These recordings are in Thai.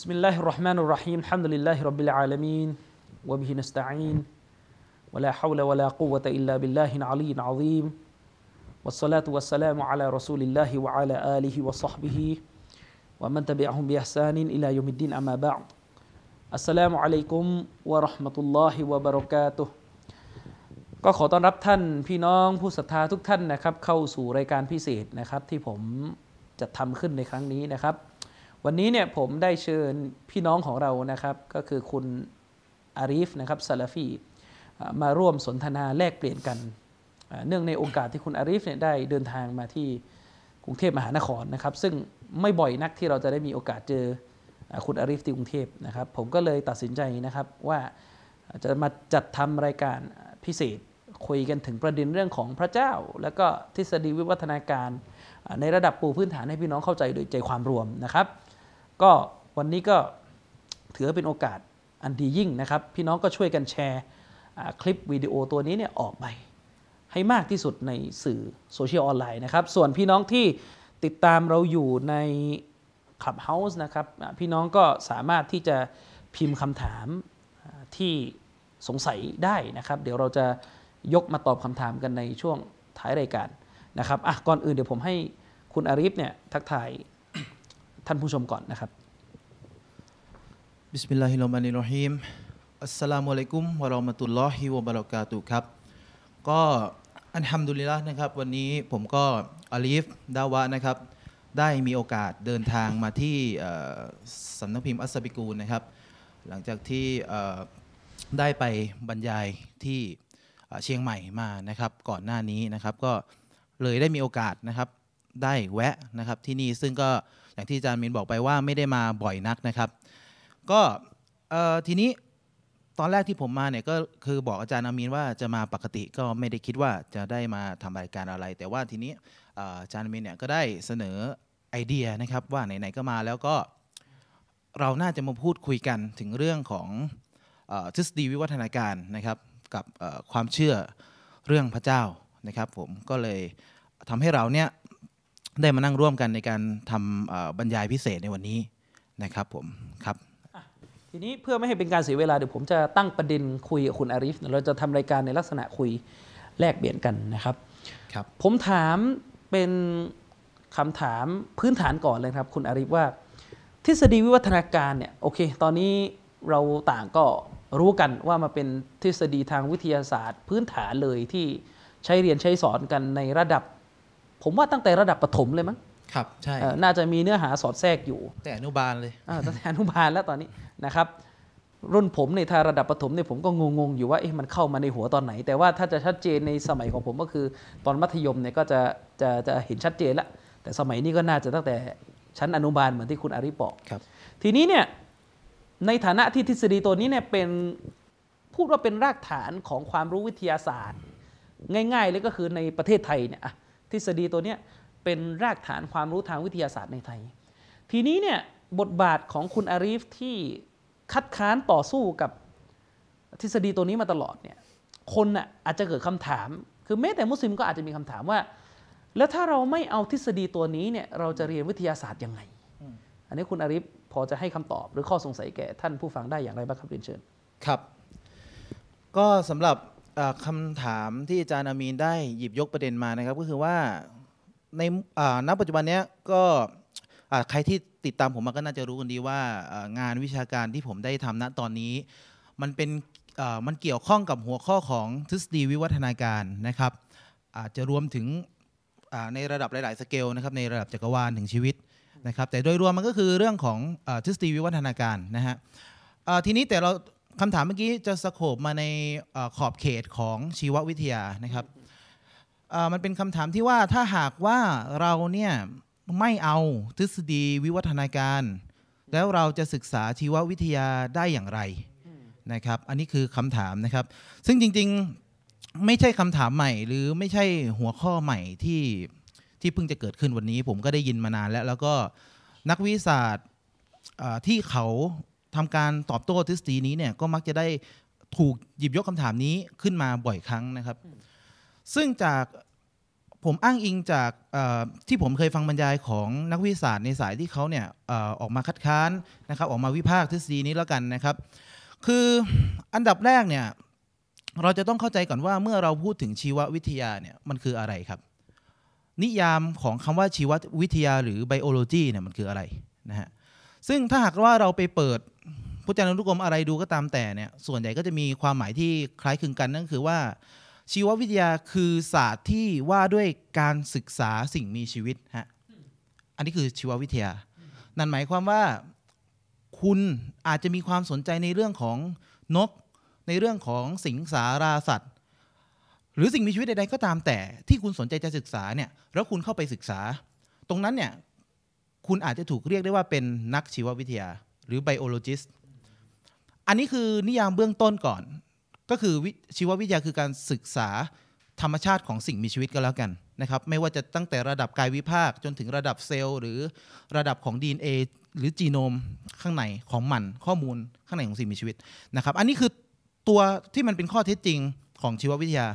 بسم الله الرحمن الرحيم الحمد لله رب العالمين وبه نستعين ولا حول ولا قوة إلا بالله العلي العظيم والصلاة والسلام على رسول الله وعلى آله وصحبه ومن تبعهم بإحسان إلى يوم الدين أما بعد السلام عليكم ورحمة الله وبركاته ก็ขอต้อนรับท่านพี่น้องผู้ศรัทธาทุกท่านนะครับเข้าสู่รายการพิเศษนะครับที่ผมจะทำขึ้นในครั้งนี้นะครับวันนี้เนี่ยผมได้เชิญพี่น้องของเรานะครับ ก็คือคุณอารีฟนะครับ ซาลาฟีมาร่วมสนทนาแลกเปลี่ยนกัน เนื่องในโอกาสที่คุณอารีฟเนี่ยได้เดินทางมาที่กรุงเทพมหานครนะครับ ซึ่งไม่บ่อยนักที่เราจะได้มีโอกาสเจอคุณอารีฟที่กรุงเทพนะครับ ผมก็เลยตัดสินใจนะครับว่า จะมาจัดทำรายการพิเศษคุยกันถึงประเด็นเรื่องของพระเจ้า และก็ทฤษฎีวิวัฒนาการในระดับปูพื้นฐานให้พี่น้องเข้าใจโดยใจความรวมนะครับก็วันนี้ก็ถือเป็นโอกาสอันดียิ่งนะครับ พี่น้องก็ช่วยกันแชร์คลิปวิดีโอตัวนี้เนี่ยออกไป ให้มากที่สุดในสื่อโซเชียลออนไลน์นะครับ ส่วนพี่น้องที่ติดตามเราอยู่ใน Clubhouse นะครับ พี่น้องก็สามารถที่จะพิมพ์คำถามที่สงสัยได้นะครับ เดี๋ยวเราจะยกมาตอบคำถามกันในช่วงท้ายรายการนะครับอ่ะก่อนอื่นเดี๋ยวผมให้คุณอาริฟเนี่ยทักทายท่านผู้ชมก่อนนะครับ บิสมิลลาฮิรเราะห์มานิรเราะฮีมอัสสลามุอะลัยกุมวะเราะมะตุลลอฮิวะบะเราะกาตุครับ ก็อันฮัมดุลิลละนะครับ วันนี้ผมก็อาลีฟดาวะนะครับ ได้มีโอกาสเดินทางมาที่สำนักพิมพ์ อัสบิกูลนะครับ หลังจากที่ได้ไปบรรยายที่เชียงใหม่มานะครับก่อนหน้านี้นะครับ ก็เลยได้มีโอกาสนะครับได้แวะนะครับที่นี่ซึ่งก็อย่างที่อาจารย์มินบอกไปว่าไม่ได้มาบ่อยนักนะครับก็ทีนี้ตอนแรกที่ผมมาเนี่ยก็คือบอกอาจารย์อามินว่าจะมาปกติก็ไม่ได้คิดว่าจะได้มาทำรายการอะไร แต่ว่าทีนี้อาจารย์มินเนี่ยก็ได้เสนอไอเดียนะครับว่าไหนๆก็มาแล้วก็เราน่าจะมาพูดคุยกันถึงเรื่องของทฤษฎีวิวัฒนาการนะครับ กับความเชื่อเรื่องพระเจ้านะครับ ผมก็เลยทำให้เราเนี่ยได้มานั่งร่วมกันในการทำบรรยายพิเศษในวันนี้นะครับผมครับ ทีนี้เพื่อไม่ให้เป็นการเสียเวลาเดี๋ยวผมจะตั้งประเด็นคุยกับคุณอาริฟเราจะทำรายการในลักษณะคุยแลกเปลี่ยนกันนะครับครับผมถามเป็นคำถามพื้นฐานก่อนเลยครับ คุณอาริฟว่า ทฤษฎีวิวัฒนาการเนี่ยโอเค ตอนนี้เราต่างก็รู้กันว่ามาเป็นทฤษฎีทางวิทยาศาสตร์ พื้นฐานเลยที่ใช้เรียนใช้สอนกันในระดับผมว่าตั้งแต่ระดับปฐมเลยมั้ง ครับ ใช่น่าจะมีเนื้อหาสอดแทรกอยู่ แต่อนุบาลเลยตั้งแต่อนุบาลแล้วตอนนี้นะครับ รุ่นผมในทาระดับปฐมเนี่ยผมก็งงๆอยู่ว่าเอ๊ะมันเข้ามาในหัวตอนไหน แต่ว่าถ้าจะชัดเจนในสมัยของผมก็คือ ตอนมัธยมเนี่ยก็จะจะจะเห็นชัดเจนละ แต่สมัยนี้ก็น่าจะตั้งแต่ชั้นอนุบาลเหมือนที่คุณอาริบอกครับ ทีนี้เนี่ย ในฐานะที่ทฤษฎีตัวนี้เนี่ยเป็น พูดว่าเป็นรากฐานของความรู้วิทยาศาสตร์ ง่ายๆเลยก็คือในประเทศไทยเนี่ยทฤษฎีตัวเนี้ยเป็นรากฐานความรู้ทางวิทยาศาสตร์ในไทย ทีนี้เนี่ยบทบาทของคุณอารีฟที่คัดค้านต่อสู้กับทฤษฎีตัวนี้มาตลอดเนี่ย คนน่ะ อาจจะเกิดคำถาม คือแม้แต่มุสลิมก็อาจจะมีคำถามว่า แล้วถ้าเราไม่เอาทฤษฎีตัวนี้เนี่ยเราจะเรียนวิทยาศาสตร์ยังไงอันนี้คุณอาริฟพอจะให้คำตอบหรือข้อสงสัยแก่ ท่านผู้ฟังได้อย่างไรบ้างครับเรียนเชิญ ครับ ก็สำหรับคำถามที่อาจารย์อามีนได้หยิบยกประเด็นมานะครับ ก็คือว่าในณปัจจุบันนี้ก็ใครที่ติดตามผมมาก็น่าจะรู้กันดีว่างานวิชาการที่ผมได้ทำณตอนนี้มันเป็นมันเกี่ยวข้องกับหัวข้อของทฤษฎีวิวัฒนาการนะครับอาจจะรวมถึงในระดับหลาย ๆสเกลนะครับ ในระดับจักรวาลถึงชีวิตนะครับ แต่โดยรวมมันก็คือเรื่องของทฤษฎีวิวัฒนาการนะฮะทีนี้แต่เราคำถามเมื่อกี้จะสโคบมาในขอบเขตของชีววิทยานะครับ มันเป็นคำถามที่ว่าถ้าหากว่าเราเนี่ยไม่เอาทฤษฎีวิวัฒนาการ แล้วเราจะศึกษาชีววิทยาได้อย่างไรนะครับ อันนี้คือคำถามนะครับ ซึ่งจริง ๆไม่ใช่คำถามใหม่ หรือไม่ใช่หัวข้อใหม่ที่ที่เพิ่งจะเกิดขึ้นวันนี้ ผมก็ได้ยินมานานแล้วแล้วก็นักวิศาสตร์ที่เขาทำการตอบโต้ทฤษฎีนี้เนี่ยก็มักจะได้ถูกหยิบยกคำถามนี้ขึ้นมาบ่อยครั้งนะครับ ซึ่งจากผมอ้างอิงจากที่ผมเคยฟังบรรยายของนักวิทยาศาสตร์ในสายที่เขาเนี่ยออกมาคัดค้านนะครับออกมาวิพากษ์ทฤษฎีนี้แล้วกันนะครับ คืออันดับแรกเนี่ยเราจะต้องเข้าใจก่อนว่าเมื่อเราพูดถึงชีววิทยาเนี่ยมันคืออะไรครับ นิยามของคำว่าชีววิทยาหรือไบโอโลจีเนี่ยมันคืออะไรนะฮะซึ่งถ้าหากว่าเราไปเปิดจนานุกรมอะไรดูก็ตามแต่เนี่ยส่วนใหญ่ก็จะมีความหมายที่คล้ายคลึงกันนั่นคือว่าชีววิทยาคือศาสตร์ที่ว่าด้วยการศึกษาสิ่งมีชีวิตฮะอันนี้คือชีววิทยา นั่นหมายความว่า คุณอาจจะมีความสนใจในเรื่องของนกในเรื่องของสิงสาราสัตว์ หรือสิ่งมีชีวิตใดๆ ก็ตามแต่ ที่คุณสนใจจะศึกษาเนี่ยแล้วคุณเข้าไปศึกษา ตรงนั้นเนี่ยคุณอาจจะถูกเรียกได้ว่าเป็นนักชีววิทยา หรือไบโอโลจิสต์อันนี้คือนิยามเบื้องต้นก่อนก็คือชีววิทยาคือการศึกษาธรรมชาติของสิ่งมีชีวิตก็แล้วกันนะครับไม่ว่าจะตั้งแต่ระดับกายวิภาคจนถึงระดับเซลล์หรือระดับของ DNA หรือจีโนม ข้างในของมัน ข้อมูล ข้างในของสิ่งมีชีวิตนะครับอันนี้คือตัวที่มันเป็นข้อเท็จจริงของชีววิทยา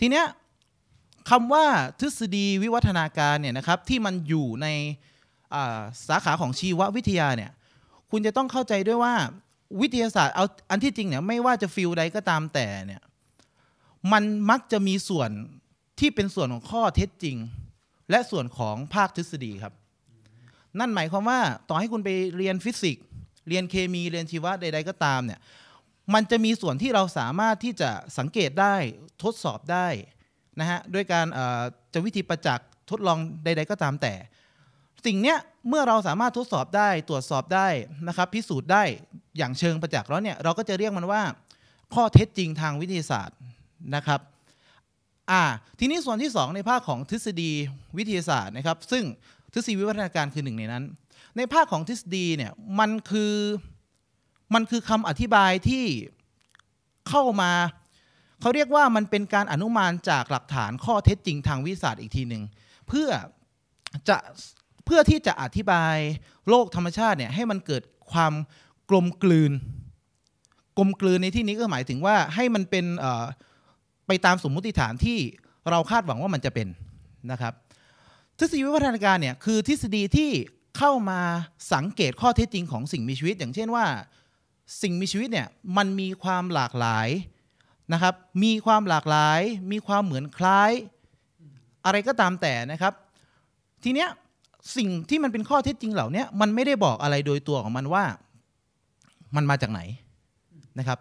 ทีเนี้ยคำว่าทฤษฎีวิวัฒนาการเนี่ยนะครับที่มันอยู่ในสาขาของชีววิทยาเนี่ยคุณจะต้องเข้าใจด้วยว่าวิทยาศาสตร์เอาอันที่จริงเนี่ยไม่ว่าจะฟิลใดก็ตามแต่เนี่ยมันมักจะมีส่วนที่เป็นส่วนของข้อเท็จจริง และส่วนของภาคทฤษฎีครับ นั่นหมายความว่าต่อให้คุณไปเรียนฟิสิกส์เรียนเคมีเรียนชีวะใด ๆ ก็ตามเนี่ยมันจะมีส่วนที่เราสามารถที่จะสังเกตได้ทดสอบได้นะฮะด้วยการจะวิธีประจักษ์ ทดลองใด ๆ ก็ตามแต่สิ่งเนี้ย เมื่อเราสามารถทดสอบได้ตรวจสอบได้นะครับ พิสูจน์ได้อย่างเชิง ประจักษ์แล้วเนี่ยเราก็จะเรียกมันว่า ข้อเท็จจริงทางวิทยาศาสตร์นะครับอ่าทีนี้ส่วนที่ 2 ในภาคของทฤษฎีวิทยาศาสตร์นะครับ ซึ่งทฤษฎีวิวัฒนาการคือหนึ่งในนั้น ในภาคของทฤษฎีเนี่ยมันคือมันคือคำอธิบายที่เข้ามาเขาเรียกว่ามันเป็นการอนุมาน จากหลักฐานข้อเท็จจริงทางวิทยาศาสตร์อีกทีหนึ่งเพื่อจะเพื่อที่จะอธิบายโลกธรรมชาติเนี่ยให้มันเกิดความกลมกลืน กลมกลืนในที่นี้ก็หมายถึงว่าให้มันเป็นไปตามสมมุติฐานที่เราคาดหวังว่ามันจะเป็นนะครับ ทฤษฎีวิวัฒนาการเนี่ยคือทฤษฎีที่เข้ามาสังเกตข้อเท็จจริงของสิ่งมีชีวิต อย่างเช่นว่า สิ่งมีชีวิตเนี่ยมันมีความหลากหลายนะครับ มีความหลากหลาย มีความเหมือนคล้าย อะไรก็ตามแต่นะครับ ทีเนี้ยสิ่งที่มันเป็นข้อเท็จจริงเหล่านี้มันไม่ได้บอกอะไรโดยตัวของมันว่า มันมาจากไหนนะครับ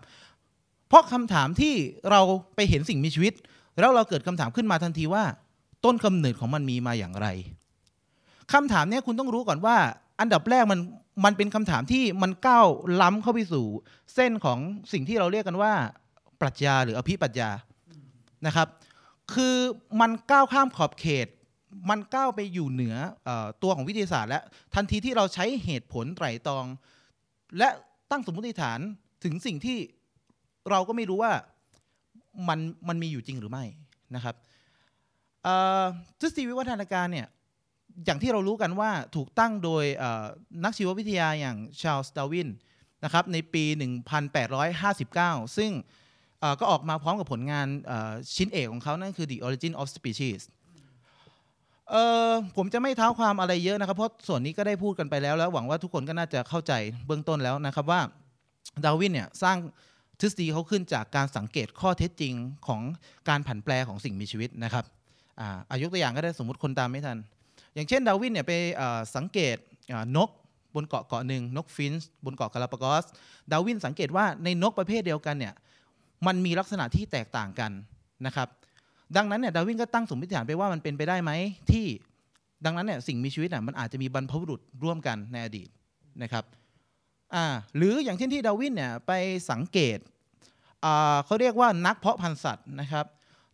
เพราะคำถามที่เราไปเห็นสิ่งมีชีวิต แล้วเราเกิดคำถามขึ้นมาทันทีว่า ต้นกำเนิดของมันมีมาอย่างไรคำถามนี้คุณต้องรู้ก่อนว่า อันดับแรกมันมันเป็นคำถามที่มันก้าวล้ำเข้าไปสู่ เส้นของสิ่งที่เราเรียกกันว่า ปรัชญาหรืออภิปรัชญานะครับ คือมันก้าวข้ามขอบเขตมันก้าวไปอยู่เหนืออตัวของวิทยาศาสตร์แล้วทันทีที่เราใช้เหตุผลไตรตรอง และตั้งสมมติฐานถึงสิ่งที่เราก็ไม่รู้ว่ามันมันมีอยู่จริงหรือไม่นะครับทฤษฎีวิวัฒนาการเนี่ยอย่างที่เรารู้กันว่าถูกตั้งโดยนักชีววิทยาอย่างชาลส์ดาวินนะครับในปี 1859 ซึ่งก็ออกมาพร้อมกับผลงานชิ้นเอกของเขานั่นคือ The Origin of Species เออผมจะไม่เท้าความอะไรเยอะนะครับ เพราะส่วนนี้ก็ได้พูดกันไปแล้วแล้ว หวังว่าทุกคนก็น่าจะเข้าใจเบื้องต้นแล้วนะครับว่าดาวินเนี่ยสร้างทฤษฎีเขาขึ้นจากการสังเกตข้อเท็จจริงของการผันแปรของสิ่งมีชีวิตนะครับอายุตัวอย่างก็ได้สมมติคนตามไม่ทัน อย่างเช่นดาวินเนี่ยไปสังเกตนก บนเกาะเกาะหนึ่งนกฟินส์บนเกาะกาลาปากอสดาวินสังเกตว่าในนกประเภทเดียวกันเนี่ยมันมีลักษณะที่แตกต่างกันนะครับดังนั้นเนี่ยดาวินก็ตั้งสมมติฐานไปว่ามันเป็นไปได้ไหมที่ดังนั้นเนี่ยสิ่งมีชีวิตอ่ะมันอาจจะมีบรรพบุรุษร่วมกันในอดีตนะครับอ่าหรืออย่างเช่นที่ดาวินเนี่ยไปสังเกตอ่าเขาเรียกว่านักเพาะพันธุ์สัตว์นะครับ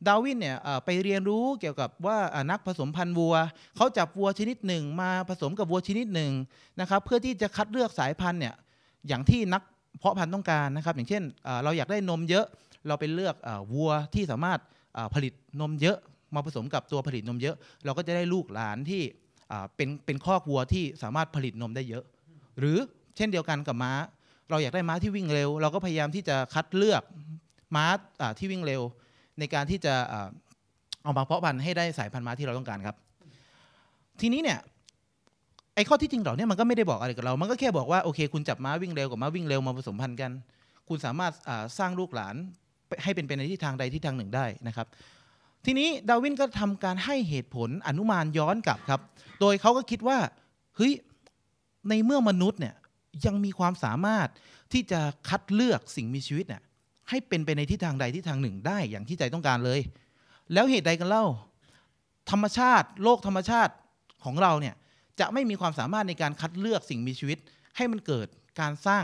ดาวินเนี่ยไปเรียนรู้เกี่ยวกับว่านักผสมพันธุ์วัวเขาจับวัวชนิดหนึ่ง มาผสมกับวัวชนิดหนึ่งนะครับเพื่อที่จะคัดเลือกสายพันธุ์เนี่ยอย่างที่นักเพาะพันธุ์ต้องการนะครับ อย่างเช่นเราอยากได้นมเยอะเราไปเลือกวัวที่สามารถผลิตนมเยอะมาผสมกับตัวผลิตนมเยอะ เราก็จะได้ลูกหลานที่เป็นเป็นคอกวัวที่สามารถผลิตนมได้เยอะ หรือเช่นเดียวกันกับม้าเราอยากได้ม้าที่วิ่งเร็ว เราก็พยายามที่จะคัดเลือกม้าที่วิ่งเร็ว ในการที่จะเอามาเพาะพันธุ์ให้ได้สายพันธุ์ม้าที่เราต้องการครับ ทีนี้เนี่ยไอ้ข้อที่จริงเหล่านี้มันก็ไม่ได้บอกอะไรกับเรามันก็แค่บอกว่าโอเคคุณจับม้าวิ่งเร็วกับม้าวิ่งเร็วมาผสมพันธุ์กัน คุณสามารถสร้างลูกหลานให้เป็นไปในทิศทางใด ทิศทางหนึ่งได้นะครับ ทีนี้ดาวินก็ทำการให้เหตุผลอนุมานย้อนกลับครับโดยเขาก็คิดว่าเฮ้ยในเมื่อมนุษย์เนี่ยยังมีความสามารถที่จะคัดเลือกสิ่งมีชีวิตเนี่ยให้เป็นไปในทิศทางใดทิศทางหนึ่งได้อย่างที่ใจต้องการเลย แล้วเหตุใดกันเล่า ธรรมชาติโลกธรรมชาติของเราเนี่ยจะไม่มีความสามารถในการคัดเลือกสิ่งมีชีวิตให้มันเกิดการสร้าง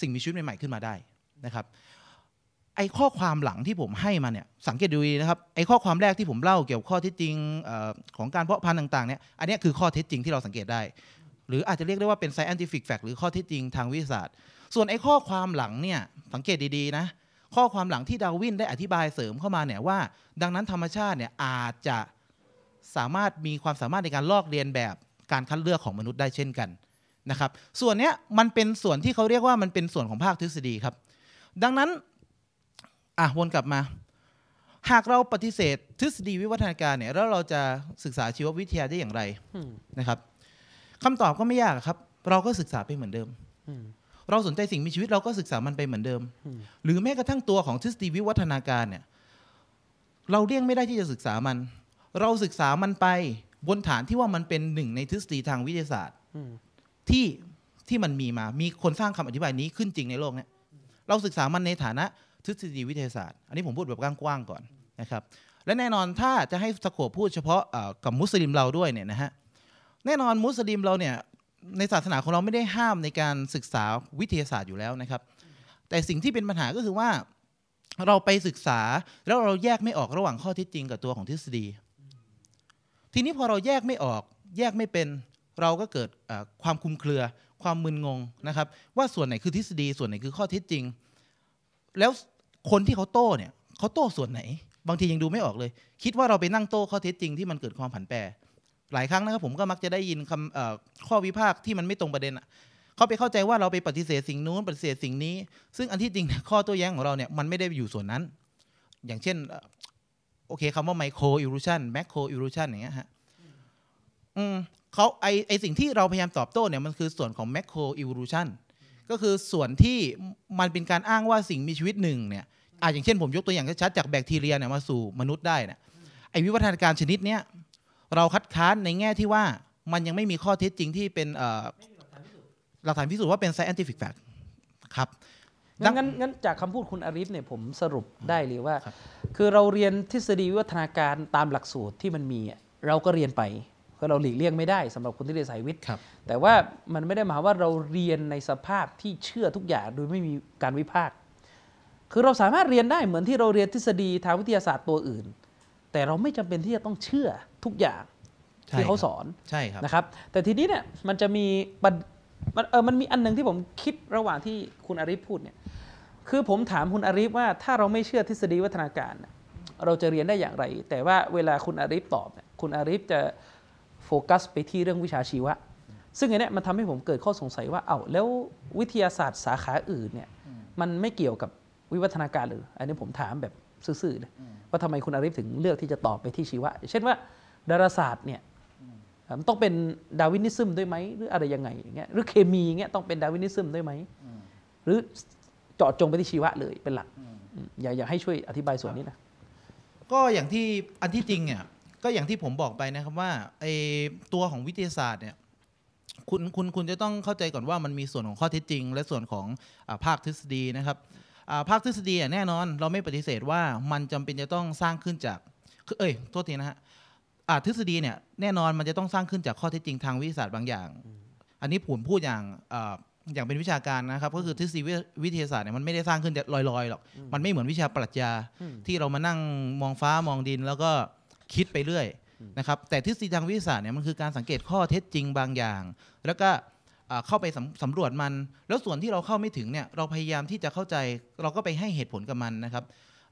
สิ่งมีชีวิตใหม่ ๆขึ้นมาได้นะครับไอ้ข้อความหลังที่ผมให้มาเนี่ยสังเกตดูดีนะครับไอ้ข้อความแรกที่ผมเล่าเกี่ยวกับข้อเท็จจริงของการเพาะพันธุ์ต่างๆเนี่ยอันนี้คือข้อเท็จจริงที่เราสังเกตได้ หรืออาจจะเรียกได้ว่าเป็น scientific fact หรือข้อเท็จจริงทางวิทยาศาสตร์ ส่วนไอ้ข้อความหลังเนี่ยสังเกตดีๆนะข้อความหลังที่ดาวินได้อธิบายเสริมเข้ามาเนี่ยว่าดังนั้นธรรมชาติเนี่ยอาจจะสามารถมีความสามารถในการลอกเรียนแบบการคัดเลือกของมนุษย์ได้เช่นกันนะครับส่วนเนี้ยมันเป็นส่วนที่เขาเรียกว่ามันเป็นส่วนของภาคทฤษฎีครับ ดังนั้นอ่ะวนกลับมา หากเราปฏิเสธทฤษฎีวิวัฒนาการเนี่ยแล้วเราจะศึกษาชีววิทยาได้อย่างไรนะครับคำตอบก็ไม่ยากครับ เราก็ศึกษาไปเหมือนเดิมเราสนใจสิ่งมีชีวิตเราก็ศึกษามันไปเหมือนเดิมหรือแม้กระทั่งตัวของทฤษฎีวิวัฒนาการเนี่ย เราเลี่ยงไม่ได้ที่จะศึกษามัน เราศึกษามันไป บนฐานที่ว่ามันเป็นหนึ่งในทฤษฎีทางวิทยาศาสตร์ที่ที่มันมีมามีคนสร้างคำอธิบายนี้ขึ้นจริงในโลกเนี่ยเราศึกษามันในฐานะทฤษฎีวิทยาศาสตร์ อันนี้ผมพูดแบบกว้างๆก่อนนะครับ และแน่นอนถ้าจะให้สโคบพูดเฉพาะกับมุสลิมเราด้วยเนี่ยนะฮะ แน่นอนมุสลิมเราเนี่ยในศาสนาของเราไม่ได้ห้ามในการศึกษาวิทยาศาสตร์อยู่แล้วนะครับ แต่สิ่งที่เป็นปัญหาก็คือว่าเราไปศึกษาแล้วเราแยกไม่ออกระหว่างข้อเท็จจริงกับตัวของทฤษฎี ทีนี้พอเราแยกไม่ออกแยกไม่เป็นเราก็เกิดความคุมเครือความมึนงงนะครับว่าส่วนไหนคือทฤษฎีส่วนไหนคือข้อเท็จจริงแล้วคนที่เขาโต้เนี่ยเขาโต้ส่วนไหน บางทียังดูไม่ออกเลย คิดว่าเราไปนั่งโต้ข้อเท็จจริง ที่มันเกิดความผันแปรหลายครั้งนะครับผมก็มักจะได้ยินคำข้อวิพากษ์ที่มันไม่ตรงประเด็นเขาไปเข้าใจว่าเราไปปฏิเสธสิ่งนู้นปฏิเสธสิ่งนี้ซึ่งอันที่จริงข้อโต้แย้งของเราเนี่ยมันไม่ได้อยู่ส่วนนั้น อย่างเช่นโอเคคำว่าไมโครอิรูชันแมคโครอิรูชันอย่างเงี้ยฮะอืมเขาไอไอสิ่งที่เราพยายามตอบโต้เนี่ยมันคือส่วนของแมคโครอิรูชันก็คือส่วนที่มันเป็นการอ้างว่าสิ่งมีชีวิตหนึ่งเนี่ยอ่าอย่างเช่นผมยกตัวอย่างชัดจากแบคทีเรียเนี่ยมาสู่มนุษย์ได้เนี่ยไอ้วิวัฒนาการชนิดเนี้ยเราคัดค้านในแง่ที่ว่ามันยังไม่มีข้อเท็จจริงที่เป็นหลักฐานพิสูจน์ว่าเป็น scientific fact ครับงังนั้นงั้นจากคำพูดคุณอริสเนี่ยผมสรุปได้เลยว่า คือเราเรียนทฤษฎีวิวัฒนาการตามหลักสูตรที่มันมีเราก็เรียนไป เพราะเราหลีกเลี่ยงไม่ได้ สำหรับคนที่เรียนสายวิทย์แต่ว่ามันไม่ได้หมายว่าเราเรียนในสภาพที่เชื่อทุกอย่างโดยไม่มีการวิพากษ์คือเราสามารถเรียนได้เหมือนที่เราเรียนทฤษฎีทางวิทยาศาสตร์ตัวอื่น แต่เราไม่จำเป็นที่จะต้องเชื่อทุกอย่างที่เขาสอนใช่ครับนะครับ แต่ทีนี้เนี่ยมันจะมีมันเออมันมีอันนึงที่ผมคิดระหว่างที่คุณอาริฟพูดเนี่ย คือผมถามคุณอาริฟว่าถ้าเราไม่เชื่อทฤษฎีวัฒนาการ เราจะเรียนได้อย่างไร แต่ว่าเวลาคุณอาริฟตอบเนี่ยคุณอาริฟจะโฟกัสไปที่เรื่องวิชาชีวะ ซึ่งอันนี้มันทำให้ผมเกิดข้อสงสัยว่าเอา้าแล้ววิทยาศาสตร์สาขาอื่นเนี่ย มันไม่เกี่ยวกับวิวัฒนาการหรืออันนี้ผมถามแบบซื่อๆเลยว่าทำไมคุณอาริฟถึงเลือกที่จะตอบไปที่ชีวะ เช่นว่า ดาราศาสตร์เนี่ยมันต้องเป็นดาวินิซึมด้วยไหมหรืออะไรยังไงอย่างเงี้ยหรือเคมีเงี้ยต้องเป็นดาวินิซึมด้วยไหม หรือเจาะจงไปที่ชีวะเลยเป็นหลักอย่าอยากให้ช่วยอธิบายส่วนนี้นะ ก็อย่างที่อันที่จริง เนี่ย ก็อย่างที่ผมบอกไปนะครับว่าไอตัวของวิทยาศาสตร์เนี่ยคุณคุณคุณจะต้องเข้าใจก่อนว่ามันมีส่วนของข้อเท็จจริง และส่วนของอภาคทฤษฎีนะครับภาคทฤษฎีแน่นอนเราไม่ปฏิเสธว่ามันจำเป็นจะต้องสร้างขึ้นจากเอ้ยโทษทีนะฮะทฤษฎีเนี่ย แน่นอนมันจะต้องสร้างขึ้นจากข้อเท็จจริงทางวิทยาศาสตร์บางอย่าง อันนี้ผมพูดอย่างอย่างเป็นวิชาการนะครับ ก็คือทฤษฎีวิทยาศาสตร์เนี่ยมันไม่ได้สร้างขึ้นลอยๆหรอกมันไม่เหมือนวิชาปรัชญาที่เรามานั่งมองฟ้ามองดินแล้วก็คิดไปเรื่อยนะครับ แต่ทฤษฎีทางวิทยาศาสตร์เนี่ยมันคือการสังเกตข้อเท็จจริงบางอย่าง แล้วก็เข้าไปสำรวจมันแล้วส่วนที่เราเข้าไม่ถึงเนี่ยเราพยายามที่จะเข้าใจเราก็ไปให้เหตุผลกับมันนะครับ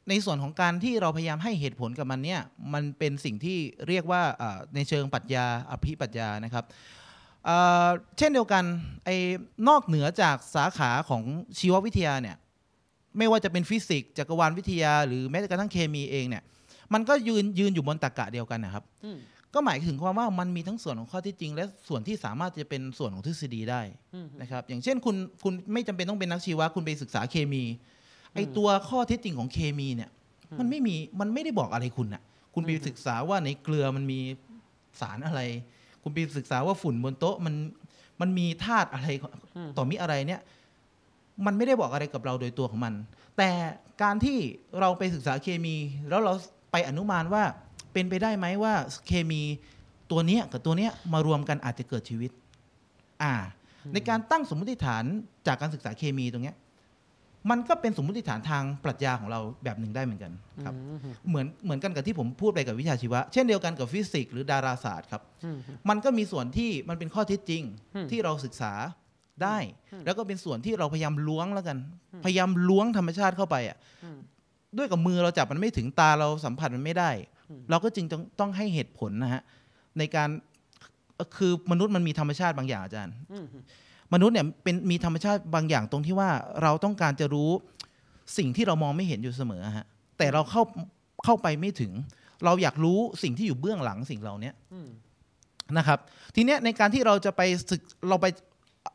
ในส่วนของการที่เราพยายามให้เหตุผลกับมันเนี่ยมันเป็นสิ่งที่เรียกว่าในเชิงปรัชญา อภิปรัชญานะครับ เช่นเดียวกันไอ้นอกเหนือจากสาขาของชีววิทยาเนี่ยไม่ว่าจะเป็นฟิสิกส์จักรวาลวิทยา หรือแม้กระทั่งเคมีเองเนี่ย มันก็ยืนยืนอยู่บนตรรกะเดียวกันนะครับก็หมายถึงความว่ามันมีทั้งส่วนของข้อที่จริง และส่วนที่สามารถจะเป็นส่วนของทฤษฎีได้นะครับ อย่างเช่น คุณคุณไม่จำเป็นต้องเป็นนักชีวะคุณไปศึกษาเคมีไอตัวข้อเท็จจริงของเคมีเนี่ย มันไม่มีมันไม่ได้บอกอะไรคุณอะคุณไปศึกษาว่าในเกลือมันมีสารอะไร คุณไปศึกษาว่าฝุ่นบนโต๊ะมันมันมีธาตุอะไรต่อมีอะไรเนี่ย มันไม่ได้บอกอะไรกับเราโดยตัวของมัน แต่การที่เราไปศึกษาเคมี แล้วเราไปอนุมานว่าเป็นไปได้ไหมว่าเคมีตัวเนี้ยกับตัวเนี้ยมารวมกันอาจจะเกิดชีวิต อ่า ในการตั้งสมมติฐานจากการศึกษาเคมีตรงเนี้ยมันก็เป็นสมมติฐานทางปรัชญาของเราแบบหนึ่งได้เหมือนกันครับ เหมือนเหมือนกันกับที่ผมพูดไปกับวิชาชีวะเช่นเดียวกันกับ ฟิสิกส์หรือดาราศาสตร์ครับ มันก็มีส่วนที่มันเป็นข้อเท็จจริงที่เราศึกษาได้ แล้วก็เป็นส่วนที่เราพยายามล้วงแล้วกันพยายามล้วงธรรมชาติเข้าไปอ่ะด้วยกับมือเราจับมันไม่ถึงตาเราสัมผัสมันไม่ได้เราก็จิงต้องต้องให้เหตุผลนะฮะในการคือ มนุษย์มันมีธรรมชาติบางอย่างอาจารย์มนุษย์เนี่ยเป็นมีธรรมชาติบางอย่างตรงที่ว่าเราต้องการจะรู้สิ่งที่เรามองไม่เห็นอยู่เสมอฮะ แต่เราเข้าเข้าไปไม่ถึง เราอยากรู้สิ่งที่อยู่เบื้องหลังสิ่งเหล่านี้นะครับ ทีเนี้ยในการที่เราจะไปศึกเราไป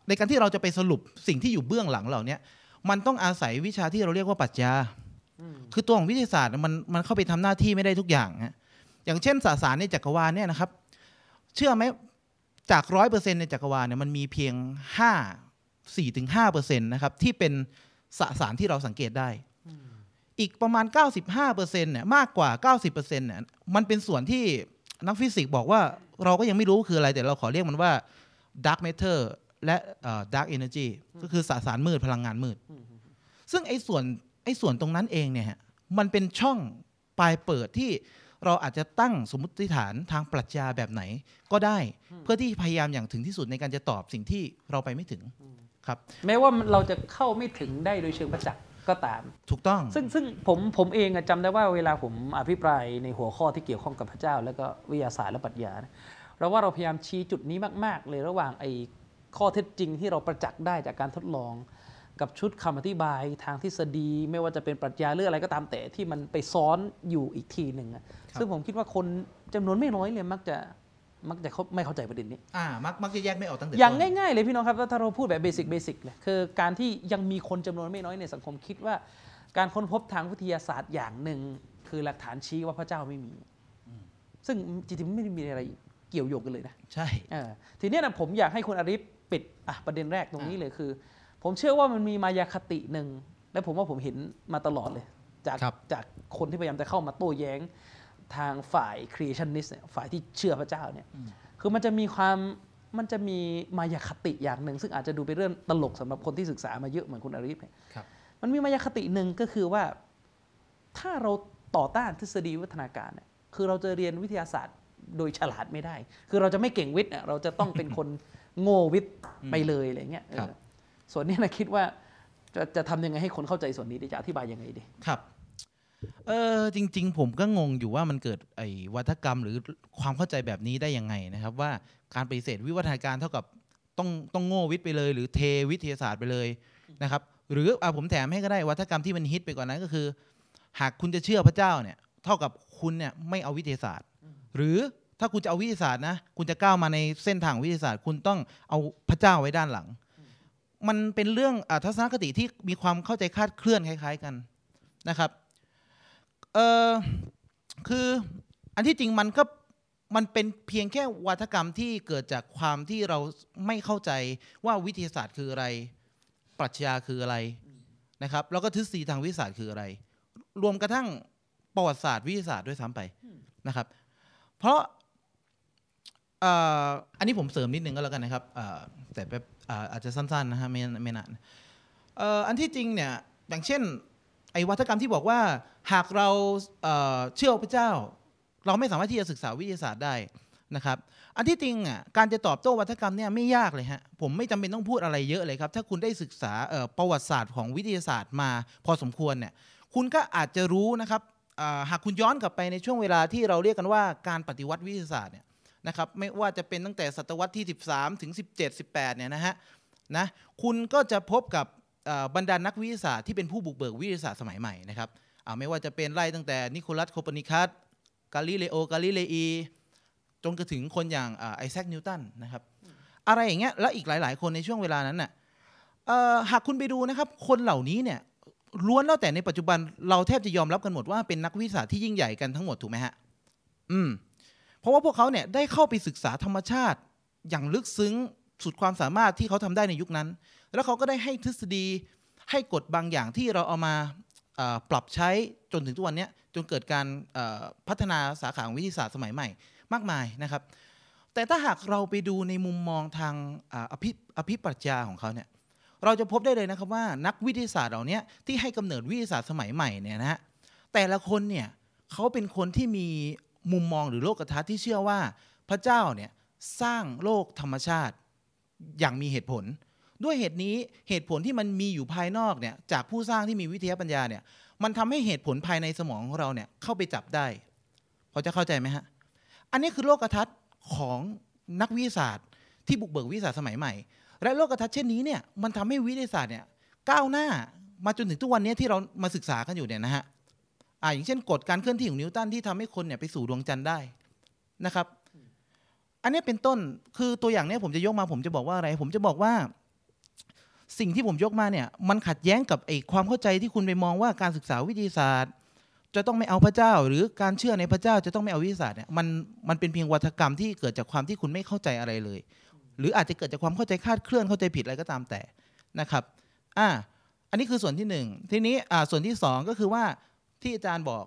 ในการที่เราจะไปสรุปสิ่งที่อยู่เบื้องหลังเหล่านี้มันต้องอาศัยวิชาที่เราเรียกว่าปััจัาคือตัวของวิทยาศาสตร์มันมันเข้าไปทำหน้าที่ไม่ได้ทุกอย่างฮะอย่างเช่นสสารในจักรวาลเนี่ยนะครับ เชื่อไหมจากร้อยเปอร์เซ็นในจักรวาลเนี่ยมันมีเพียงห้าสี่ถึงห้าเปอร์เซ็นตนะครับที่เป็นสสารที่เราสังเกตได้ อีกประมาณ 95%เนี่ยมากกว่า 90%เนี่ยมันเป็นส่วนที่ นักฟิสิกส์บอกว่าเราก็ยังไม่รู้คืออะไรแต่เราขอเรียกมันว่า dark matter และ dark energy ก็คือสสารมืดพลังงานมืด ซึ่งไอ้ส่วนไอ้ส่วนตรงนั้นเองเนี่ยมันเป็นช่องปลายเปิดที่เราอาจจะตั้งสมมติฐานทางปรัชญาแบบไหนก็ได้เพื่อที่พยายามอย่างถึงที่สุดในการจะตอบสิ่งที่เราไปไม่ถึงครับแม้ว่าเราจะเข้าไม่ถึงได้โดยเชิงประจักษ์ก็ตาม ถูกต้อง ซึ่งซึ่งผมผมเองจำได้ว่าเวลาผมอภิปรายในหัวข้อที่เกี่ยวข้องกับพระเจ้า แล้วก็วิทยาศาสตร์และปรัชญาเราว่าเราพยายามชี้จุดนี้มากๆเลยระหว่างไอ้ข้อเท็จจริงที่เราประจักษ์ได้จากการทดลองกับชุดคำอธิบายทางทฤษฎีไม่ว่าจะเป็นปรัชญาหรืออะไรก็ตามแต่ที่มันไปซ้อนอยู่อีกทีหนึ่งซึ่งผมคิดว่าคนจำนวนไม่น้อยเลยมักจะมักจะไม่เข้าใจประเด็นนี้ อ่ามักมักจะแยกไม่ออกตั้งแต่อย่างง่ายๆเลยพี่น้องครับ ถ้าเราพูดแบบเบสิกเบสิกเลยคือการที่ยังมีคนจำนวนไม่น้อยในสังคมคิดว่า การค้นพบทางวิทยาศาสตร์อย่างหนึ่งคือหลักฐานชี้ว่าพระเจ้าไม่มี ซึ่งจริงๆไม่ได้มีอะไรเกี่ยวโยงกันเลยนะใช่ทีนี้นะผมอยากให้คุณอาริปปิดประเด็นแรกตรงนี้เลยคือผมเชื่อว่ามันมีมายาคติหนึ่ง และผมว่าผมเห็นมาตลอดเลยจากจากคนที่พยายามจะเข้ามาโต้แย้งทางฝ่ายครีเอชันนิสเนี่ยฝ่ายที่เชื่อพระเจ้าเนี่ย คือมันจะมีความมันจะมีมายาคติอย่างหนึ่งซึ่งอาจจะดูเป็นเรื่องตลกสำหรับคนที่ศึกษามาเยอะเหมือนคุณอาริฟเนี่ยมันมีมายาคติหนึ่งก็คือว่า ถ้าเราต่อต้านทฤษฎีวัฒนาการเนี่ย คือเราจะเรียนวิทยาศาสตร์โดยฉลาดไม่ได้ คือเราจะไม่เก่งวิทย์ เราจะต้องเป็นคนโง่วิทย์ไปเลยอะไรเงี้ยส่วนนี้นะคิดว่าจะจะทำยังไงให้คนเข้าใจส่วนนี้ดีจะอธิบายยังไงดีครับเออจริงๆ ผมก็งงอยู่ว่ามันเกิดไอ้วัฒกรรมหรือความเข้าใจแบบนี้ได้ยังไงนะครับ ว่าการปฏิเสธวิวัฒนาการเท่ากับต้องต้องโง่วิทย์ไปเลย หรือเทวิทยาศาสตร์ไปเลยนะครับ หรือเอาผมแถมให้ก็ได้วัฒกรรมที่มันฮิตไปก่่นนั้นก็คือ หากคุณจะเชื่อพระเจ้าเนี่ยเท่ากับคุณเนี่ยไม่เอาวิทยาศาสตร์ หรือถ้าคุณจะเอาวิทยาศาสตร์นะคุณจะก้าวมาในเส้นทางวิทยาศาสตร์ คุณต้องเอาพระเจ้าไว้ด้านหลังมันเป็นเรื่องอทัศนคติที่มีความเข้าใจคาดเคลื่อนคล้ายๆกันนะครับเออคืออันที่จริงมันก็มันเป็นเพียงแค่วัฒกรรมที่เกิดจากความที่เราไม่เข้าใจว่าวิทยาศาสตร์คืออะไรปรัชญาคืออะไรนะครับ แล้วก็ทฤษฎีทางวิทยาศาสตร์คืออะไร รวมกระทั่งประวัติศาสตร์วิทยาศาสตร์ด้วยซ้ำไปนะครับ เพราะอันนี้ผมเสริมนิดนึงก็แล้วกันนะครับแต่แบบอาจจะสั้นๆนะฮะไม่ไม่นานอันที่จริงเนี่ยอย่างเช่นไอ้วัฒกรรมที่บอกว่า หากเราเชื่อพระเจ้า เราไม่สามารถที่จะศึกษาวิทยาศาสตร์ได้นะครับอันที่จริงอ่ะการจะตอบโต้วัฒกรรมเนี่ยไม่ยากเลยฮะผมไม่จำเป็นต้องพูดอะไรเยอะเลยครับถ้าคุณได้ศึกษาประวัติศาสตร์ของวิทยาศาสตร์มา พอสมควรเนี่ยคุณก็อาจจะรู้นะครับหากคุณย้อนกลับไปในช่วงเวลาที่เราเรียกกันว่าการปฏิวัติวิทยาศาสตร์เนี่ยนะครับไม่ว่าจะเป็นตั้งแต่ศตวรรษที่ 13 ถึง 17 18เนี่ยนะฮะนะคุณก็จะพบกับบรรดานักวิทยาศาสตร์ที่เป็นผู้บุกเบิกวิทยาศาสตร์สมัยใหม่นะครับ ไม่ว่าจะเป็นไล่ตั้งแต่นิโคลัสโคเปนิคัสกาลิเลโอกาลิเลอีจนกระถึงคนอย่างไอแซคนิวตันนะครับ อะไรอย่างเงี้ยและอีกหลาย ๆ คนในช่วงเวลานั้นน่ะหากคุณไปดูนะครับ คนเหล่านี้เนี่ยล้วนแล้วแต่ในปัจจุบัน เราแทบจะยอมรับกันหมดว่าเป็นนักวิทยาศาสตร์ที่ยิ่งใหญ่กันทั้งหมดถูกไหมฮะอืมเพราะว่าพวกเขาเนี่ยได้เข้าไปศึกษาธรรมชาติ อย่างลึกซึ้งสุดความสามารถที่เขาทำได้ในยุคนั้น แล้วเขาก็ได้ให้ทฤษฎีให้กฎบางอย่างที่เราเอามาปรับใช้จนถึงทุกวันนี้จนเกิดการพัฒนาสาขาของวิทยาศาสตร์สมัยใหม่ มากมายนะครับ แต่ถ้าหากเราไปดูในมุมมองทางอภิอภิปรัชญาของเขาเนี่ยเราจะพบได้เลยนะครับว่านักวิทยาศาสตร์เหล่านี้ที่ให้กำเนิดวิทยาศาสตร์สมัยใหม่เนี่ยนะฮะแต่ละคนเนี่ยเขาเป็นคนที่มีมุมมองหรือโลกทัศน์ที่เชื่อว่าพระเจ้าเนี่ยสร้างโลกธรรมชาติอย่างมีเหตุผล ด้วยเหตุนี้เหตุผลที่มันมีอยู่ภายนอกเนี่ยจากผู้สร้างที่มีวิทยาปัญญาเนี่ยมันทำให้เหตุผลภายในสมองของเราเนี่ยเข้าไปจับได้ พอจะเข้าใจไหมฮะอันนี้คือโลกทัศน์ของนักวิทยาศาสตร์ที่บุกเบิกวิทยาศาสตร์สมัยใหม่ และโลกทัศน์เช่นนี้เนี่ยมันทำให้วิทยาศาสตร์เนี่ยก้าวหน้ามาจนถึงทุกวันนี้ที่เรามาศึกษากันอยู่เนี่ยนะฮะอ่าอย่างเช่นกฎการเคลื่อนที่ของนิวตันที่ทำให้คนเนี่ยไปสู่ดวงจันทร์ได้นะครับ อันนี้เป็นต้นคือตัวอย่างเนี้ยผมจะยกมา ผมจะบอกว่าอะไร ผมจะบอกว่า สิ่งที่ผมยกมาเนี่ยมันขัดแย้งกับไอ้ความเข้าใจที่คุณไปมองว่าการศึกษาวิทยาศาสตร์ จะต้องไม่เอาพระเจ้า หรือการเชื่อในพระเจ้าจะต้องไม่เอาวิทยาศาสตร์เนี่ยมันมันเป็นเพียงวัฒกรรมที่เกิดจากความที่คุณไม่เข้าใจอะไรเลย หรืออาจจะเกิดจากความเข้าใจคาดเคลื่อนเข้าใจผิดอะไรก็ตามแต่นะครับอ่าอันนี้คือส่วนที่ 1 ทีนี้อ่าส่วนที่2ก็คือว่าที่อาจารย์บอก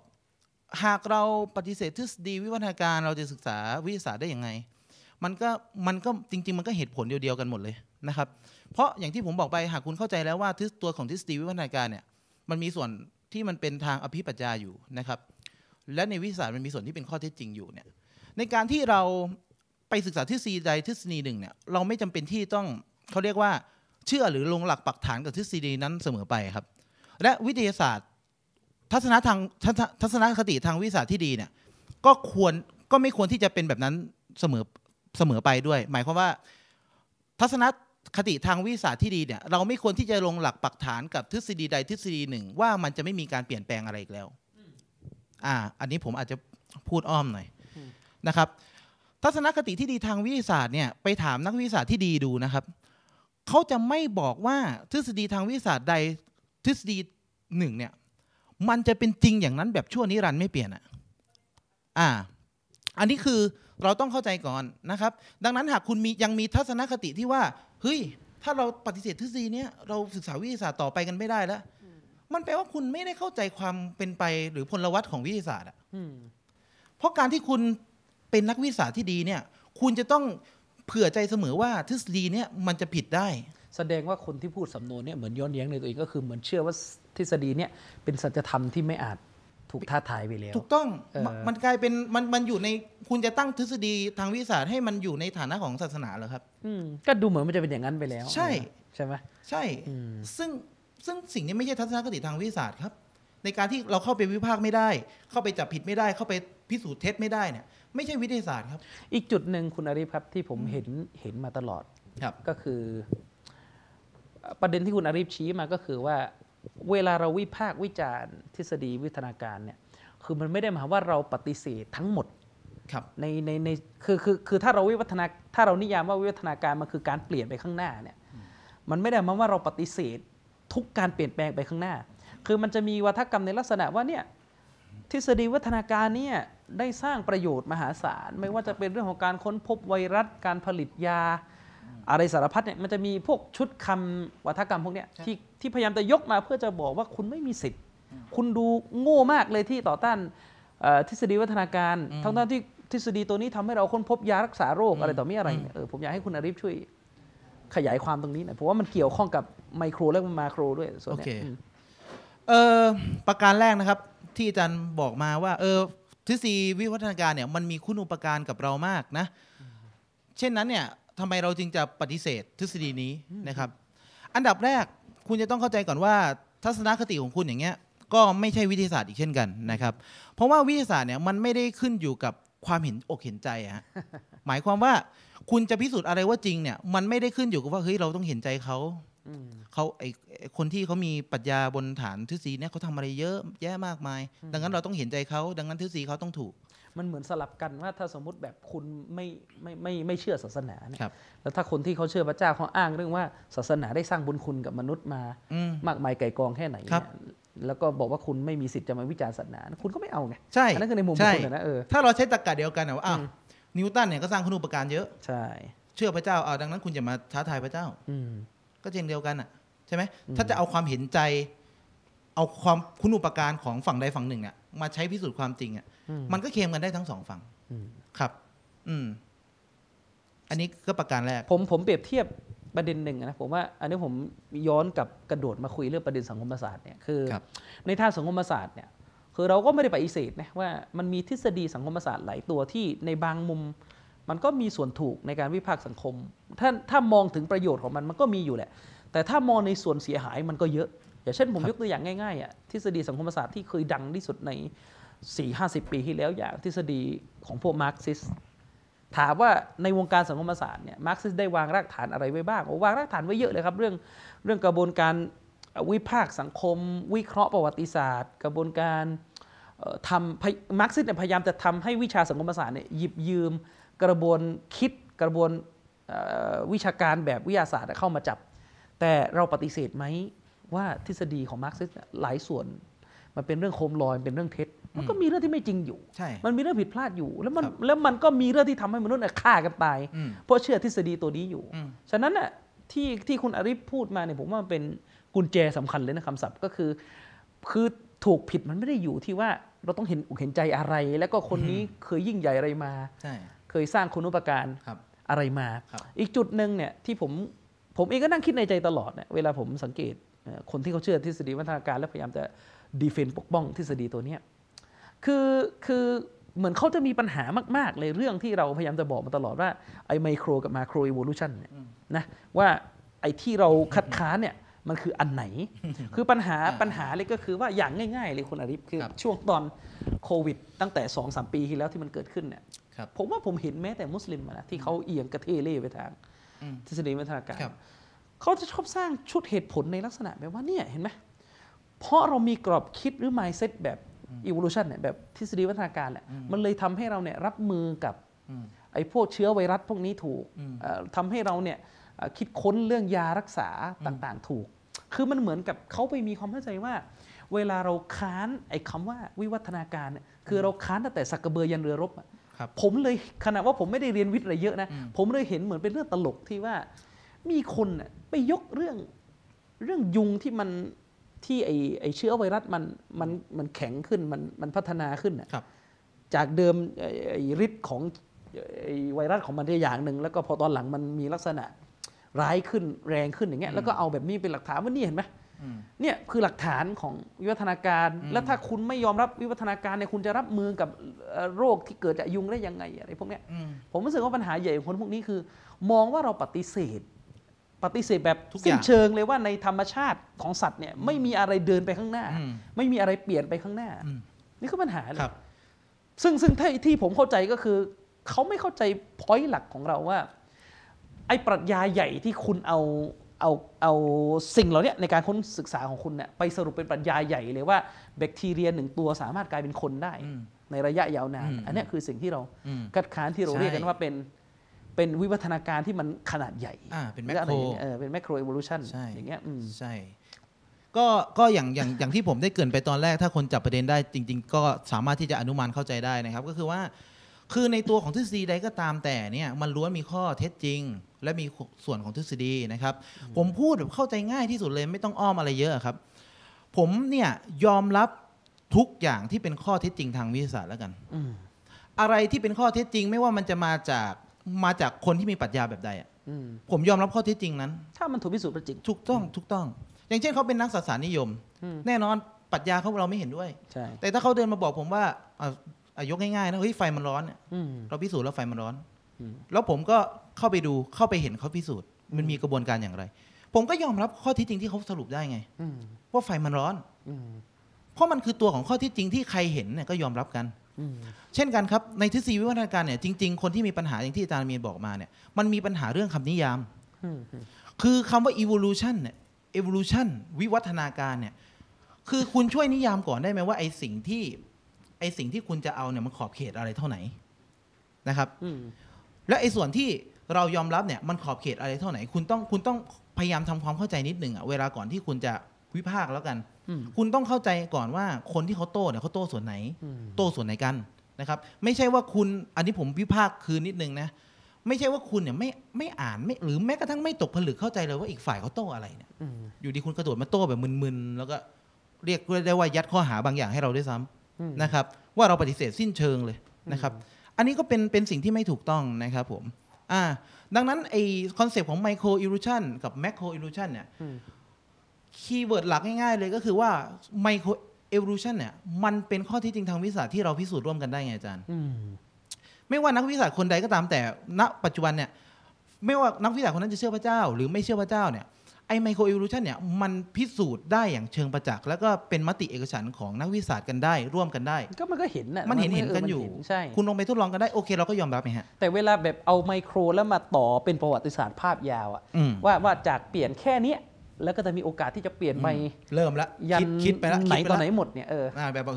หากเราปฏิเสธทฤษฎีวิวัฒนาการเราจะศึกษาวิทยาศาสตร์ได้อย่างไงมันก็มันก็จริงๆ มันก็เหตุผลเดียวกันหมดเลยนะครับ เพราะอย่างที่ผมบอกไปหากคุณเข้าใจแล้วว่าตัวของทฤษฎีวิวัฒนาการเนี่ยมันมีส่วนที่มันเป็นทางอภิปัจัาอยู่นะครับ และในวิทยาศาสตร์มันมีส่วนที่เป็นข้อเท็จจริงอยู่เนี่ยในการที่เราไปศึกษาทฤษฎีใดทฤษฎีหนึ่งเนี่ยเราไม่จำเป็นที่ต้องเขาเรียกว่าเชื่อหรือลงหลักปักฐานกับทฤษฎีนั้นเสมอไปครับ และวิทยาศาสตร์ทัศนะทางทัศนคติทางวิสาที่ดีเนี่ย ก็ควรก็ไม่ควรที่จะเป็นแบบนั้นเสมอเสมอไปด้วย หมายความว่า ทัศนคติทางวิสาที่ดีเนี่ย เราไม่ควรที่จะลงหลักปักฐานกับทฤษฎีใดทฤษฎีหนึ่ง ว่ามันจะไม่มีการเปลี่ยนแปลงอะไรอีกแล้วอ่า อันนี้ผมอาจจะพูดอ้อมหน่อยนะครับ ทัศนคติที่ดีทางวิทยาศาสตร์เนี่ยไปถามนักวิทยาศาสตร์ที่ดีดูนะครับเขาจะไม่บอกว่าทฤษฎีทางวิทยาศาสตร์ใดทฤษฎีหนึ่งเนี่ยมันจะเป็นจริงอย่างนั้นแบบชั่วนิรันดร์ไม่เปลี่ยนอ่ะ อ่า อันนี้คือเราต้องเข้าใจก่อนนะครับ ดังนั้นหากคุณมียังมีทัศนคติที่ว่าเฮ้ย ถ้าเราปฏิเสธทฤษฎีเนี้ยเราศึกษา วิทยาศาสตร์ต่อไปกันไม่ได้แล้วมันแปลว่าคุณไม่ได้เข้าใจความเป็นไปหรือพลวัตของวิทยาศาสตร์อ่ะเพราะการที่คุณเป็นนักวิทยาศาสตร์ที่ดีเนี่ย คุณจะต้องเผื่อใจเสมอว่าทฤษฎีเนี่ยมันจะผิดได้แสดงว่าคนที่พูดสำนวนเนี่ยเหมือนย้อนแย้งในตัวเองก็คือเหมือนเชื่อว่าทฤษฎีเนี่ยเป็นสัจธรรมที่ไม่อาจถูกท้าทายไปแล้วถูกต้อง มันกลายเป็นมันมันอยู่ในคุณจะตั้งทฤษฎีทางวิชาสตร์ให้มันอยู่ในฐานะของศาสนาเหรอครับก็ดูเหมือนมันจะเป็นอย่างนั้นไปแล้ว ใช่ใช่ไหมใช่ซึ่งซึ่งสิ่งนี้ไม่ใช่ทัศนคติทางวิชาสตร์ครับ ในการที่เราเข้าไปวิพากษ์ไม่ได้ เข้าไปจับผิดไม่ได้ เข้าไปพิสูจน์เท็จไม่ได้เนี่ยไม่ใช่วิทยาศาสตร์ครับ อีกจุดหนึ่งคุณอริพับที่ผมเห็นเห็นมาตลอดครับก็คือประเด็นที่คุณอารีบชี้มาก็คือว่า เวลาเราวิพากษ์วิจารณ์ ทฤษฎีวิทนาการเนี่ยคือมันไม่ได้หมายว่าเราปฏิเสธทั้งหมดครับในในในคือคือคือถ้าเราวิวัฒนาถ้าเรานิยามว่าวิวัฒนาการมันคือการเปลี่ยนไปข้างหน้าเนี่ยมันไม่ได้หมายว่าเราปฏิเสธทุกการเปลี่ยนแปลงไปข้างหน้า คือมันจะมีวัฒกรรมในลักษณะว่าเนี่ยทฤษฎีวัฒนาการเนี่ยได้สร้างประโยชน์มหาศาลไม่ว่าจะเป็นเรื่องของการค้นพบไวรัสการผลิตยาอะไรสารพัดเนี่ยมันจะมีพวกชุดคำวัฒกรรมพวกเนี้ยที่ที่พยายามจะยกมาเพื่อจะบอกว่าคุณไม่มีสิทธิ์ คุณดูโง่มากเลยที่ต่อต้านทฤษฎีวัฒนาการ ทั้งท้านที่ทฤษฎีตัวนี้ทำให้เราค้นพบยารักษาโรค อะไรต่อมีอะไรเนี่ยเออผมอยากให้คุณอาริฟช่วยขยายความตรงนี้หน่อยเพราะว่ามันเกี่ยวข้องกับไมโครและมาโครด้วยส่วนเนี้ยเออประการแรกนะครับ ที่อาจารย์บอกมาว่าเออทฤษฎีวิวัฒนาการเนี่ย มันมีคุณอุปการกับเรามากนะเช่นนั้นเนี่ยทำไมเราจึงจะปฏิเสธทฤษฎีนี้นะครับ อันดับแรกคุณจะต้องเข้าใจก่อนว่าทัศนคติของคุณอย่างเงี้ย ก็ไม่ใช่วิทยาศาสตร์อีกเช่นกันนะครับ เพราะว่าวิทยาศาสตร์เนี่ยมันไม่ได้ขึ้นอยู่กับความเห็นอกเห็นใจฮะหมายความว่าคุณจะพิสูจน์อะไรว่าจริงเนี่ยมันไม่ได้ขึ้นอยู่กับว่าเฮ้ย เราต้องเห็นใจเขาเขาไอคนที่เขามีปรัชญาบนฐานทฤษฎีเนี่ยเขาทำอะไรเยอะ แยะมากมาย ดังนั้นเราต้องเห็นใจเขาดังนั้นทฤษฎีเขาต้องถูกมันเหมือนสลับกันว่าถ้าสมมติแบบคุณไม่ไม่ไม่ไม่เชื่อศาสนาเนี่ยแล้วถ้าคนที่เขาเชื่อพระเจ้าเขาอ้างเรื่องว่าศาสนาได้สร้างบุญคุณกับมนุษย์มามากมายไก่กองแค่ไหน แล้วก็บอกว่าคุณไม่มีสิทธิ์จะมาวิจารณ์ศาสนา คุณก็ไม่เอาไงใช่ันนั้นคือในมุมคุณนะเออถ้าเราใช้ตรกกะเดียวกันนว่าอ้าวนิวตันเนี่ยก็สร้างคุณูปการเยอะใช่เชื่อพระเจ้าเอาดังนั้นคุณจะมาท้าทายพระเจ้า อืก็เช่นเดียวกันอ่ะ ใช่ไหมถ้าจะเอาความเห็นใจ เอาความคุณูปการของฝั่งใดฝั่งหนึ่งเนี่ยมาใช้พิสูจน์ความจริงอะ่ะ มันก็เค็มกันได้ทั้งสองฝั่งครับ อืม อันนี้ก็ประการแรก ผมผมเปรียบเทียบประเด็นหนึ่งนะ ผมว่า อันนี้ผมย้อนกับกระโดดมาคุยเรื่องประเด็นสังคมศาสตร์เนี่ย คือคในทางสังคมศาสตร์เนี่ย คือเราก็ไม่ได้ไปอิเสธนะว่ามันมีทฤษฎีสังคมศาสตร์หลายตัวที่ในบางมุมมันก็มีส่วนถูกในการวิพากษ์สังคม ถ้าถ้ามองถึงประโยชน์ของมันมันก็มีอยู่แหละ แต่ถ้ามองในส่วนเสียหาย มันก็เยอะอย่างเช่นผมยกตัวอย่างง่ายๆอ่ะทฤษฎีสังคมศาสตร์ที่เคยดังที่สุดใน 4-50 ปีที่แล้วอย่างทฤษฎีของพวกมาร์กซิสถามว่าในวงการสังคมศาสตร์เนี่ยมาร์กซิสได้วางรากฐานอะไรไว้บ้างวางรากฐานไว้เยอะเลยครับเรื่องเรื่องกระบวนการวิพากษ์สังคม วิเคราะห์ประวัติศาสตร์ กระบวนการทำมาร์กซิสเนี่ยพยายามจะทำให้วิชาสังคมศาสตร์เนี่ยหยิบยืมกระบวนคิดกระบวนวิชาการแบบวิทยาศาสตร์เข้ามาจับ แต่เราปฏิเสธไหมว่าทฤษฎีของมาร์กซิสหลายส่วน มันเป็นเรื่องโคมลอยเป็นเรื่องเท็จมันก็มีเรื่องที่ไม่จริงอยู่ใช่มันมีเรื่องผิดพลาดอยู่ แล้วมันแล้วมันก็มีเรื่องที่ทำให้มนุษย์ฆ่ากันตายเพราะเชื่อทฤษฎีตัวนี้อยู่ ฉะนั้นน่ะที่ที่คุณอริพูดมาเนี่ยผมว่ามันเป็นกุญแจสำคัญเลยนะคำศัพท์ก็คือ คือถูกผิดมันไม่ได้อยู่ที่ว่าเราต้องเห็นอกเห็นใจอะไร แล้วก็คนนี้เคยยิ่งใหญ่อะไรมาใช่เคยสร้างคุณุปการอะไรมา อีกจุดหนึ่งเนี่ยที่ผมผมเองก็นั่งคิดในใจตลอดเนี่ยเวลาผมสังเกตคนที่เขาเชื่อทฤษฎีวัฒนาการ และพยายามจะดีเฟนต์ปกป้องทฤษฎีตัวนี้คือคือเหมือนเขาจะมีปัญหามากๆเลยเรื่องที่เราพยายามจะบอกมาตลอดว่า ไอ้ไมโครกับมาโครอีโวลูชันเนี่ยนะว่าไอ้ที่เราคัดค้านเนี่ย มันคืออันไหน คือปัญหาปัญหาเลยก็คือว่าอย่างง่ายๆเลยคุณอาริฟคือช่วงตอนโควิดตั้งแต่2อสปีที่แล้วที่มันเกิดขึ้นเนี่ยผมว่าผมเห็นแม้แต่มุสลิมนะที่เขาเอียงกระเทเล่ไปทางทฤษฎีวัฒนาการเขาจะชอบสร้างชุดเหตุผลในลักษณะแบบว่าเนี่ย เห็นไหม เพราะเรามีกรอบคิดหรือ mindset แบบ evolution เนี่ยแบบทฤษฎีวัฒนาการแหละ มันเลยทำให้เราเนี่ยรับมือกับไอ้พวกเชื้อไวรัสพวกนี้ถูกทำให้เราเนี่ยคิดค้นเรื่องยารักษาต่างๆ ถูก คือมันเหมือนกับเขาไปมีความเข้าใจว่า เวลาเราค้านไอ้คำว่าวิวัฒนาการเนี่ยคือเราค้านตั้งแต่สักกระเบือยันเรือรบผมเลยขณะว่าผมไม่ได้เรียนวิทย์อะไรเยอะนะผมเลยเห็นเหมือนเป็นเรื่องตลกที่ว่ามีคนไปยกเรื่องเรื่องยุงที่มันที่ไอไอเชื้อไวรัสมันมันมันแข็งขึ้นมันมันพัฒนาขึ้นน่ะจากเดิมไอฤทธิ์ของไวรัสของมันได้อย่างหนึ่งแล้วก็พอตอนหลังมันมีลักษณะร้ายขึ้นแรงขึ้นอย่างเงี้ยแล้วก็เอาแบบนี้เป็นหลักฐานว่านี่เห็นไหมเนี่ยคือหลักฐานของวิวัฒนาการ แล้วถ้าคุณไม่ยอมรับวิวัฒนาการเนี่ยคุณจะรับมือกับโรคที่เกิดจากยุงได้ยังไงอะไรพวกเนี้ยผมรู้สึกว่าปัญหาใหญ่ของคนพวกนี้คือมองว่าเราปฏิเสธปฏิเสธแบบสิ้นเชิงเลยว่าในธรรมชาติของสัตว์เนี่ยไม่มีอะไรเดินไปข้างหน้า ไม่มีอะไรเปลี่ยนไปข้างหน้า นี่คือปัญหาเลยซึ่งซึ่งที่ผมเข้าใจก็คือเขาไม่เข้าใจพอยต์หลักของเราว่า ไอ้ปรัชญาใหญ่ที่คุณเอาเอาเอาสิ่งเหล่านี้ในการค้นศึกษาของคุณเนี่ยไปสรุปเป็นปรัชญาใหญ่เลยว่า แบคทีเรียหนึ่งตัวสามารถกลายเป็นคนได้ในระยะยาวนานอันนี้คือสิ่งที่เราคัดค้านที่เราเรียกกันว่าเป็นเป็นวิวัฒนาการที่มันขนาดใหญ่อ่เป็นแมคโครเป็นแมคโครเอเวอลูชันอย่างเงี้ยใช่ ก็ก็อย่างอย่างอย่างที่ผมได้เกินไปตอนแรก ถ้าคนจับประเด็นได้จริง ๆ ก็สามารถที่จะอนุมานเข้าใจได้นะครับ ก็คือว่า คือในตัวของทฤษฎีใดก็ตามแต่เนี่ย มันล้วนมีข้อเท็จจริง และมีส่วนของทฤษฎีนะครับ ผมพูดแบบเข้าใจง่ายที่สุดเลย ไม่ต้องอ้อมอะไรเยอะครับ ผมเนี่ยยอมรับทุกอย่างที่เป็นข้อเท็จจริงทางวิทยาศาสตร์แล้วกันอะไรที่เป็นข้อเท็จจริง ไม่ว่ามันจะมาจากมาจากคนที่มีปรัชญาแบบใดอ่ะผมยอมรับข้อเท็จจริงนั้น ถ้ามันถูกพิสูจน์ประจริงถูกต้องถูกต้อง อย่างเช่นเขาเป็นนักศาสนานิยม แน่นอนปรัชญาเขาเราไม่เห็นด้วยแต่ถ้าเขาเดินมาบอกผมว่าอายกง่ายๆนะเฮ้ยไฟมันร้อนเราพิสูจน์แล้วไฟมันร้อนแล้วผมก็เข้าไปดูเข้าไปเห็นเขาพิสูจน์มันมีกระบวนการอย่างไร ผมก็ยอมรับข้อที่จริงที่เขาสรุปได้ไงว่าไฟมันร้อนเพราะมันคือตัวของข้อที่จริงที่ใครเห็นเนี่ยก็ยอมรับกันเช่นกันครับในทฤษฎีวิวัฒนาการเนี่ยจริง ๆ คนที่มีปัญหาอย่างที่อาจารย์มีบอกมาเนี่ยมันมีปัญหาเรื่องคำนิยามคือคำว่า evolution เนี่ย evolution วิวัฒนาการเนี่ย คือคุณช่วยนิยามก่อนได้ไหมว่าไอสิ่งที่ ไอสิ่งที่คุณจะเอาเนี่ยมันขอบเขตอะไรเท่าไหนนะครับและไอส่วนที่เรายอมรับเนี่ย มันขอบเขตอะไรเท่าไหน คุณต้องคุณต้องพยายามทำความเข้าใจนิดหนึ่งอะเวลาก่อนที่คุณจะวิพากษ์แล้วกัน คุณต้องเข้าใจก่อนว่าคนที่เขาโต้เนี่ยเขาโต้ส่วนไหนโต้ส่วนไหนกันนะครับ ไม่ใช่ว่าคุณอันนี้ผมวิพากษ์คืนนิดนึงนะ ไม่ใช่ว่าคุณเนี่ยไม่ไม่อ่านไม่หรือแม้กระทั่งไม่ตกผลึกเข้าใจเลยว่าอีกฝ่ายเขาโต้อะไรเนี่ยอยู่ดีคุณกระโดดมาโต้แบบมึนๆแล้วก็เรียกได้ว่ายัดข้อหาบางอย่างให้เราด้วยซ้ำนะครับ ว่าเราปฏิเสธสิ้นเชิงเลยนะครับ อันนี้ก็เป็นเป็นสิ่งที่ไม่ถูกต้องนะครับ ผม อ่า ดังนั้นไอคอนเซปต์ของไมโครอิลูชันกับแมคโครอิลูชันเนี่ยคีย์เวิร์ดหลักง่ายๆ เลยก็คือว่าไมโครเอวลูชันเนี่ย มันเป็นข้อที่จริงทางวิทาสที่เราพิสูจน์ร่วมกันได้ไงอาจารย์ไม่ว่านักวิทาสคนใดก็ตามแต่ ณปัจจุบันเนี่ยไม่ว่านักวิทาสคนนั้นจะเชื่อพระเจ้าหรือไม่เชื่อพระเจ้าเนี่ยไอไมโครเอวลูชันเนี่ย มันพิสูจน์ได้อย่างเชิงประจักษ์แล้วก็เป็นมติเอกฉันของนักวิทาสต์กันได้ร่วมกันได้ ก็มันก็เห็นนะมันเห็นเห็นกันอยู่ใช่คุณลองไปทดลองกันได้โอเค เราก็ยอมรับไหมฮะ แต่เวลาแบบเอาไมโครแล้วมาต่อเป็นประวัติศาสตร์ภาพยาวอะว่าว่าจากเปลี่ยนแค่เนี้ยแล้วก็จะมีโอกาสที่จะเปลี่ยนไป เริ่มละยันคิดไปละไหนตอนไหนหมดเนี่ยเออแบบว่า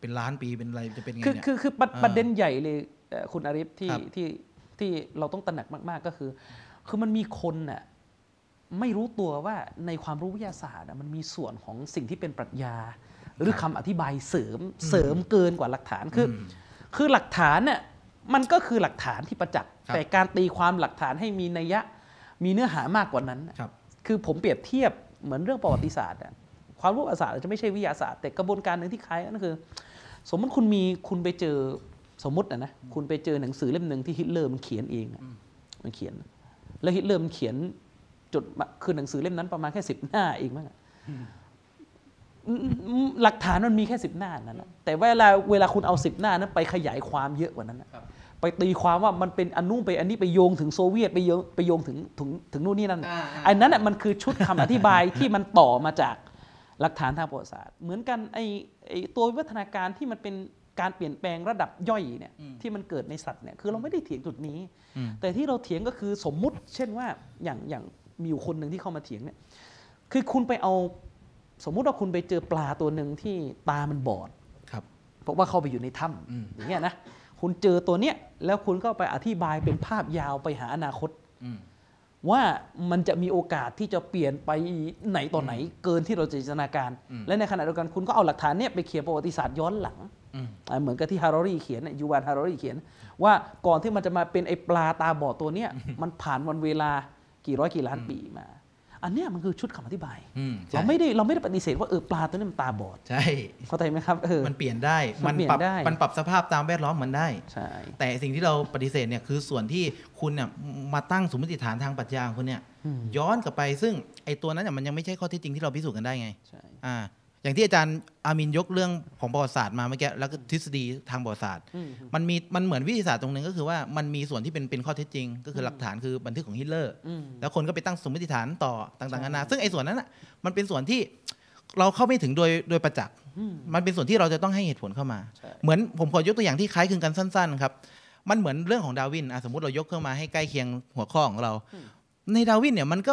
เป็นล้านปีเป็นอะไรจะเป็นไงคือคือคือประเด็นใหญ่เลยคุณอาริฟที่ที่ที่เราต้องตระหนักมากๆก็คือ คือมันมีคนน่ะไม่รู้ตัวว่าในความรู้วิทยาศาสตร์มันมีส่วนของสิ่งที่เป็นปรัชญา หรือคำอธิบายเสริมเสริมเกินกว่าหลักฐานคือคือหลักฐานน่ะมันก็คือหลักฐานที่ประจักษ์แต่การตีความหลักฐานให้มีนัยยะ มีเนื้อหามากกว่านั้นครับคือผมเปรียบเทียบเหมือนเรื่องประวัติศาสตร์อะความรู้ประวัติศาสตร์จะไม่ใช่วิทยาศาสตร์ แต่กระบวนการหนึ่งที่คล้ายนั่นคือ สมมติคุณมีคุณไปเจอสมมตินะนะคุณไปเจอหนังสือเล่มหนึ่งที่ฮิตเลอร์มันเขียนเองมันเขียน แล้วฮิตเลอร์มันเขียนจดคือหนังสือเล่มนั้นประมาณแค่สิบหน้าเองมั้งหลักฐานมันมีแค่สิบหน้านั้นแต่เวลาเวลาคุณเอาสิบหน้านั้นไปขยายความเยอะกว่านั้นไปตีความว่ามันเป็นอันนู้นไปอันนี้ไปโยงถึงโซเวียตไปโยงไปโยงถึงถึงถึงนู่นนี่นั่นอันนั้นมันคือชุดคำอธิบายที่มันต่อมาจากหลักฐานทางประวัติศาสตร์ เหมือนกันไอไอตัววิวัฒนาการที่มันเป็นการเปลี่ยนแปลงระดับย่อยเนี่ยที่มันเกิดในสัตว์เนี่ยคือเราไม่ได้เถียงจุดนี้ แต่ที่เราเถียงก็คือสมมุติ เช่นว่าอย่างอย่างมีอยู่คนหนึ่งที่เข้ามาเถียงเนี่ยคือคุณไปเอาสมมุติว่าคุณไปเจอปลาตัวหนึ่งที่ตามันบอดครับ เพราะว่าเข้าไปอยู่ในถ้ำอย่างเงี้ยนะคุณเจอตัวเนี้ยแล้วคุณก็ไปอธิบายเป็นภาพยาวไปหาอนาคตว่ามันจะมีโอกาสที่จะเปลี่ยนไปไหนต่อไหนเกินที่เราจินตนาการ และในขณะเดียวกันคุณก็เอาหลักฐานเนี้ยไปเขียนประวัติศาสตร์ย้อนหลังเหมือนกับที่ฮารอรีเขียนยูวานฮารอรีเขียน ว่าก่อนที่มันจะมาเป็นไอปลาตาบอดตัวเนี้ยมันผ่านวันเวลากี่ร้อยกี่ล้านปีมาอันเนี้ยมันคือชุดคำอธิบาย เราไม่ได้เราไม่ได้ปฏิเสธว่าเออปลาตัวนี้มันตาบอดใช่เข้าใจไหมครับเออมันเปลี่ยนได้ มันปรับมันปรับสภาพตามแวดล้อมมันได้ใช่แต่สิ่งที่เราปฏิเสธเนี่ยคือส่วนที่คุณเนี่ยมาตั้งสมมติฐานทางปรัชญาคุณเนี่ยย้อนกลับไปซึ่งไอ้ตัวนั้นเนี่ยมันยังไม่ใช่ข้อเท็จจริงที่เราพิสูจน์กันได้ไงใช่อ่าอย่างที่อาจารย์อามินยกเรื่องของประวัติศาสตร์มาเมื่อกี้แล้วก็ทฤษฎีทางประวัติศาสตร์ มันมีมันเหมือนวิทยาศาสตร์ตรงนึงก็คือว่ามันมีส่วนที่เป็นเป็นข้อเท็จจริง ก็คือหลักฐานคือบันทึกของฮิตเลอร์แล้วคนก็ไปตั้งสมมติฐานต่อต่างๆ นานาซึ่งไอ้ส่วนนั้นอ่ะมันเป็นส่วนที่เราเข้าไม่ถึงโดยโดยประจักษ์มันเป็นส่วนที่เราจะต้องให้เหตุผลเข้ามา เหมือนผมขอยกตัวอย่างที่คล้ายคลึงกันสั้น ๆ ครับ มันเหมือนเรื่องของดาวินสมมติเรายกเข้ามาให้ใกล้เคียงหัวข้อของเรา ในดาวินเนี่ยมันก็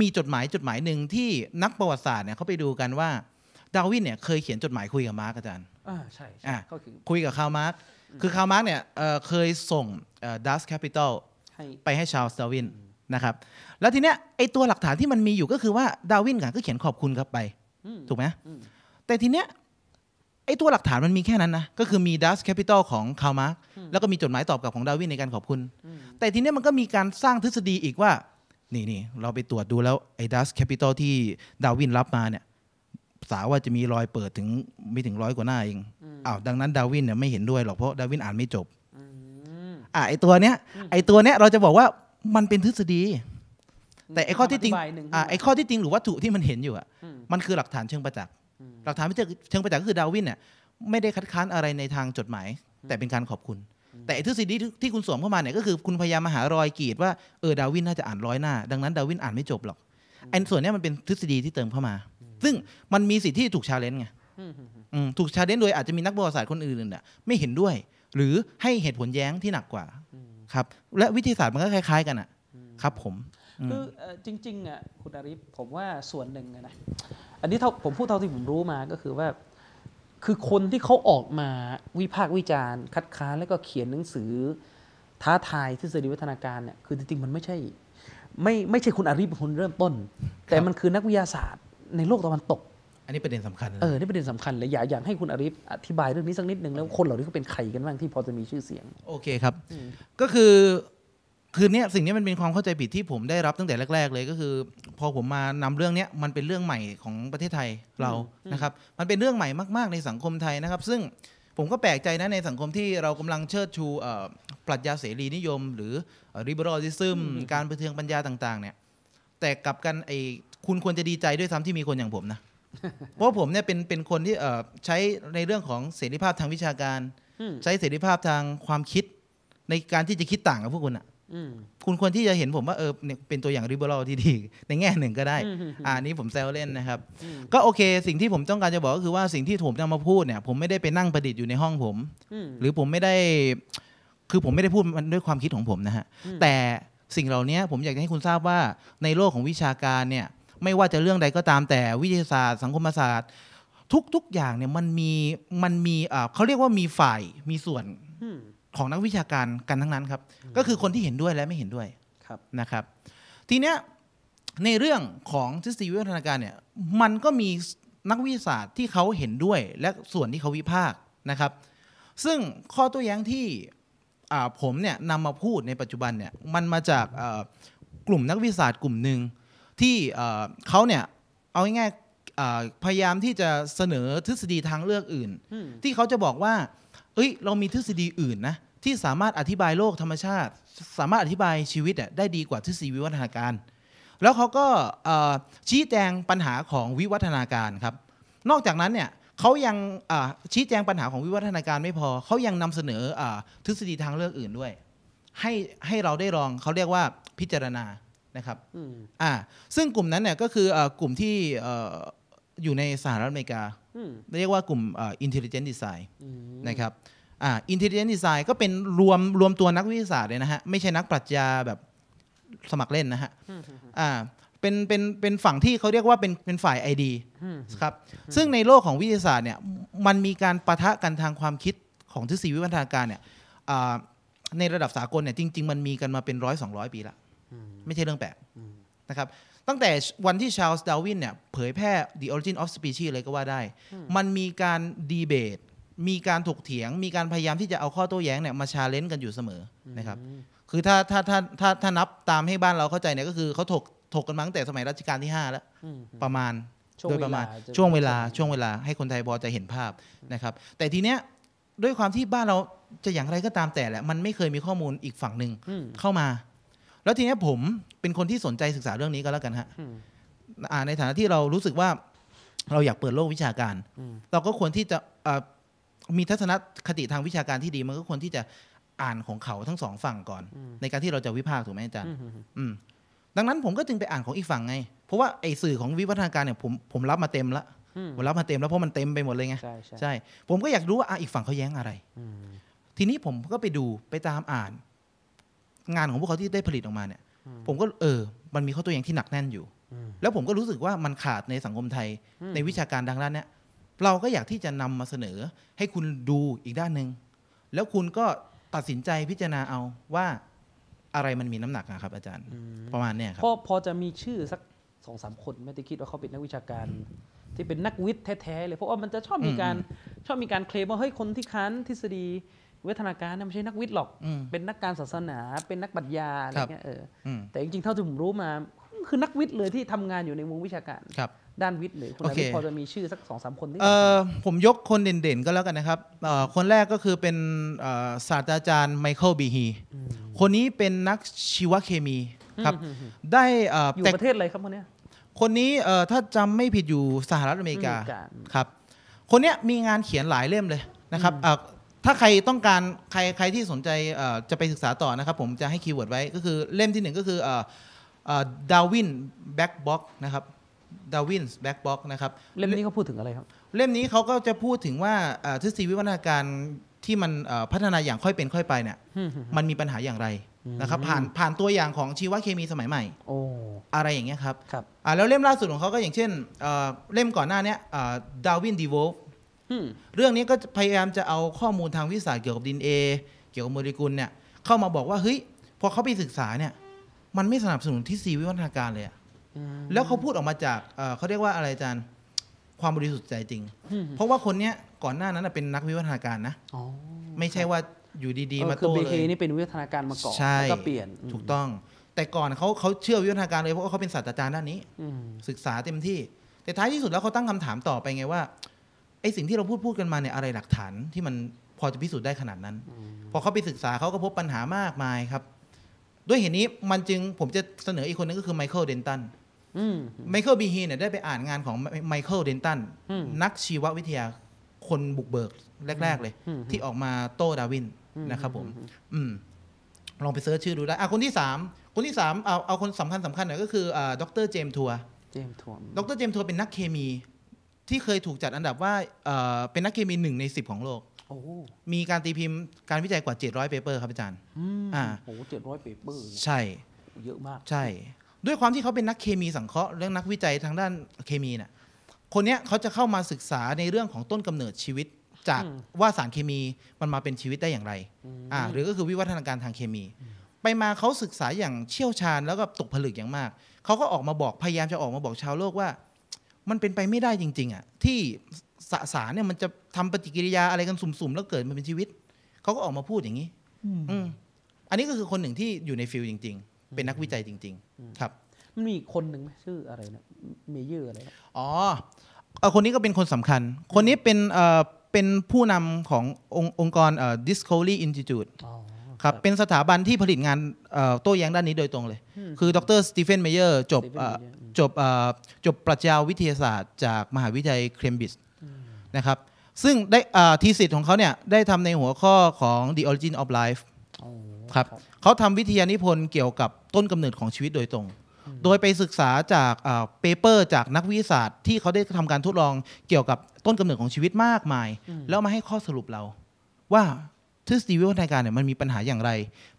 มีจดหมายจดหมายหนึ่งที่นักประวัติศาสตร์เนี่ยเขาไปดูกันว่าดาวินเนี่ยเคยเขียนจดหมายคุยกับมาร์กอาจารย์อ่าใช่อ่าคคุยกับคาร์มาร์กคือคาร์มาร์กเนี่ยเคยส่งดัสแคปิตอลไปให้ชาลส์ดาวินนะครับ แล้วทีเนี้ยไอตัวหลักฐานที่มันมีอยู่ก็คือว่าดาวินก็เขียนขอบคุณครับไป ถูกไหม แต่ทีเนี้ยไอตัวหลักฐานมันมีแค่นั้นนะ ก็คือมีดัสแคปิตอลของคาร์มาร์กแล้วก็มีจดหมายตอบกลับของดาวินในการขอบคุณ แต่ทีเนี้ยมันก็มีการสร้างทฤษฎีอีกว่า นี่นี่เราไปตรวจดูแล้วไอ้ดัสแคปิตอลที่ดาวินรับมาเนี่ยษาว่าจะมีรอยเปิดถึงไม่ถึงร้อยกว่าหน้าเองอ้าวดังนั้นดาวินเนี่ยไม่เห็นด้วยหรอกเพราะดาวินอ่านไม่จบอ่าไอตัวเนี้ยไอตัวเนี้ยเราจะบอกว่ามันเป็นทฤษฎี แต่ไอข้อที่จริงอ่าไอข้อที่จริงหรือวัตถุที่มันเห็นอยู่อ่ะมันคือหลักฐานเชิงประจักษ์ หลักฐานเชิงประจักษ์ก็คือดาวินเนี่ย ไม่ได้คัดค้านอะไรในทางจดหมาย แต่เป็นการขอบคุณ แต่ทฤษฎีที่คุณสวมเข้ามาเนี่ยก็คือคุณพยายามมาหารอยกีดว่าเออดาวินน่าจะอ่านร้อยหน้า ดังนั้นดาวินอ่านไม่จบหรอกไอ้ส่วนนี้มันเป็นทฤษฎีที่เติมเข้ามาซึ่งมันมีสิทธิ์ที่ถูกชาเลนจ์ไงถูกชาเลนจ์โดยอาจจะมีนักประวัติศาสตร์คนอื่นเน่ยไม่เห็นด้วย หรือให้เหตุผลแย้งที่หนักกว่าครับ และวิทยาศาสตร์มันก็คล้ายๆกันอ่ะครับผมคือจริงๆอ่ะคุณอาริฟผมว่าส่วนหนึ่งนะอันนี้ผมพูดเท่าที่ผมรู้มาก็คือว่า คือคนที่เขาออกมาวิพากษ์วิจารณ์ คัดค้านแล้วก็เขียนหนังสือ ท้าทายทฤษฎีวัฒนาการเนี่ยคือจริงๆมันไม่ใช่ ไม่ไม่ใช่คุณอาริฟเป็นคนเริ่มต้น แต่มันคือนักวิทยาศาสตร์ในโลกตะวันตก อันนี้ประเด็นสำคัญ เออ นี่ประเด็นสำคัญเลยอยากอยากให้คุณอริฟอธิบายเรื่องนี้สักนิดหนึ่งแล้วคนเหล่านี้เขาเป็นใครกันบ้างที่พอจะมีชื่อเสียง โอเคครับ ก็คือ คือเนี้ยสิ่งนี้มันเป็นความเข้าใจผิดที่ผมได้รับตั้งแต่แรก ๆ เลยก็คือ พอผมมานำเรื่องเนี้ยมันเป็นเรื่องใหม่ของประเทศไทยเรา นะครับ มันเป็นเรื่องใหม่มาก ๆในสังคมไทยนะครับ ซึ่งผมก็แปลกใจนะในสังคมที่เรากำลังเชิดชูปรัชญาเสรีนิยม หรือริบรอลิซึมการประเทืองปัญญาต่าง ๆเนี่ยแต่กลับกันไอคุณควรจะดีใจด้วยซ้ำที่มีคนอย่างผมนะ เพราะผมเนี่ยเป็นเป็นคนที่ใช้ในเรื่องของเสรีภาพทางวิชาการ ใช้เสรีภาพทางความคิดในการที่จะคิดต่างกับพวกคุณอ่ะคุณควรที่จะเห็นผมว่าเออเป็นตัวอย่างริเบอรัลที่ดีในแง่หนึ่งก็ได้ อ่านี้ผมแซวเล่นนะครับ ก็โอเค สิ่งที่ผมต้องการจะบอกก็คือว่าสิ่งที่ผมจะมาพูดเนี่ยผมไม่ได้ไปนั่งประดิษฐ์อยู่ในห้องผมหรือผมไม่ได้คือผมไม่ได้พูดมันด้วยความคิดของผมนะฮะแต่สิ่งเหล่านี้ผมอยากให้คุณทราบว่าในโลกของวิชาการเนี่ยไม่ว่าจะเรื่องใดก็ตามแต่วิทยาศาสตร์สังคมศาสตร์ ทุกๆอย่างเนี่ยมันมีมันมีเขาเรียกว่ามีฝ่ายมีส่วนของนักวิชาการกันทั้งนั้นครับ ก็คือคนที่เห็นด้วยและไม่เห็นด้วยนะครับ ทีเนี้ยในเรื่องของทฤษฎีวิวัฒนาการเนี่ยมันก็มีนักวิทยาศาสตร์ที่เขาเห็นด้วย และส่วนที่เขาวิพากษ์นะครับ ซึ่งข้อตัวแย้งที่ผมเนี่ยนำมาพูดในปัจจุบันเนี่ย มันมาจากกลุ่มนักวิทยาศาสตร์กลุ่มหนึ่งที่เขาเนี่ยเอาง่ายๆพยายามที่จะเสนอทฤษฎีทางเลือกอื่นที่เขาจะบอกว่าเอ้ย เรามีทฤษฎีอื่นนะที่สามารถอธิบายโลกธรรมชาติ สามารถอธิบายชีวิตได้ดีกว่าทฤษฎีวิวัฒนาการ แล้วเขาก็ชี้แจงปัญหาของวิวัฒนาการครับ นอกจากนั้นเนี่ยเขายังชี้แจงปัญหาของวิวัฒนาการไม่พอเขายังนำเสนอทฤษฎีทางเลือกอื่นด้วย ให้ให้เราได้ลองเขาเรียกว่าพิจารณานะครับอ่า ซึ่งกลุ่มนั้นเนี่ยก็คือกลุ่มที่อยู่ในสหรัฐอเมริกา เรียกว่ากลุ่มอินเทลเจนต์ดีไซน์นะครับ อ่าอินเทลเจนต์ดีไซน์ก็เป็นรวมรวมตัวนักวิทยาศาสตร์เลยนะฮะ ไม่ใช่นักปรัชญาแบบสมัครเล่นนะฮะอ่า เป็นเป็นเป็นฝั่งที่เขาเรียกว่าเป็นเป็นฝ่ายไอดีครับ ซึ่งในโลกของวิทยาศาสตร์เนี่ย มันมีการประทะกันทางความคิดของทฤษฎีวิวัฒนาการเนี่ยในระดับสากลเนี่ยจริง ๆมันมีกันมาเป็นร้อยสองร้อยปีละไม่ใช่เรื่องแปลกนะครับตั้งแต่วันที่ชาลส์ดาวินเนี่ยเผยแพร่ The Origin of Species เลยก็ว่าได้ มันมีการดีเบต มีการถกเถียง มีการพยายามที่จะเอาข้อโต้แย้งเนี่ยมาชาเลนจ์กันอยู่เสมอนะครับคือถ้าถ้าถ้าถ้าถ้านับตามให้บ้านเราเข้าใจเนี่ยก็คือเขาถกถกกันมตั้งแต่สมัยรัชกาลที่ 5 แล้ว ประมาณโดยประมาณ ช่วงเวลา ช่วงเวลาให้คนไทยพอจะเห็นภาพนะครับแต่ทีเนี้ยด้วยความที่บ้านเราจะอย่างไรก็ตามแต่แหละ มันไม่เคยมีข้อมูลอีกฝั่งหนึ่งเข้ามาแล้วทีนี้ผมเป็นคนที่สนใจศึกษาเรื่องนี้ก็แล้วกันฮะในฐานะที่เรารู้สึกว่า เราอยากเปิดโลกวิชาการเราก็ควรที่จะมีทัศนคติทางวิชาการที่ดีมันก็ควรที่จะอ่านของเขาทั้งสองฝั่งก่อน ในการที่เราจะวิพากษ์ถูกไหมอาจารย์ดังนั้นผมก็จึงไปอ่านของอีกฝั่งไง เพราะว่าไอ้สื่อของวิวัฒนาการเนี่ยผมผมรับมาเต็มละผมรับมาเต็มแล้วเพราะมันเต็มไปหมดเลยไงใช่ใช่ผมก็อยากรู้ว่าอีกฝั่งเขาแย้งอะไรทีนี้ผมก็ไปดูไปตามอ่านงานของพวกเขาที่ได้ผลิตออกมาเนี่ย ผมก็เออ มันมีข้อตัวอย่างที่หนักแน่นอยู่ แล้วผมก็รู้สึกว่ามันขาดในสังคมไทยในวิชาการดังด้านเนี้ยเราก็อยากที่จะนำมาเสนอให้คุณดูอีกด้านหนึ่งแล้วคุณก็ตัดสินใจพิจารณาเอาว่าอะไรมันมีน้ำหนักนะครับ อาจารย์ประมาณเนี้ยครับพอพอจะมีชื่อสักสองสามคนไม่ได้คิดว่าเขาเป็นนักวิชาการ ที่เป็นนักวิทย์แท้ๆเลยเพราะว่ามันจะชอบมีการชอบมีการเคลมว่าเฮ้ยคนที่ค้านทฤษฎีเวทนาการเนี่ยไม่ใช่นักวิทย์หรอก เป็นนักการศาสนา เป็นนักปรัชญาอะไรเงี้ยเออ แต่จริงๆ เท่าที่ผมรู้มาคือนักวิทย์เลยที่ทำงานอยู่ในวงวิชาการครับ ด้านวิทย์เลยคุณอาทิตพอจะมีชื่อสักสองสามคนที่ผมยกคนเด่นๆก็แล้วกันนะครับ คนแรกก็คือเป็นศาสตราจารย์ไมเคิลบีฮี คนนี้เป็นนักชีวเคมี ครับ ได้อยู่ประเทศอะไรครับคนนี้ คนนี้ถ้าจำไม่ผิดอยู่สหรัฐอเมริกาครับ คนนี้มีงานเขียนหลายเล่มเลยนะครับถ้าใครต้องการใครใครที่สนใจจะไปศึกษาต่อนะครับ ผมจะให้คีย์เวิร์ดไว้ก็คือเล่มที่หนึ่งก็คือดาวินแบ็กบ็อกนะครับดาวินแบ็กบ็อกนะครับเล่มนี้เขาพูดถึงอะไรครับ เล่มนี้เขาก็จะพูดถึงว่าทฤษฎีวิวัฒนาการที่มันพัฒนาอย่างค่อยเป็นค่อยไปเนี่ยมันมีปัญหาอย่างไรนะครับผ่านผ่านตัวอย่างของชีวเคมีสมัยใหม่ โออะไรอย่างเงี้ยครับครับแล้วเล่มล่าสุดของเขาก็อย่างเช่นเล่มก่อนหน้านี้ดาวินดีโวเรื่องนี้ก็พยายามจะเอาข้อมูลทางวิทาสเกี่ยวกับดินเอเกี่ยวกับโมเลกุลเนี่ย เข้ามาบอกว่าเฮ้ย พอเขาไปศึกษาเนี่ย มันไม่สนับสนุนทฤษฎีวิวัฒนาการเลยอะแล้วเขาพูดออกมาจากเขาเรียกว่าอะไรอาจารย์ ความบริสุทธิ์ใจจริง เพราะว่าคนเนี้ย ก่อนหน้านั้นเป็นนักวิวัฒนาการนะไม่ใช่ว่าอยู่ดีๆ มาโตเลยคือเคนี่เป็นวิวัฒนาการมาก่อนแล้วก็เปลี่ยนถูกต้อง แต่ก่อนเขาเขาเชื่อวิวัฒนาการเลยเพราะว่าเขาเป็นศาสตราจารย์ด้านนี้ศึกษาเต็มที่ แต่ท้ายที่สุดแล้วเขาตั้งคำถามต่อไปไงว่าไอ้สิ่งที่เราพูดพูดกันมาเนี่ยอะไรหลักฐานที่มันพอจะพิสูจน์ได้ขนาดนั้น พอเขาไปศึกษาเขาก็พบปัญหามากมายครับ ด้วยเหตุนนี้มันจึงผมจะเสนออีกคนนึงก็คือไมเคิลเดนตันไมเคิลบีฮีเนี่ยได้ไปอ่านงานของไมเคิลเดนตันนักชีววิทยาคนบุกเบิก แรกๆเลย ที่ออกมาโต้ดาวินนะครับผม อืมลองไปเสิร์ชชื่อดูได้อ่ะคนที่สามคนที่สามเอาเอาคนสำคัญสำคัญหน่อยก็คืออ่าดรเจมทัวร์เจมทัวร์ดรเจมทัวร์เป็นนักเคมีที่เคยถูกจัดอันดับว่าเเป็นนักเคมีหนึ่งใน 10 ของโลกโมีการตีพิมพ์การวิจัยกว่า 700เปเปอร์ครับอาจารย์ อ๋อ่าโอ้เจ็ดร้อยเปเปอร์ ใช่ เยอะมาก ใช่ ด้วยความที่เขาเป็นนักเคมีสังเคราะห์เรื่องนักวิจัยทางด้านเคมีน่ะคนเนี้ยเขาจะเข้ามาศึกษาในเรื่องของต้นกำเนิดชีวิตจากว่าสารเคมีมันมาเป็นชีวิตได้อย่างไรอ่าหรือก็คือวิวัฒนาการทางเคมี ไปมาเขาศึกษาอย่างเชี่ยวชาญแล้วก็ตกผลึกอย่างมาก เขาก็ออกมาบอกพยายามจะออกมาบอกชาวโลกว่ามันเป็นไปไม่ได้จริง ๆ อ่ะ ที่สสารเนี่ยมันจะทำปฏิกิริยาอะไรกันสุ่ม ๆ แล้วเกิดมาเป็นชีวิต เขาก็ออกมาพูดอย่างนี้ อือันนี้ก็คือคนหนึ่งที่อยู่ในฟิลจริง ๆ เป็นนักวิจัยจริง ๆ ครับ มันมีคนหนึ่งชื่ออะไรนะเมเยอร์อะไรอ๋อคนนี้ก็เป็นคนสำคัญ คนนี้เป็นเป็นผู้นำขององค์กร Discovery Institute ครับเป็นสถาบันที่ผลิตงานโต้แย้งด้านนี้โดยตรงเลย คือดรสตีเฟนเมเยอร์จบจบจบปรัชญาวิทยาศาสตร์จากมหาวิทยาลัยเคมบริดจ์นะครับ ซึ่งได้ทีสิทธิ์ของเขาเนี่ยได้ทำในหัวข้อของ The Origin of Life ครับเขาทำวิทยานิพนธ์เกี่ยวกับต้นกำเนิดของชีวิตโดยตรง โดยไปศึกษาจากเปเปอร์จากนักวิทยาศาสตร์ ที่เขาได้ทำการทดลองเกี่ยวกับต้นกำเนิดของชีวิตมากมาย แล้วมาให้ข้อสรุปเราว่าทฤษฎีวิวัฒนาการเนี่ยมันมีปัญหาอย่างไร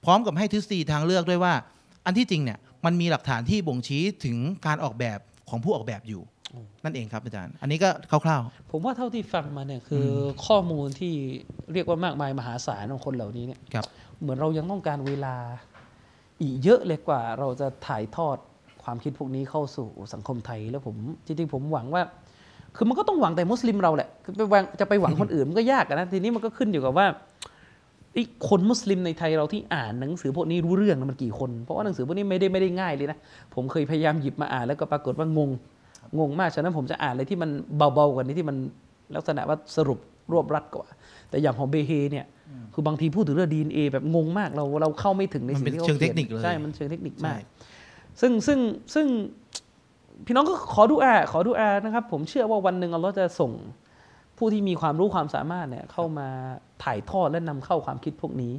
พร้อมกับให้ทฤษฎีทางเลือกด้วยว่าอันที่จริงเนี่ยมันมีหลักฐานที่บ่งชี้ถึงการออกแบบของผู้ออกแบบอยู่นั่นเองครับอาจารย์ อันนี้ก็คร่าวๆ ผมว่าเท่าที่ฟังมาเนี่ยคือข้อมูลที่เรียกว่ามากมายมหาศาลของคนเหล่านี้เนี่ยเหมือนเรายังต้องการเวลาอีกเยอะเลยกว่า เราจะถ่ายทอดความคิดพวกนี้เข้าสู่สังคมไทยแล้วผมจริงๆผมหวังว่าคือมันก็ต้องหวังแต่มุสลิมเราแหละจะไปหวังคนอื่นมันก็ยากนะทีนี้มันก็ขึ้นอยู่กับว่าไอ้คนมุสลิมในไทยเราที่อ่านหนังสือพวกนี้รู้เรื่องมันกี่คน เพราะว่าหนังสือพวกนี้ไม่ได้ไม่ได้ง่ายเลยนะ ผมเคยพยายามหยิบมาอ่านแล้วก็ปรากฏว่างง งงมาก ฉะนั้นผมจะอ่านอะไรที่มันเบาๆ กว่านี้ที่มันลักษณะว่าสรุปรวบรัดกว่า แต่อย่างของเบเฮเนี่ย คือบางทีพูดถึงเรื่องดีเอแบบงงมาก เราเราเข้าไม่ถึงในสิ่งที่เขาเขียนเงเทคนิคเลยใช่ มันเชิงเทคนิคมาก ซึ่งซึ่งซึ่งพี่น้องก็ขอดูอาขอดูอานะครับ ผมเชื่อว่าวันหนึ่งเราจะส่งผู้ที่มีความรู้ความสามารถเนี่ยเข้ามาถ่ายทอดและนำเข้าความคิดพวกนี้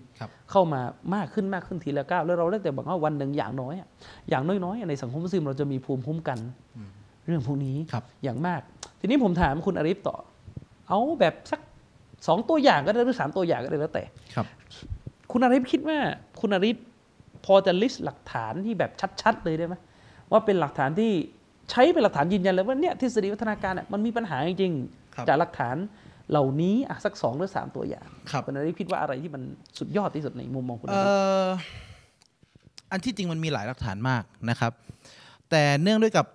เข้ามามากขึ้นมากขึ้นทีละก้าว แล้วเราเรียกแต่บอกว่าวันหนึ่งอย่างน้อยอย่างน้อยๆในสังคมมุสลิมเราจะมีภูมิคุ้มกันเรื่องพวกนี้อย่างมาก ทีนี้ผมถามคุณอาริฟต่อ เอาแบบสักสองตัวอย่างก็ได้หรือสามตัวอย่างก็ได้แล้วแต่ครับ คุณอาริฟคิดว่า คุณอาริฟพอจะลิสต์หลักฐานที่แบบชัด ๆ เลยได้ไหมว่าเป็นหลักฐานที่ใช้เป็นหลักฐานยืนยันเลยว่าเนี่ยทฤษฎีวัฒนาการมันมีปัญหาจริงๆจากหลักฐานเหล่านี้อ่ะสักสองหรือสามตัวอย่างครับอุณาริคิดว่าอะไรที่มันสุดยอดที่สุดในมุมมองคุณอันที่จริงมันมีหลายหลักฐานมากนะครับ แต่เนื่องด้วยกับ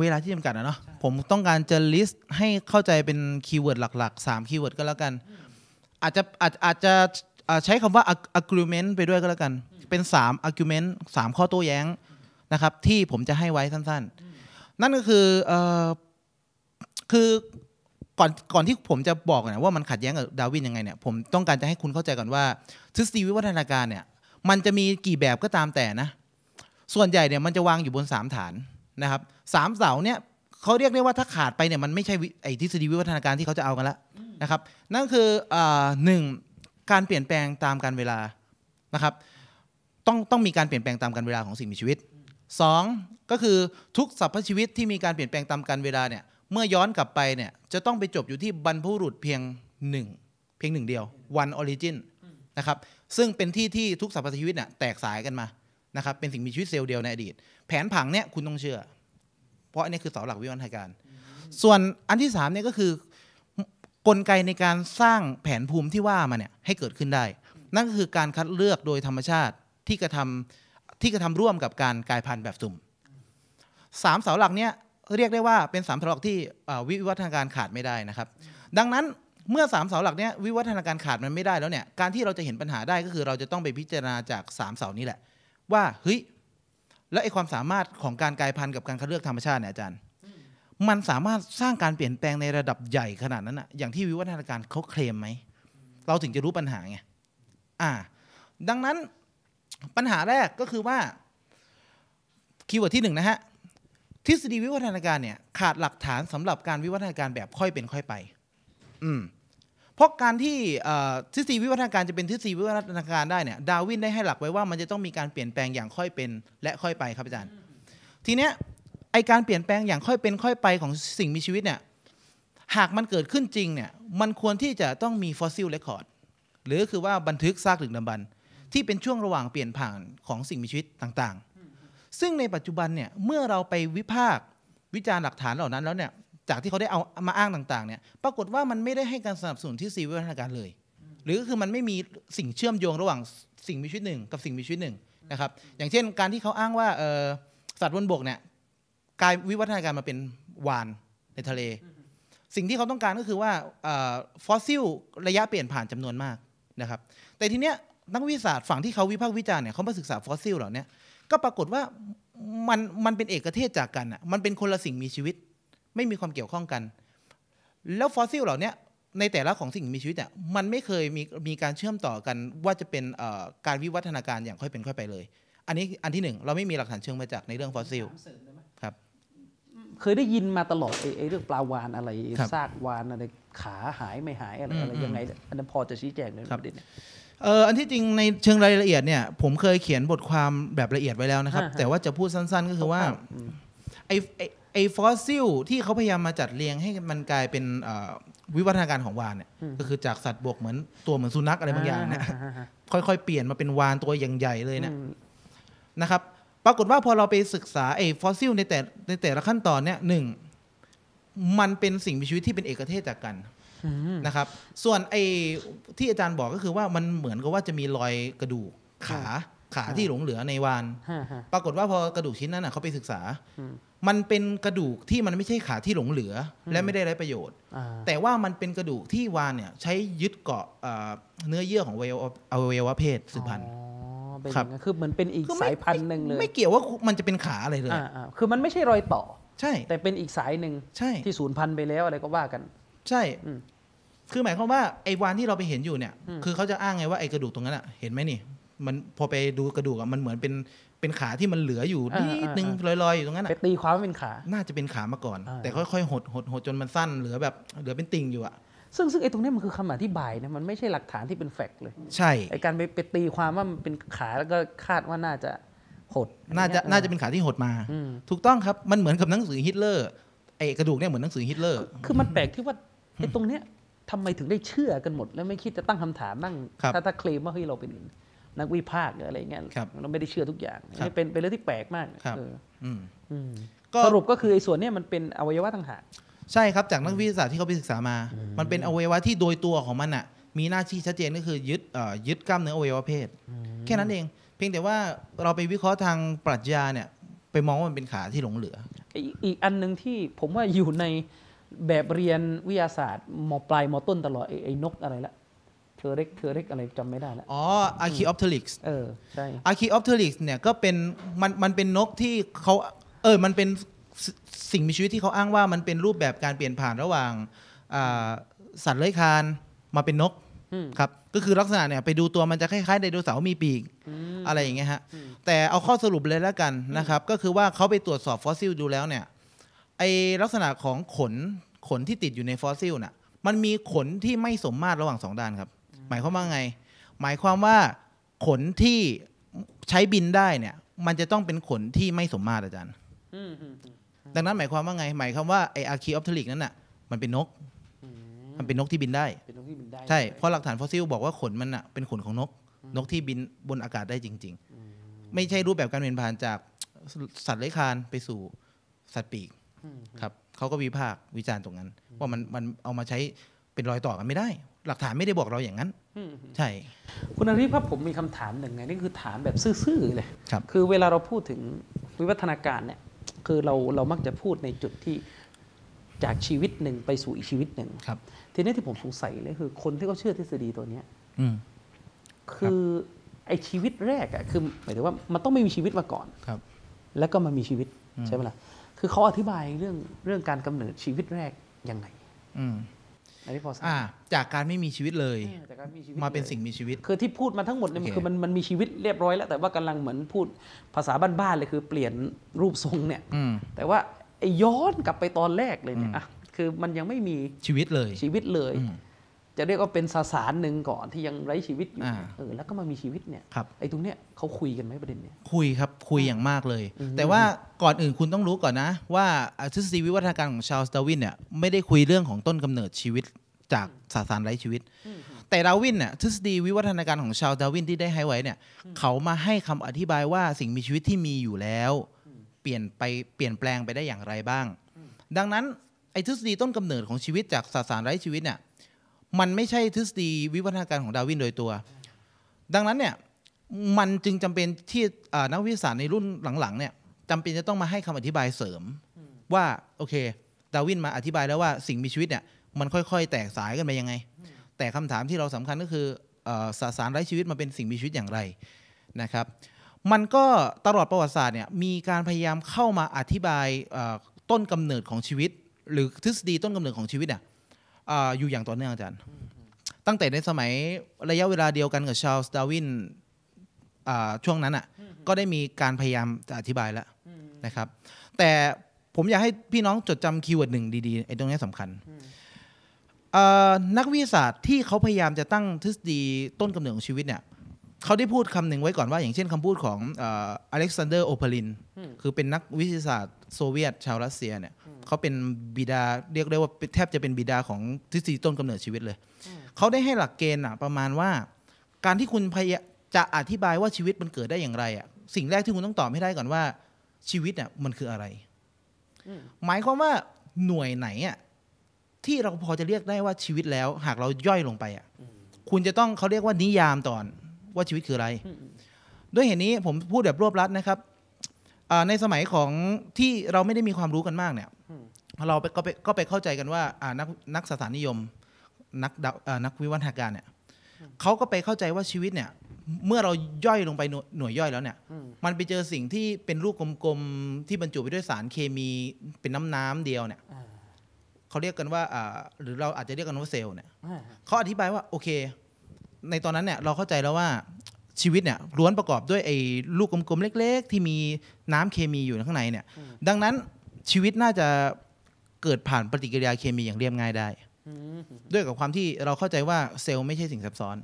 เวลาที่จำกัดนะเนาะผมต้องการจะลิสต์ให้เข้าใจเป็นคีย์เวิร์ดหลักๆ3คีย์เวิร์ดก็แล้วกัน อาจจะอาจอาจะใช้คำว่า argument ไปด้วยก็แล้วกัน เป็น 3 argument 3ข้อโต้แย้งนะครับ ที่ผมจะให้ไว้สั้น ๆ นั่นก็คือคือก่อนก่อนที่ผมจะบอกนะว่ามันขัดแย้งกับดาวินยังไงเนี่ยผมต้องการจะให้คุณเข้าใจก่อนว่า ทฤษฎีวิวัฒนาการเนี่ย มันจะมีกี่แบบก็ตามแต่นะ ส่วนใหญ่เนี่ยมันจะวางอยู่บน3 ฐานนะครับสามเสาเนี่ยเขาเรียกได้ว่าถ้าขาดไปเนี่ยมันไม่ใช่ไอ้ทฤษฎีวิวัฒนาการที่เขาจะเอากันละนะครับ นั่นคือหนึ่งการเปลี่ยนแปลงตามการเวลานะครับ ต้องต้องมีการเปลี่ยนแปลงตามการเวลาของสิ่งมีชีวิต 2 ก็คือทุกสรรพชีวิตที่มีการเปลี่ยนแปลงตามการเวลาเนี่ยเมื่อย้อนกลับไปเนี่ยจะต้องไปจบอยู่ที่บรรพุรุษเพียงหนึ่งเพียงหนึ่งเดียววันออริจินนะครับซึ่งเป็นที่ที่ทุกสรรพชีวิตเนี่ยแตกสายกันมานะครับเป็นสิ่งมีชีวิตเซลล์เดียวในอดีต แผนผังเนี่ยคุณต้องเชื่อ เพราะอันนี้คือเสาหลักวิวัฒนาการ ส่วนอันที่3เนี่ยก็คือกลไกในการสร้างแผนภูมิที่ว่ามาเนี่ยให้เกิดขึ้นได้ นั่นก็คือการคัดเลือกโดยธรรมชาติที่กระทำที่กระทำร่วมกับการกลายพันธุ์แบบสุ่มสามเสาหลักเนี่ยเรียกได้ว่าเป็นสามเสาหลักที่วิวัฒนาการขาดไม่ได้นะครับ ดังนั้นเมื่อสามเสาหลักเนี้ยวิวัฒนาการขาดมันไม่ได้แล้วเนี่ยการที่เราจะเห็นปัญหาได้ก็คือเราจะต้องไปพิจารณาจากสามเสานี้แหละ ว่าเฮ้ยและไอความสามารถของการกลายพันธุ์กับการคัดเลือกธรรมชาติเนี่ยอาจารย์ มันสามารถสร้างการเปลี่ยนแปลงในระดับใหญ่ขนาดนั้นอะอย่างที่วิวัฒนาการเขาเคลมไหมเราถึงจะรู้ปัญหาไงอ่า ดังนั้นปัญหาแรกก็คือว่าคีย์เวิร์ดที่หนึ่งนะฮะทฤษฎีวิวัฒนาการเนี่ยขาดหลักฐานสำหรับการวิวัฒนาการแบบค่อยเป็นค่อยไป อืมเพราะการที่ทฤษฎีวิวัฒนาการจะเป็นทฤษฎีวิวัฒนาการได้เนี่ยดาวินได้ให้หลักไว้ว่ามันจะต้องมีการเปลี่ยนแปลงอย่างค่อยเป็น และค่อยไปครับอาจารย์ ทีเนี้ยไอการเปลี่ยนแปลงอย่างค่อยเป็นค่อยไปของสิ่งมีชีวิตเนี่ยหากมันเกิดขึ้นจริงเนี่ยมันควรที่จะต้องมีฟอสซิลเรคคอร์ดหรือคือว่าบันทึกซากดึกดำบรรที่เป็นช่วงระหว่างเปลี่ยนผ่านของสิ่งมีชีวิตต่างๆซึ่งในปัจจุบันเนี่ยเมื่อเราไปวิพากษ์วิจารณ์หลักฐานเหล่านั้นแล้วเนี่ยจากที่เขาได้เอามาอ้างต่างๆเนี่ยปรากฏว่ามันไม่ได้ให้การสนับสนุนที่ซีวิวัฒนาการเลยหรือคือมันไม่มีสิ่งเชื่อมโยงระหว่างสิ่งมีชีวิตหนึ่งกับสิ่งมีชีวิตหนึ่งนะครับอย่างเช่นการที่เขาอ้างว่าสัตว์บนบกเนี่ยกลายวิวัฒนาการมาเป็นวานในทะเล สิ่งที่เขาต้องการก็คือว่าฟอสซิลระยะเปลี่ยนผ่านจำนวนมากนะครับแต่ทีเนี้ยนักวิทยาศาสตร์ฝั่งที่เขาวิพากษ์วิจารณ์เนี่ยเขามาศึกษาฟอสซิลเหล่านี้ก็ปรากฏว่ามันมันเป็นเอกเทศจากกันอ่ะมันเป็นคนละสิ่งมีชีวิต ไม่มีความเกี่ยวข้องกัน แล้วฟอสซิล เหล่านี้ในแต่ละของสิ่งมีชีวิตเนี่ยมันไม่เคยมีมีการเชื่อมต่อกันว่าจะเป็นการวิวัฒนาการอย่างค่อยเป็นค่อยไปเลย อันนี้อันที่หนึ่งเราไม่มีหลักฐานเชิงมาจากในเรื่องฟอสซิล ครับ เคยได้ยินมาตลอดไอ้เรื่องปลาวานอะไรซากวานอะไรขาหายไม่หายอะไรอะไรยังไง อันนั้นพอจะชี้แจงในประเด็นเอออันที่จริงในเชิงรายละเอียดเนี่ย ผมเคยเขียนบทความแบบละเอียดไว้แล้วนะครับ แต่ว่าจะพูดสั้น ๆก็คือว่าไอไอฟอสซิล ที่เขาพยายามมาจัดเรียงให้มันกลายเป็นวิวัฒนาการของวานเนี่ยก็คือจากสัตว์บวกเหมือนตัวเหมือน สุนัขอะไรบางอย่างเนี่ยค่อยๆ เปลี่ยนมาเป็นวาน ตัวใหญ่ๆเลยเนี่ยนะครับ ปรากฏว่าพอเราไปศึกษาไอฟอสซิลในแต่ในแต่ละขั้นตอนเนี่ยหนึ่งมันเป็นสิ่งมีชีวิตที่เป็นเอกเทศจากกันนะครับส่วนไอ้ที่อาจารย์บอกก็คือว่ามันเหมือนกับว่าจะมีรอยกระดูกขาขาที่หลงเหลือในวานปรากฏว่าพอกระดูกชิ้นนั้น เขาไปศึกษา มันเป็นกระดูกที่มันไม่ใช่ขาที่หลงเหลือและไม่ได้ไรประโยชน์แต่ว่ามันเป็นกระดูกที่วานเนี่ยใช้ยึดเกาะเนื้อเยื่อของอวัยวะเพศสืบพันธุ์ครับคือมันเป็นอีกสายพันธุ์หนึ่งเลยไม่เกี่ยวว่ามันจะเป็นขาอะไรเลยคือมันไม่ใช่รอยต่อใช่ แต่เป็นอีกสายหนึ่งใช่ที่สูญพันธุ์ไปแล้วอะไรก็ว่ากันใช่คือหมายความว่าไอ้วานที่เราไปเห็นอยู่เนี่ย คือเขาจะอ้างไงว่าไอ้กระดูกตรงนั้นอะเห็นไหมนี่ มันพอไปดูกระดูกอะมันเหมือนเป็นเป็นขาที่มันเหลืออยู่นิดนึงลอยๆอยู่ตรงนั้นอะไปตีความว่าเป็นขา น่าจะเป็นขามาก่อน แต่ค่อยๆหดหดหดจนมันสั้นเหลือแบบเหลือเป็นติ่งอยู่อะซึ่งซึ่งไอ้ตรงนี้มันคือคำอธิบายนะมันไม่ใช่หลักฐานที่เป็นแฟกต์เลยใช่ไอ้การไปไปตีความว่ามันเป็นขาแล้วก็คาดว่าน่าจะหด น่าจะน่าจะเป็นขาที่หดมาถูกต้องครับมันเหมือนกับหนังสือฮิตเลอร์ไอ้กระดูกเนี่ยเหมือนหนังสือฮิตเลอร์คือมันแปลกที่ว่าไอ้ตรงเนี้ยทำไมถึงได้เชื่อกันหมด แล้วไม่คิดจะตั้งคำถามบ้างถ้าถ้าเคลมว่าเฮ้ยเราเป็นนักวิพากษ์อะไรเงี้ยเราไม่ได้เชื่อทุกอย่าง เป็นเป็นเรื่องที่แปลกมากสรุปก็คือไอ้ส่วนนี้มันเป็นอวัยวะต่างหากใช่ครับจากนักวิทยาศาสตร์ที่เขาไปศึกษามา มันเป็นอวัยวะที่โดยตัวของมันอ่ะ มีหน้าที่ชัดเจนก็คือยึดยึดกล้ามเนื้ออวัยวะเพศ แค่นั้นเอง เพียงแต่ว่าเราไปวิเคราะห์ทางปรัชญาเนี่ย ไปมองว่ามันเป็นขาที่หลงเหลือ อีกอันหนึ่งที่ผมว่าอยู่ในแบบเรียนวิทยาศาสตร์มปลายมต้นตลอดไอ้นกอะไรละเทอเร็กเทอเร็กอะไรจำไม่ได้ละอ๋ออาคิออปเทลิกส์เออใช่อาคิออปเทลิกส์เนี่ยก็เป็นมันมันเป็นนกที่เขาเออมันเป็นสิ่งมีชีวิตที่เขาอ้างว่ามันเป็นรูปแบบการเปลี่ยนผ่านระหว่างสัตว์เลื้อยคลานมาเป็นนกครับก็คือลักษณะเนี่ยไปดูตัวมันจะคล้ายๆไดโนเสาร์มีปีกอะไรอย่างเงี้ยฮะแต่เอาข้อสรุปเลยแล้วกันนะครับก็คือว่าเขาไปตรวจสอบฟอสซิลดูแล้วเนี่ยไอลักษณะของขน ขนที่ติดอยู่ในฟอสซิลน่ะ มันมีขนที่ไม่สมมาตรระหว่างสองด้านครับ หมายความว่าไง หมายความว่าขนที่ใช้บินได้เนี่ย มันจะต้องเป็นขนที่ไม่สมมาตรอาจารย์ดังนั้นหมายความว่าไง หมายความว่าไออาร์คีออฟเทลิกนั้นน่ะ มันเป็นนก มันเป็นนกที่บินได้เป็นนกที่บินได้ ใช่ เพราะหลักฐานฟอสซิลบอกว่าขนมันน่ะเป็นขนของนก นกที่บินบนอากาศได้จริง ๆ ไม่ใช่รูปแบบการเปลี่ยนผ่านจากสัตว์เลื้อยคลานไปสู่สัตว์ปีกครับเขาก็วิพากษ์วิจารณ์ตรงนั้น ว่ามันมันเอามาใช้เป็นรอยต่อกันไม่ได้ หลักฐานไม่ได้บอกเราอย่างนั้นใช่ คุณอาริครับผมมีคำถามหนึ่งไงนี่คือถามแบบซื่อๆเลยครับคือเวลาเราพูดถึงวิวัฒนาการเนี่ยคือเราเรามักจะพูดในจุดที่จากชีวิตหนึ่งไปสู่อีกชีวิตหนึ่งครับทีนี้ที่ผมสงสัยเลยคือ คนที่เขาเชื่อทฤษฎีตัวเนี้ยคือไอชีวิตแรกอะคือหมายถึงว่ามันต้องไม่มีชีวิตมาก่อนครับ แล้วก็มามีชีวิตใช่ไหมล่ะคือเขาอธิบายเรื่องเรื่องการกำเนิดชีวิตแรกยังไง อืมอันนี้พอทราบจากการไม่มีชีวิตเลย มาเป็นสิ่งมีชีวิต คือที่พูดมาทั้งหมดเนี่ยคือมันมันมีชีวิตเรียบร้อยแล้วแต่ว่ากำลังเหมือนพูดภาษาบ้านๆเลยคือเปลี่ยนรูปทรงเนี่ยแต่ว่าย้อนกลับไปตอนแรกเลยเนี่ยคือมันยังไม่มีชีวิตเลยชีวิตเลยจะเรียกว่า เป็นสสารหนึ่งก่อนที่ยังไร้ชีวิตอยู่เออแล้วก็มามีชีวิตเนี่ยครับไอ้ตรงเนี้ยเขาคุยกันไหมประเด็นเนี้ยคุยครับ คุยอย่างมากเลย แต่ว่าก่อนอื่นคุณต้องรู้ก่อนนะว่าทฤษฎีวิวัฒนาการของชาลส์ดาวินเนี่ยไม่ได้คุยเรื่องของต้นกำเนิดชีวิตจากสสารไร้ชีวิต แต่ดาวินเนี่ยทฤษฎีวิวัฒนาการของชาลส์ดาวินที่ได้ให้ไว้เนี่ยเขามาให้คำอธิบายว่าสิ่งมีชีวิตที่มีอยู่แล้ว เปลี่ยนไปเปลี่ยนแปลงไปได้อย่างไรบ้าง ดังนั้นไอ้ทฤษฎีต้นกำเนิดของชีวิต จากสสารไร้ชีวิตเนี่ยมันไม่ใช่ทฤษฎีวิวัฒนาการของดาวินโดยตัว ดังนั้นเนี่ยมันจึงจำเป็นที่นักวิทยาศาสตร์ในรุ่นหลังๆเนี่ยจำเป็นจะต้องมาให้คำอธิบายเสริมว่าโอเคดาวินมาอธิบายแล้วว่าสิ่งมีชีวิตเนี่ยมันค่อยๆ แตกสายกันไปยังไง แต่คำถามที่เราสำคัญก็คือสสารไร้ชีวิตมาเป็นสิ่งมีชีวิตอย่างไรนะครับ มันก็ตลอดประวัติศาสตร์เนี่ยมีการพยายามเข้ามาอธิบายต้นกำเนิดของชีวิต หรือทฤษฎีต้นกำเนิดของชีวิตเนี่ยอยู่อย่างต่อเนื่องอาจารย์ ตั้งแต่ในสมัยระยะเวลาเดียวกันกับชาลส์ดาวินช่วงนั้นอ่ะก็ได้มีการพยายามจะอธิบายแล้วนะครับแต่ผมอยากให้พี่น้องจดจำคีย์เวิร์ดหนึ่งดีๆไอ้ตรงนี้สำคัญ นักวิทยาศาสตร์ที่เขาพยายามจะตั้งทฤษฎีต้นกำเนิดของชีวิตเนี่ยเขาได้พูดคำหนึ่งไว้ก่อนว่าอย่างเช่นคำพูดของอเล็กซานเดอร์โอเปรินคือเป็นนักวิทยาศาสตร์โซเวียต ชาวรัสเซียเนี่ยเขาเป็นบิดาเรียกได้ว่าแทบจะเป็นบิดาของทฤษฎีต้นกำเนิดชีวิตเลย เขาได้ให้หลักเกณฑ์อะประมาณว่าการที่คุณพยจะอธิบายว่าชีวิตมันเกิดได้อย่างไรอะสิ่งแรกที่คุณต้องตอบให้ได้ก่อนว่า ชีวิตอะมันคืออะไร หมายความว่าหน่วยไหนอะที่เราพอจะเรียกได้ว่าชีวิตแล้ว หากเราย่อยลงไปอะคุณจะต้องเขาเรียกว่านิยามตอนว่าชีวิตคืออะไรด้วยเหตุนนี้ผมพูดแบบรวบลัดนะครับในสมัยของที่เราไม่ได้มีความรู้กันมากเนี่ยเราก็ไปก็ไปเข้าใจกันว่านักนักสถานนิยมนักนักวิวัฒนาการเนี่ยเขาก็ไปเข้าใจว่าชีวิตเนี่ย เมื่อเราย่อยลงไปหน่วยย่อยแล้วเนี่ย มันไปเจอสิ่งที่เป็นลูกกลมๆที่บรรจุไปด้วยสารเคมีเป็นน้ำน้าเดียวเนี่ยเขาเรียกกันว่า หรือเราอาจจะเรียกกันว่าเซลล์เนี่ยเขาอธิบายว่าโอเค ในตอนนั้นเนี่ยเราเข้าใจแล้วว่าชีวิตเนี่ยล้วนประกอบด้วยไอ้ลูกกลมๆเล็ก ๆ ที่มีน้ำเคมีอยู่ข้างในเนี่ย ดังนั้นชีวิตน่าจะเกิดผ่านปฏิกิริยาเคมีอย่างเรียบง่ายได้ ด้วยกับความที่เราเข้าใจว่าเซลล์ไม่ใช่สิ่งซับซ้อน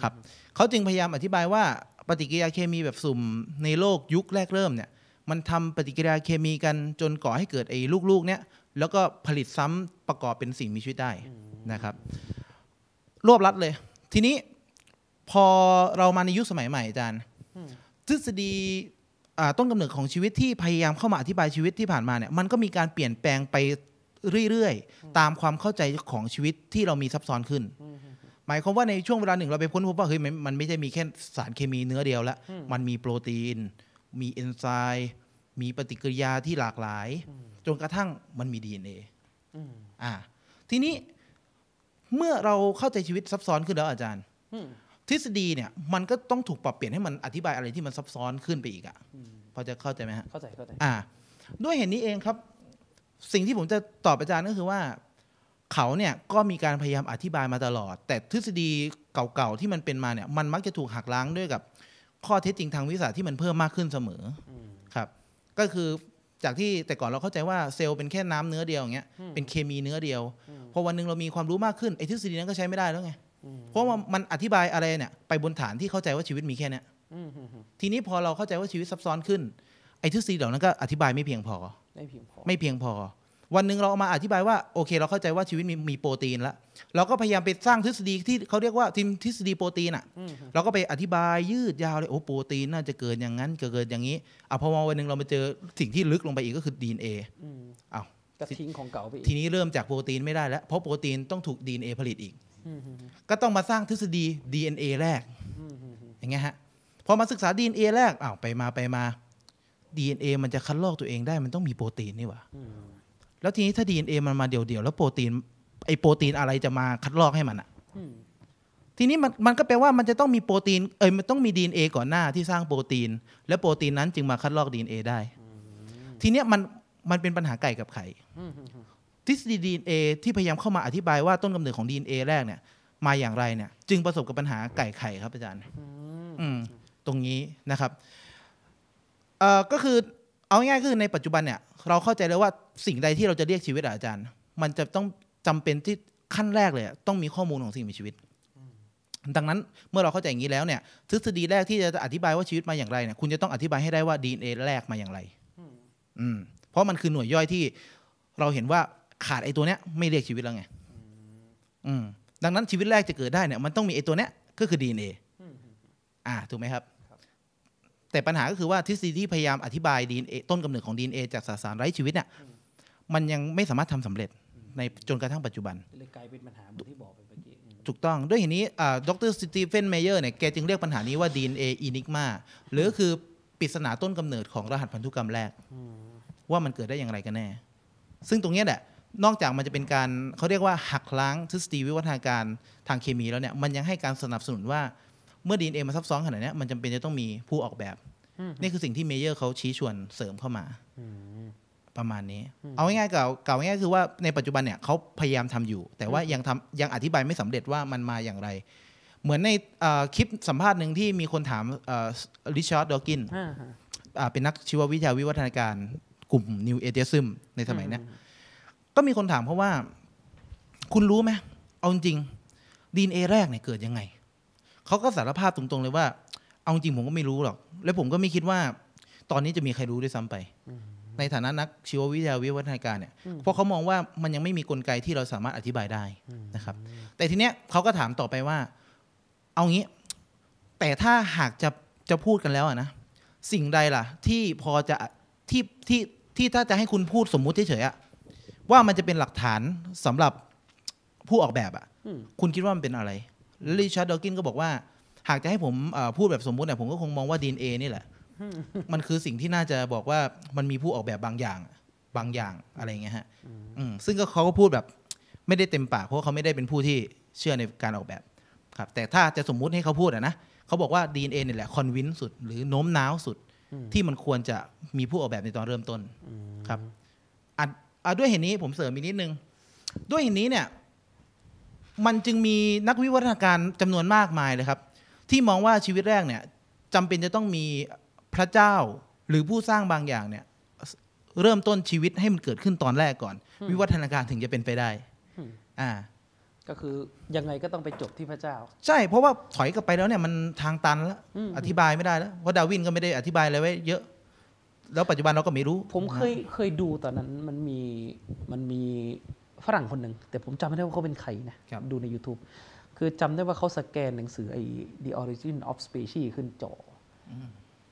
ครับเขาจึงพยายามอธิบายว่าปฏิกิริยาเคมีแบบสุ่มในโลกยุคแรกเริ่มเนี่ย มันทำปฏิกิริยาเคมีกันจนก่อให้เกิดไอ้ลูกๆ เนี่ย แล้วก็ผลิตซ้ำประกอบเป็นสิ่งมีชีวิตได้นะครับรวบลัดเลย ทีนี้พอเรามาในยุคสมัยใหม่อาจารย์ทฤษฎีต้นกำเนิดของชีวิตที่พยายามเข้ามาอธิบายชีวิตที่ผ่านมาเนี่ยมันก็มีการเปลี่ยนแปลงไปเรื่อย ๆ ตามความเข้าใจของชีวิตที่เรามีซับซ้อนขึ้น หมายความว่าในช่วงเวลาหนึ่ง เราไปค้นพบว่าเฮ้ยมันไม่ใช่มีแค่สารเคมีเนื้อเดียวละ มันมีโปรตีน มีเอนไซม์ มีปฏิกิริยาที่หลากหลาย จนกระทั่งมันมี DNA อ่า ทีนี้เมื่อเราเข้าใจชีวิตซับซ้อนขึ้นแล้วอาจารย์ ทฤษฎีเนี่ย มันก็ต้องถูกปรับเปลี่ยนให้มันอธิบายอะไรที่มันซับซ้อนขึ้นไปอีกอะ่ะพอจะเข้าใจไหมฮะ เข้าใจ เข้าใจ อ่า ด้วยเห็นนี้เองครับสิ่งที่ผมจะตอบอาจารย์ก็คือว่า เขาเนี่ยก็มีการพยายามอธิบายมาตลอด แต่ทฤษฎีเก่าๆ ที่มันเป็นมาเนี่ย มันมักจะถูกหักล้างด้วยกับ ข้อเท็จจริงทางวิสาที่มันเพิ่มมากขึ้นเสมอครับ ก็คือจากที่แต่ก่อนเราเข้าใจว่าเซลล์เป็นแค่น้ำเนื้อเดียวอย่างเงี้ยเป็นเคมีเนื้อเดียวพอวันหนึ่งเรามีความรู้มากขึ้น ไอ้ทฤษฎีนั้นก็ใช้ไม่ได้แล้วไงเพราะว่ามันอธิบายอะไรเนี่ย ไปบนฐานที่เข้าใจว่าชีวิตมีแค่นี้ทีนี้พอเราเข้าใจว่าชีวิตซับซ้อนขึ้นไอ้ทฤษฎีเหล่านั้นก็อธิบายไม่เพียงพอไม่เพียงพอไม่เพียงพอ วันหนึ่งเราเอามาอธิบายว่าโอเคเราเข้าใจว่าชีวิตมีมีโปรตีนแล้วเราก็พยายามไปสร้างทฤษฎีที่เขาเรียกว่าทฤษฎีโปรตีนอ่ะ เราก็ไปอธิบายยืดยาวเลยโอ้โปรตีนน่าจะเกินอย่างนั้นเกินอย่างนี้ อ่ะพอมาวันหนึ่งเรามาเจอสิ่งที่ลึกลงไปอีกก็คือดีเอ็นเอ้าวก็ทิ้งของเก่าไปอีก ทีนี้เริ่มจากโปรตีนไม่ได้แล้วเพราะโปรตีนต้องถูกดีเอ็นเอผลิตอีก ก็ต้องมาสร้างทฤษฎีดีเอ็นเอแรก อย่างเงี้ยฮะ พอมาศึกษาดีเอ็นเอแรก อ้าวไปมาไปมา DNA มันจะคัดลอกตัวเองได้ มันต้องมีโปรตีนนี่หว่าแล้วทีนี้ถ้า DNA มันมาเดี่ยวๆแล้วโปรตีน ไอโปรตีนอะไรจะมาคัดลอกให้มันอ่ะทีนี้มันมันก็แปลว่า มันจะต้องมีโปรตีน เออยมันต้องมี DNA ก่อนหน้าที่สร้างโปรตีน แล้วโปรตีนนั้นจึงมาคัดลอก DNA ได้ทีนี้มันมันเป็นปัญหาไก่กับไข่ทฤษฎี DNA ที่พยายามเข้ามาอธิบายว่าต้นกำเนิดของ DNA แรกเนี่ยมาอย่างไรเนี่ยจึงประสบกับปัญหาไก่ไข่ครับอาจารย์ อืมตรงนี้นะครับเอ่อก็คือเอาง่ายๆคือในปัจจุบันเนี่ย เราเข้าใจแล้วว่าสิ่งใดที่เราจะเรียกชีวิตอาจารย์ มันจะต้องจำเป็นที่ขั้นแรกเลยต้องมีข้อมูลของสิ่งมีชีวิต ดังนั้นเมื่อเราเข้าใจอย่างนี้แล้วเนี่ยทฤษฎีแรกที่จะอธิบายว่าชีวิตมาอย่างไรเนี่ยคุณจะต้องอธิบายให้ได้ว่า DNA แรกมาอย่างไร อืมเพราะมันคือหน่วยย่อยที่เราเห็นว่าขาดไอ้ตัวเนี้ย ไม่เรียกชีวิตแล้วไงอืมดังนั้นชีวิตแรกจะเกิดได้เนี่ยมันต้องมีไอ้ตัวเนี้ยก็คือ DNA อ่าถูกไหมครับแต่ปัญหาก็คือว่าทฤษฎีที่พยายามอธิบายดีเอต้นกำเนิดของดีเอจากสสารไร้ชีวิตเนี่ยมันยังไม่สามารถทำสำเร็จในจนกระทั่งปัจจุบันเลยกลายเป็นปัญหาที่บอกไปเมื่อกี้ถูกต้องด้วยเหตุนี้ดรสตีเฟนเมเยอร์เนี่ยแกจึงเรียกปัญหานี้ว่า DNA ินิกมาหรือคือปริศนาต้นกำเนิดของรหัสพันธุกรรมแรก ว่ามันเกิดได้อย่างไรกันแน่ ซึ่งตรงนี้แหละนอกจากมันจะเป็นการเขาเรียกว่าหักล้างทฤษฎีวิวัฒนาการทางเคมีแล้วเนี่ยมันยังให้การสนับสนุนว่าเมื่อดีเอ็มันซับซ้อนขนาดนี้มันจำเป็นจะต้องมีผู้ออกแบบ นี่คือสิ่งที่เมเยอร์เขาชี้ชวนเสริมเข้ามา ประมาณนี้ เอาง่ายๆเก่าเก่าง่ายคือว่าในปัจจุบันเนี่ยเขาพยายามทำอยู่ แต่ว่ายังทำยังอธิบายไม่สำเร็จว่ามันมาอย่างไร เหมือนในคลิปสัมภาษณ์หนึ่งที่มีคนถามริชาร์ดดอกินเป็นนักชีววิทยาวิวัฒนาการกลุ่มนิวเอเดียซึมในสมัยนี้ก็มีคนถามเพราะว่าคุณรู้ไหมเอาจริงดีเอแรกเนี่ยเกิดยังไงเขาก็สารภาพตรงๆเลยว่า เอาจริงผมก็ไม่รู้หรอก และผมก็ไม่คิดว่า ตอนนี้จะมีใครรู้ด้วยซ้ำไป ในฐานะนัก ชีววิทยาวิวัฒนาการเนี่ย เพราะเขามองว่ามันยังไม่มีกลไกที่เราสามารถอธิบายได้นะครับ แต่ทีเนี้ยเขาก็ถามต่อไปว่า เอางี้ แต่ถ้าหากจะจะพูดกันแล้วนะ สิ่งใดล่ะ ที่พอจะที่ที่ที่ถ้าจะให้คุณพูดสมมุติเฉยๆว่ามันจะเป็นหลักฐานสำหรับผู้ออกแบบอ่ะ คุณคิดว่ามันเป็นอะไรลิชาร์ดดอกินก็บอกว่าหากจะให้ผมพูดแบบสมมุติเนี่ยผมก็คงมองว่า DNA นี่แหละ มันคือสิ่งที่น่าจะบอกว่ามันมีผู้ออกแบบบางอย่าง บางอย่างอะไรเงี้ยฮะซึ่งก็เขาก็พูดแบบไม่ได้เต็มปาก เพราะเขาไม่ได้เป็นผู้ที่เชื่อในการออกแบบ ครับ แต่ถ้าจะสมมุติให้เขาพูดอะนะเขาบอกว่า DNA เนี่ยแหละคอนวินสุด หรือโน้มน้าวสุด ที่มันควรจะมีผู้ออกแบบในตอนเริ่มต้นครับอด้วยเห็นนี้ผมเสริมอีกนิดนึงด้วยเห็นนี้เนี่ยมันจึงมีนักวิวัฒนาการจำนวนมากมายเลยครับ ที่มองว่าชีวิตแรกเนี่ยจำเป็นจะต้องมีพระเจ้าหรือผู้สร้างบางอย่างเนี่ย เริ่มต้นชีวิตให้มันเกิดขึ้นตอนแรกก่อน วิวัฒนาการถึงจะเป็นไปได้อ่าก็คือยังไงก็ต้องไปจบที่พระเจ้า ใช่เพราะว่าถอยกลับไปแล้วเนี่ย มันทางตันแล้ว อธิบายไม่ได้แล้วเพราะดาวินก็ไม่ได้อธิบายอะไรไว้เยอะแล้วปัจจุบันเราก็ไม่รู้ ผมเคยเคยดูตอนนั้นมันมีมันมีฝรั่งคนหนึ่งแต่ผมจำไม่ได้ว่าเขาเป็นใครนะ ดูใน YouTube คือจำได้ว่าเขาสแกนหนังสือไอ้ The Origin of Species ขึ้นจอ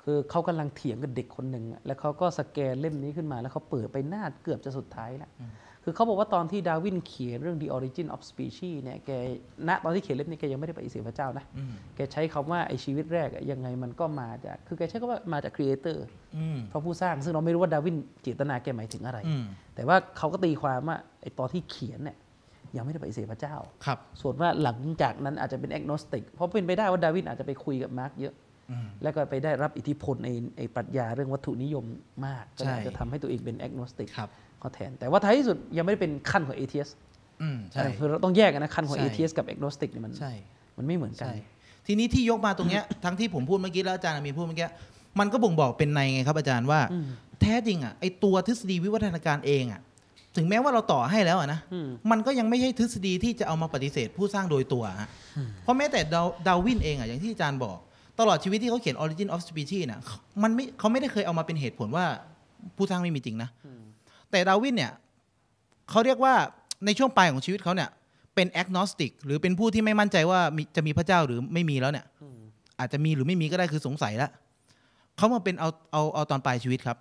คือเขากำลังเถียงกับเด็กคนหนึ่ง แล้วเขาก็สแกนเล่มนี้ขึ้นมาแล้วเขาเปิดไปหน้าเกือบจะสุดท้ายแล้วคือเขาบอกว่าตอนที่ดาวินเขียนเรื่อง The Origin of Species เนี่ย แก ณ ตอนที่เขียนเล่มนี้ แกยังไม่ได้ปฏิเสธพระเจ้านะ แกใช้คำว่าไอชีวิตแรกยังไงมันก็มาจาก คือแกใช้คำว่ามาจากครีเอเตอร์พระผู้สร้าง ซึ่งเราไม่รู้ว่าดาวินเจตนาแกหมายถึงอะไร แต่ว่าเขาก็ตีความว่าไอตอนที่เขียนเนี่ยยังไม่ได้ปฏิเสธพระเจ้า ครับส่วนว่าหลังจากนั้นอาจจะเป็นแอกโนสติก เพราะเป็นไปได้ว่าดาวินอาจจะไปคุยกับมาร์กเยอะ แล้วก็ไปได้รับอิทธิพลในปรัชญาเรื่องวัตถุนิยมมากก็อาจจะทำให้ตัวเองเป็นแอกโนสติกก็แทนแต่ว่าท้ายที่สุดยังไม่ได้เป็นขั้นของทีเอืใช่คือเราต้องแยกกันนะขั้นของเอ s กับ a กโนสติกเนี่ยมันใช่ มันไม่เหมือนกัน ทีนี้ที่ยกมาตรงเนี้ยทั้งที่ผมพูดเมื่อกี้แล้ว อาจารย์มีพูดเมื่อกี้ มันก็บ่งบอกเป็นในไงครับ อาจารย์ว่าแท้จริงอ่ะไอตัวทฤษฎีวิวัฒนาการเองอ่ะ ถึงแม้ว่าเราต่อให้แล้วนะมันก็ยังไม่ใช่ทฤษฎีที่จะเอามาปฏิเสธผู้สร้างโดยตัวเพราะแม้แต่ดาวินเองอ่ะอย่างที่อาจารย์บอกตลอดชีวิตที่เขาเขียน Origin of Species น่ะมันไม่เขาไม่ได้เคยเอามาเป็นเหตุผลว่าผู้สร้างไม่มีจริงนะแต่ดาวินเนี่ย เขาเรียกว่าในช่วงปลายของชีวิตเขาเนี่ย เป็นแอกนอสติกหรือเป็นผู้ที่ไม่มั่นใจว่าจะมีพระเจ้าหรือไม่มีแล้วเนี่ย อาจจะมีหรือไม่มีก็ได้คือสงสัยแล้วเขามาเป็นเอาเอาเอาตอนปลายชีวิตครับ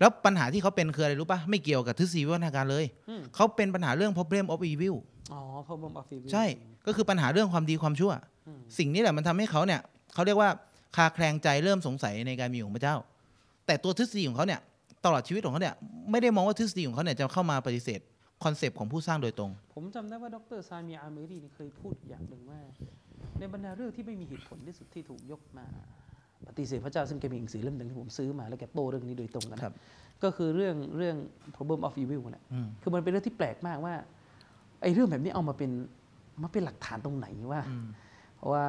แล้วปัญหาที่เขาเป็น คืออะไรรู้ปะไม่เกี่ยวกับทฤษฎีวิวัฒนาการเลย เขาเป็นปัญหาเรื่อง problem of evil อ๋อ problem of evil ใช่ก็คือปัญหาเรื่องความดีความชั่ว สิ่งนี้แหละมันทำให้เขาเนี่ยเขาเรียกว่าคาแคลงใจเริ่มสงสัยในการมีของพระเจ้า แต่ตัวทฤษฎีของเขาเนี่ยตลอดชีวิตของเขาเนี่ย ไม่ได้มองว่าทฤษฎีของเขาเนี่ย จะเข้ามาปฏิเสธคอนเซปต์ของผู้สร้างโดยตรง ผมจำได้ว่าดรซามีอาเมรีเคยพูดอย่างหนึ่งว่า ในบรรดาเรื่องที่ไม่มีเหตุผลที่สุดที่ถูกยกมาปฏิเสธพระเจ้าซึ่งแกมีหนังสือเล่มหนึ่งที่ผมซื้อมาแล้วแกโตเรื่องนี้โดยตรงนัคนัก็คือเรื่องเรื่อง problem of evil นะคือมันเป็นเรื่องที่แปลกมากว่าไอ้เรื่องแบบนี้เอามาเป็นมาเป็นหลักฐานตรงไหนว่าเพราะว่า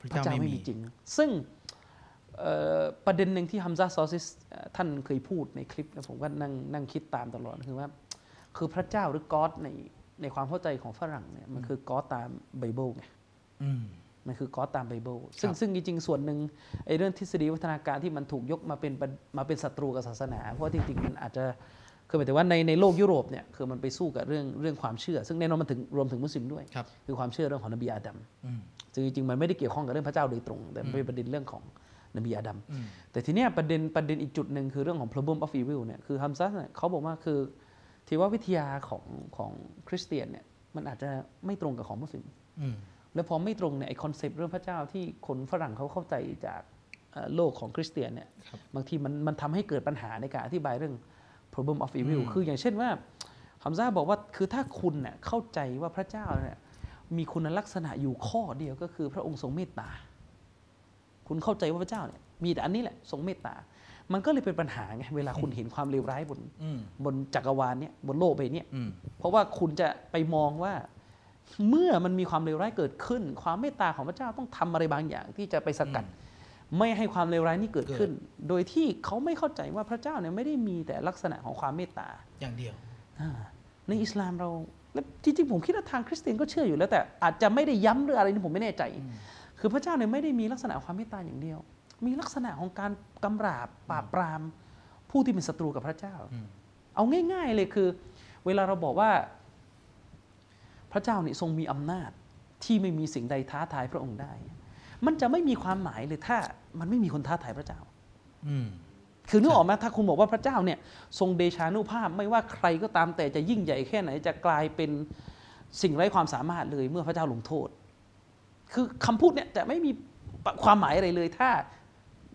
พระเจ้าไม่มีจริงซึ่งประเด็นหนึ่งที่ฮัมซาซอซิส ท่านเคยพูดในคลิปนะผมก็นั่งนั่งคิดตามตลอด คือว่า คือพระเจ้าหรือก๊อดในในความเข้าใจของฝรั่งเนี่ยมันคือก๊อดตามไบเบิลไงมันคือก๊อดตามไบเบิลซึ่งซึ่งจริงๆส่วนหนึ่งไอ้เรื่องทฤษฎีวัฒนาการที่มันถูกยกมาเป็นมาเป็นศัตรูกับศาสนา เพราะจริงๆมันอาจจะ คือหมายถึงว่าในในโลกยุโรปเนี่ยคือมันไปสู้กับเรื่องเรื่องความเชื่อ ซึ่งแน่นอนมันถึงรวมถึงมุสลิมด้วยคือความเชื่อเรื่องของนบีอาดัมซึ่งจริงๆมันไม่ได้เกี่ยวข้องกับเรื่องพระเจ้าโดยตรงแต่เป็นประเด็นเรื่องของนบีอาดัม แต่ทีเนี้ยประเด็นประเด็นอีกจุดหนึ่งคือเรื่องของ problem of evil เนี่ยคือฮัมซัสเนี่ยเขาบอกว่าคือ ทีว่าวิทยาของของคริสเตียนเนี่ยมันอาจจะไม่ตรงกับของมุสลิมแล้วพอไม่ตรงเนี่ยไอคอนเซปต์เรื่องพระเจ้าที่คนฝรั่งเขาเข้าใจจากโลกของคริสเตียนเนี่ยบางทีมันมันทำให้เกิดปัญหาในการอธิบายเรื่อง problem of evil คืออย่างเช่นว่าฮัมซาบอกว่าคือถ้าคุณเน่ยเข้าใจว่าพระเจ้าเนี่ยมีคุณลักษณะอยู่ข้อเดียวก็คือพระองค์ทรงเมตตาคุณเข้าใจว่าพระเจ้าเนี่ยมีแต่อันนี้แหละทรงเมตตา มันก็เลยเป็นปัญหาไงเวลาคุณเห็นความเลวร้ายบนบนจักรวาลเนี่ยบนโลกใบนี้เพราะว่าคุณจะไปมองว่าเมื่อมันมีความเลวร้ายเกิดขึ้น ความเมตตาของพระเจ้าต้องทำอะไรบางอย่างที่จะไปสกัด ไม่ให้ความเลวร้ายนี้เกิดขึ้น โดยที่เขาไม่เข้าใจว่าพระเจ้าเนี่ยไม่ได้มีแต่ลักษณะของความเมตตาอย่างเดียวในอิสลามเราจริงๆผมคิดว่าทางคริสเตียนก็เชื่ออยู่แล้ว แต่อาจจะไม่ได้ย้ำหรืออะไรนี่ผมไม่แน่ใจคือพระเจ้าเนี่ยไม่ได้มีลักษณะความเมตตาอย่างเดียว มีลักษณะของการกำราบปราบปราม ผู้ที่เป็นศัตรูกับพระเจ้า เอาง่าย ๆเลยคือ เวลาเราบอกว่าพระเจ้านี่ทรงมีอำนาจที่ไม่มีสิ่งใดท้าทายพระองค์ได้ มันจะไม่มีความหมายเลยถ้ามันไม่มีคนท้าทายพระเจ้าคือนึกออกไหมถ้าคุณบอกว่าพระเจ้าเนี่ย ทรงเดชานุภาพไม่ว่าใครก็ตามแต่จะยิ่งใหญ่แค่ไหน จะกลายเป็นสิ่งไร้ความสามารถเลยเมื่อพระเจ้าลงโทษคือคำพูดเนี่ยจะไม่มีความหมายอะไรเลยถ้า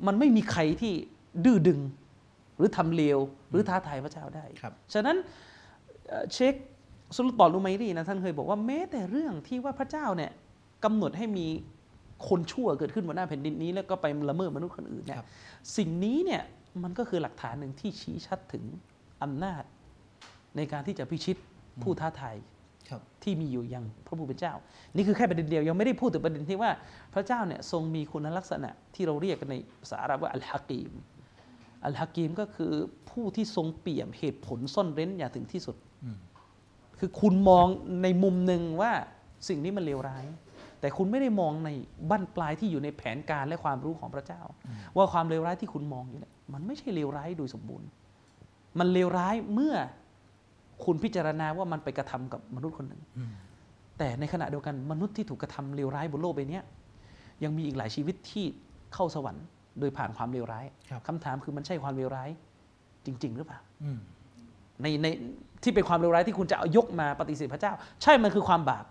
มันไม่มีใครที่ดื้อดึงหรือทำเลว หรือท้าทายพระเจ้าได้ครับฉะนั้นเช็คสุลต่านลูไมรีนะท่านเคยบอกว่า แม้แต่เรื่องที่ว่าพระเจ้าเนี่ยกำหนดให้มีคนชั่วเกิดขึ้นบนหน้าแผ่นดินนี้แล้วก็ไปละเมิดมนุษย์คนอื่นเนี่ยสิ่งนี้เนี่ยมันก็คือหลักฐานหนึ่งที่ชี้ชัดถึงอำนาจในการที่จะพิชิตผู้ท้าทายที่มีอยู่อย่างพระผู้เป็นเจ้า นี่คือแค่ประเด็นเดียว ยังไม่ได้พูดถึงประเด็นที่ว่า พระเจ้าเนี่ยทรงมีคุณลักษณะที่เราเรียกกันในภาษาอาหรับว่าอัลฮะกีม อัลฮะกีมก็คือผู้ที่ทรงเปี่ยมเหตุผลซ่อนเร้นอย่างถึงที่สุด คือคุณมองในมุมหนึ่งว่าสิ่งนี้มันเลวร้าย แต่คุณไม่ได้มองในบั้นปลายที่อยู่ในแผนการและความรู้ของพระเจ้า ว่าความเลวร้ายที่คุณมองอยู่เนี่ย มันไม่ใช่เลวร้ายโดยสมบูรณ์ มันเลวร้ายเมื่อคุณพิจารณาว่ามันไปกระทำกับมนุษย์คนหนึ่งแต่ในขณะเดียวกันมนุษย์ที่ถูกกระทำเลวร้ายบนโลกใบนี้ยังมีอีกหลายชีวิตที่เข้าสวรรค์โดยผ่านความเลวร้าย คำถามคือมันใช่ความเลวร้าย จริง ๆ หรือเปล่าในในที่เป็นความเลวร้ายที่คุณจะเอายกมาปฏิเสธพระเจ้า ใช่มันคือความบาป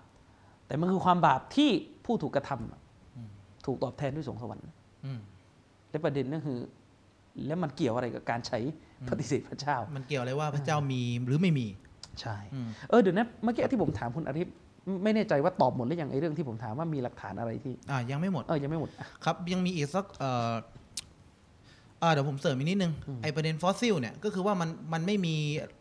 แต่มันคือความบาปที่ผู้ถูกกระทำ ถูกตอบแทนด้วยสวงสวรรค์และประเด็นก็คือแล้วมันเกี่ยวอะไรกับการใช้ ปฏิเสธพระเจ้า มันเกี่ยวอะไรว่าพระเจ้ามีหรือไม่มี ใช่ เออเดี๋ยวนะ เมื่อกี้ที่ผมถามคุณอาริปไม่แน่ใจว่าตอบหมดหรือยังไอ้เรื่องที่ผมถามว่ามีหลักฐานอะไรที่ อ่า ยังไม่หมด เออยังไม่หมด ครับยังมีอีกสัก เอ่อเดี๋ยวผมเสริมอีกนิดนึงไอ้ประเด็นฟอสซิลเนี่ย ก็คือว่ามันมันไม่มี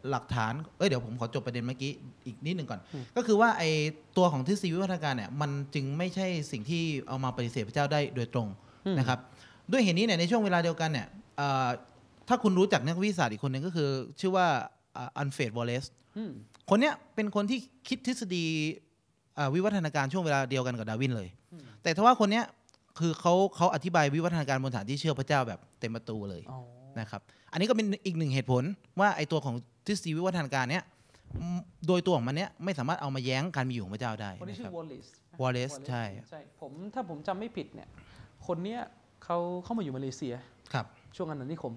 หลักฐาน เอ้ยเดี๋ยวผมขอจบประเด็นเมื่อกี้อีกนิดนึงก่อน ก็คือว่าไอ้ตัวของทฤษฎีวิวัฒนาการเนี่ย มันจึงไม่ใช่สิ่งที่เอามาปฏิเสธพระเจ้าได้โดยตรงนะครับ ด้วยเหตุนี้เนี่ยในช่วงเวลาเดียวกันเนี่ยถ้าคุณรู้จักนักวิทยาศาสตร์อีกคนหนึ่งก็คือชื่อว่าอันเฟดวอลเลซคนเนี้ยเป็นคนที่คิดทฤษฎีวิวัฒนาการช่วงเวลาเดียวกันกับดาวินเลย แต่ถ้าว่าคนเนี้ยคือเขาเขาอธิบายวิวัฒนาการบนฐานที่เชื่อพระเจ้าแบบเต็มประตูเลยนะครับ อันนี้ก็เป็นอีกหนึ่งเหตุผลว่าไอตัวของทฤษฎีวิวัฒนาการเนี้ยโดยตัวของมันเนี้ยไม่สามารถเอามาแย้งการมีอยู่ของพระเจ้าได้คนนี้ชื่อวอลเลซวอลเลซใช่ใช่ผมถ้าผมจำไม่ผิดเนี่ยคนเนี้ยเขาเข้ามาอยู่มาเลเซียครับช่วงอัณานิคม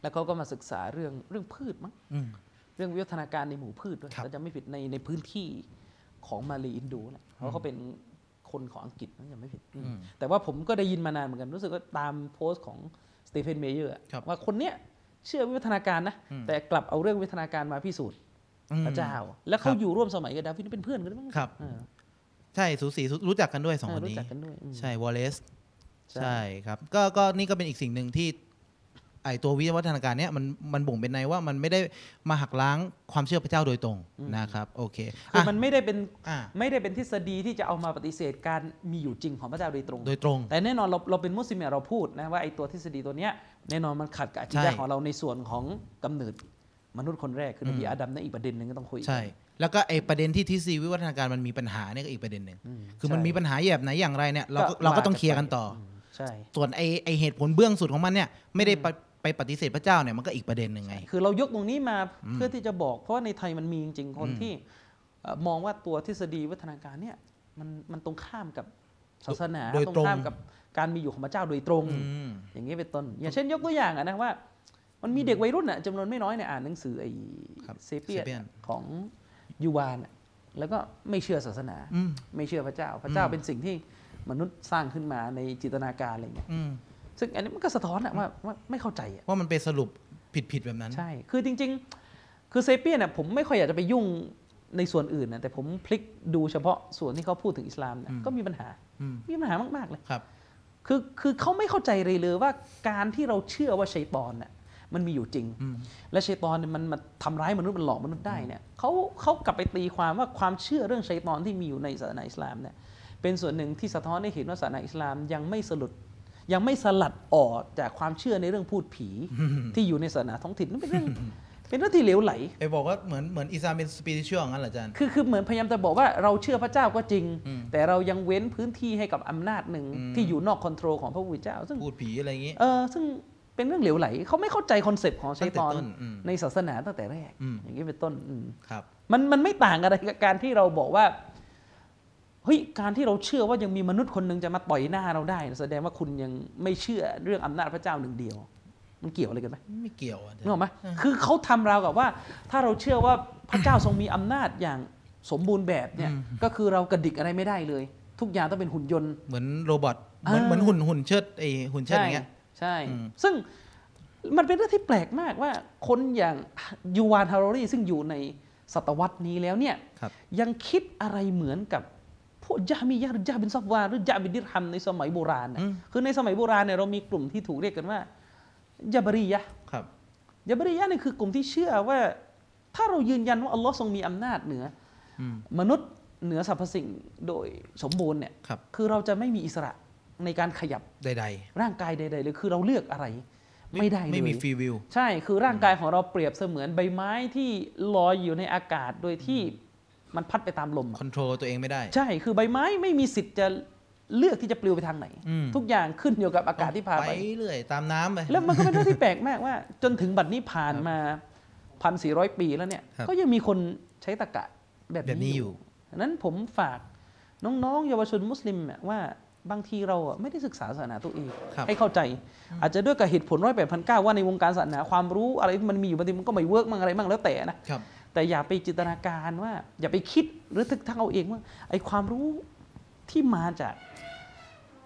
แล้วเขาก็มาศึกษาเรื่องเรื่องพืชมั้งเรื่องวิวัฒนาการในหมู่พืชด้วยเราจะไม่ผิดในในพื้นที่ของมาลีอินโดแหละเพราะเขาเป็นคนของอังกฤษนั่นยังไม่ผิดแต่ว่าผมก็ได้ยินมานานเหมือนกันรู้สึกว่าตามโพสต์ของสเตเฟนเมเยอร์ว่าคนเนี้ยเชื่อวิวัฒนาการนะ แต่กลับเอาเรื่องวิวัฒนาการมาพิสูจน์พระเจ้า แล้วเขาอยู่ร่วมสมัยกับดาวินเป็นเพื่อนกันมั้งใช่สูสีรู้จักกันด้วยสองคนนี้ใช่วอลเลซใช่ครับก็ก็นี่ก็เป็นอีกสิ่งหนึ่งที่ ไอตัววิวัฒนาการเนี้ยมันมันบ่งเป็นในว่ามันไม่ได้มาหักล้างความเชื่อพระเจ้าโดยตรงนะครับโอเคคือมันไม่ได้เป็นไม่ได้เป็นทฤษฎีที่จะเอามาปฏิเสธการมีอยู่จริงของพระเจ้าโดยตรงโดยตรงแต่แน่นอนเราเราเป็นมุสลิมเราพูดนะว่าไอตัวทฤษฎีตัวเนี้ยแน่นอนมันขัดกับอธิยาของเราในส่วนของกำเนิดมนุษย์คนแรกคือนบีอาดัมนั่นอีกประเด็นหนึ่งก็ต้องคุยใช่ แล้วก็ไอประเด็นที่ทฤษฎีวิวัฒนาการมันมีปัญหาเนี่ยก็อีกประเด็นหนึ่งคือมันมีปัญหาแบบไหนอย่างไรเนี่ยเราเราก็ต้องเคลียร์กันต่อใช่ส่วนไอไอเหตุผลเบื้องสุดของมันเนี่ยไม่ได้ไปไปปฏิเสธพระเจ้าเนี่ยมันก็อีกประเด็นหนึ่งไง คือเรายกตรงนี้มาเพื่อที่จะบอกเพราะว่าในไทยมันมีจริงๆคนที่มองว่าตัวทฤษฎีวัฒนาการเนี่ยมันมันตรงข้ามกับศาสนาตรงข้ามกับการมีอยู่ของพระเจ้าโดยตรงอย่างนี้เป็นต้นอย่างเช่นยกตัวอย่างนะว่ามันมีเด็กวัยรุ่นอะจำนวนไม่น้อยเนี่ยอ่านหนังสือไอ้เซเปียนของยูวาน แล้วก็ไม่เชื่อศาสนาไม่เชื่อพระเจ้าพระเจ้าเป็นสิ่งที่มนุษย์สร้างขึ้นมาในจิตนาการอะไรเงี้ยซึ่งอันนี้มันก็สะท้อนอะว่าไม่เข้าใจอะว่ามันเป็นสรุปผิดๆแบบนั้น ใช่ คือจริงๆ คือเซเปียนเนี่ยผมไม่ค่อยอยากจะไปยุ่งในส่วนอื่นนะแต่ผมพลิกดูเฉพาะส่วนที่เขาพูดถึงอิสลามเนี่ยก็มีปัญหา มีปัญหามากๆเลยครับคือคือเขาไม่เข้าใจเลยเลยว่าการที่เราเชื่อว่าชัยตอนน่ะมันมีอยู่จริง และชัยตอนมันมาทำร้ายมนุษย์มันหลอกมนุษย์ได้เนี่ยเขาเขากลับไปตีความว่าความเชื่อเรื่องชัยตอนที่มีอยู่ในศาสนาอิสลามเนี่ยเป็นส่วนหนึ่งที่สะท้อนให้เห็นว่าศาสนาอิสลามยังไม่สลุด ยังไม่สลัดออกจากความเชื่อในเรื่องพูดผีที่อยู่ในศาสนาท้องถิ่นนั่นเป็นเรื่องเป็นเรื่องที่เหลวไหลไอ้บอกว่าเหมือนเหมือนอิสลามเป็นสปิริตชั่วงั้นเหรออาจารย์คือคือเหมือนพยายามจะบอกว่าเราเชื่อพระเจ้าก็จริง แต่เรายังเว้นพื้นที่ให้กับอำนาจหนึ่งที่อยู่นอกคอนโทรลของพระผู้เป็นเจ้า ซึ่งพูดผีอะไรอย่างนี้เออซึ่งเป็นเรื่องเหลวไหลเขาไม่เข้าใจคอนเซปต์ของชัยตอนในศาสนาตั้งแต่แรกอย่างนี้เป็นต้นครับ มันมันไม่ต่างอะไรกับการที่เราบอกว่าเฮ้ย การที่เราเชื่อว่ายังมีมนุษย์คนหนึ่งจะมาต่อยหน้าเราได้ แสดงว่าคุณยังไม่เชื่อเรื่องอำนาจพระเจ้าหนึ่งเดียว มันเกี่ยวอะไรกันไหมไม่เกี่ยวอ่ะนึกออกไหมคือเขาทำราวกับว่าถ้าเราเชื่อว่าพระเจ้าทรงมีอำนาจอย่างสมบูรณ์แบบเนี่ย ก็คือเรากระดิกอะไรไม่ได้เลย ทุกอย่างต้องเป็นหุ่นยนต์ เหมือนโรบอท เหมือนเหมือนหุ่นหุ่นเชิดไอหุ่นเชิดอย่างเงี้ย ใช่ ซึ่งมันเป็นเรื่องที่แปลกมากว่าคนอย่างยูวานฮารอรีซึ่งอยู่ในศตวรรษนี้แล้วเนี่ย ยังคิดอะไรเหมือนกับวกยะมียะหรือยะบินซอฟวาหรือยะบินดิรฮัมในสมัยโบราณนคือในสมัยโบราณเนี่ยเรามีกลุ่มที่ถูกเรียกกันว่ายาบรียะครับยาบรียะนี่คือกลุ่มที่เชื่อว่า ถ้าเรายืนยันว่าอัลลอฮ์ทรงมีอำนาจเหนือมนุษย์เหนือสรรพสิ่งโดยสมบูรณ์เนี่ยคคือเราจะไม่มีอิสระในการขยับใด ๆ ร่างกายใดๆเลยคือเราเลือกอะไร ไม่ได้เลยไม่มีฟรีวิวใช่คือร่างกายของเราเปรียบเสมือนใบไม้ที่ลอยอยู่ในอากาศโดยที่มันพัดไปตามลม คอนโทรลตัวเองไม่ได้ ใช่ คือใบไม้ไม่มีสิทธิ์จะเลือกที่จะปลิวไปทางไหน ทุกอย่างขึ้นอยู่กับอากาศที่พาไปเรื่อยตามน้ำไป แล้วมันก็เป็นเรื่องที่แปลกมากว่า จนถึงบัดนี้ผ่านมาพันสี่ร้อยปีแล้วเนี่ย ก็ยังมีคนใช้ตะกะแบบนี้อยู่นั้นผมฝากน้องๆ เยาวชนมุสลิมว่าบางทีเราไม่ได้ศึกษาศาสนาตัวเอง ให้เข้าใจ อาจจะด้วยกับเหตุผลร้อยแปดพันเก้าว่าในวงการศาสนา ความรู้อะไรที่มันมีอยู่บางทีมันก็ไม่เวิร์กมั่งอะไรมั่งแล้วแต่นะแต่อย่าไปจินตนาการว่าอย่าไปคิดหรือทึกทักเอาเองว่าไอ้ความรู้ที่มาจาก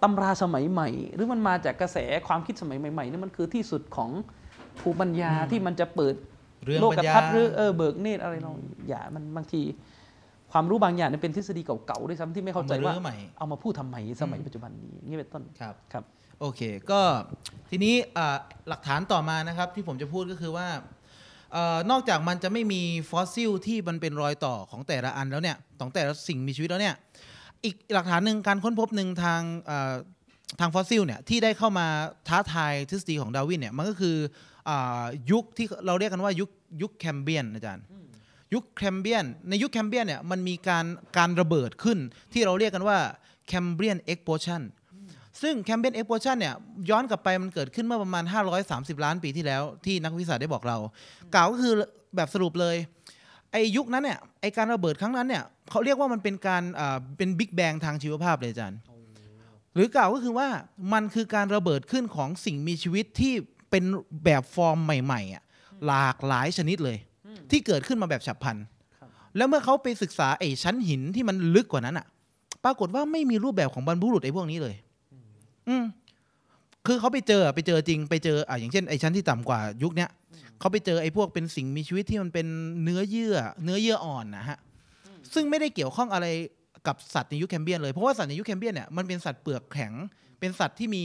ตำราสมัยใหม่ หรือมันมาจากกระแสความคิดสมัยใหม่ๆนี่มันคือที่สุดของภูมิปัญญาที่มันจะเปิดโลกกระทัดหรือเออเบิกเนตรอะไรเราอย่ามันบางทีความรู้บางอย่างเป็นทฤษฎีเก่าๆด้วยซ้ำที่ไม่เข้าใจว่าเอามาพูดทำไมสมัยปัจจุบันนี้นี่เป็นต้นครับครับ โอเค ก็ทีนี้หลักฐานต่อมานะครับที่ผมจะพูดก็คือว่านอกจากมันจะไม่มีฟอสซิลที่มันเป็นรอยต่อของแต่ละอันแล้วเนี่ยของแต่ละสิ่งมีชีวิตแล้วเนี่ยอีกหลักฐานหนึ่งการค้นพบหนึ่งทางทางฟอสซิลเนี่ยที่ได้เข้ามาท้าทายทฤษฎีของดาวินเนี่ยมันก็คืออยุคที่เราเรียกกันว่ายุคยุคแคมเบียนอาจารย์ยุคแคมเบียนในยุคแคมเบียนเนี่ยมันมีการการระเบิดขึ้นที่เราเรียกกันว่าแคมเบียนเอ็กโพชันซึ่งแคมเปญเอ็กโพชันเนี่ยย้อนกลับไปมันเกิดขึ้นเมื่อประมาณ 530 ล้านปีที่แล้ว ที่นักวิทยาศาสตร์ได้บอกเรา กล่าวก็คือแบบสรุปเลยไอยุคนั้นเนี่ยไอการระเบิดครั้งนั้นเนี่ยเขาเรียกว่ามันเป็นการอ่าเป็นบิ๊กแบงทางชีวภาพเลยอาจารย์หรือกล่าวก็คือว่ามันคือการระเบิดขึ้นของสิ่งมีชีวิตที่เป็นแบบฟอร์มใหม่ๆอ่ะหลากหลายชนิดเลย ที่เกิดขึ้นมาแบบฉับพลันแล้วเมื่อเขาไปศึกษาไอชั้นหินที่มันลึกกว่านั้นอ่ะปรากฏว่าไม่มีรูปแบบของบรรพบุรุษไอพวกนี้เลยอืมคือเขาไปเจอไปเจอจริงไปเจออ่ะอย่างเช่นไอ้ชั้นที่ต่ำกว่ายุคเนี้ยเขาไปเจอไอ้พวกเป็นสิ่งมีชีวิตที่มันเป็นเนื้อเยื่อ เนื้อเยื่ออ่อนนะฮะ ซึ่งไม่ได้เกี่ยวข้องอะไรกับสัตว์ในยุคแคมเบียนเลย เพราะว่าสัตว์ในยุคแคมเบียนเนี่ยมันเป็นสัตว์เปลือกแข็ง เป็นสัตว์ที่มี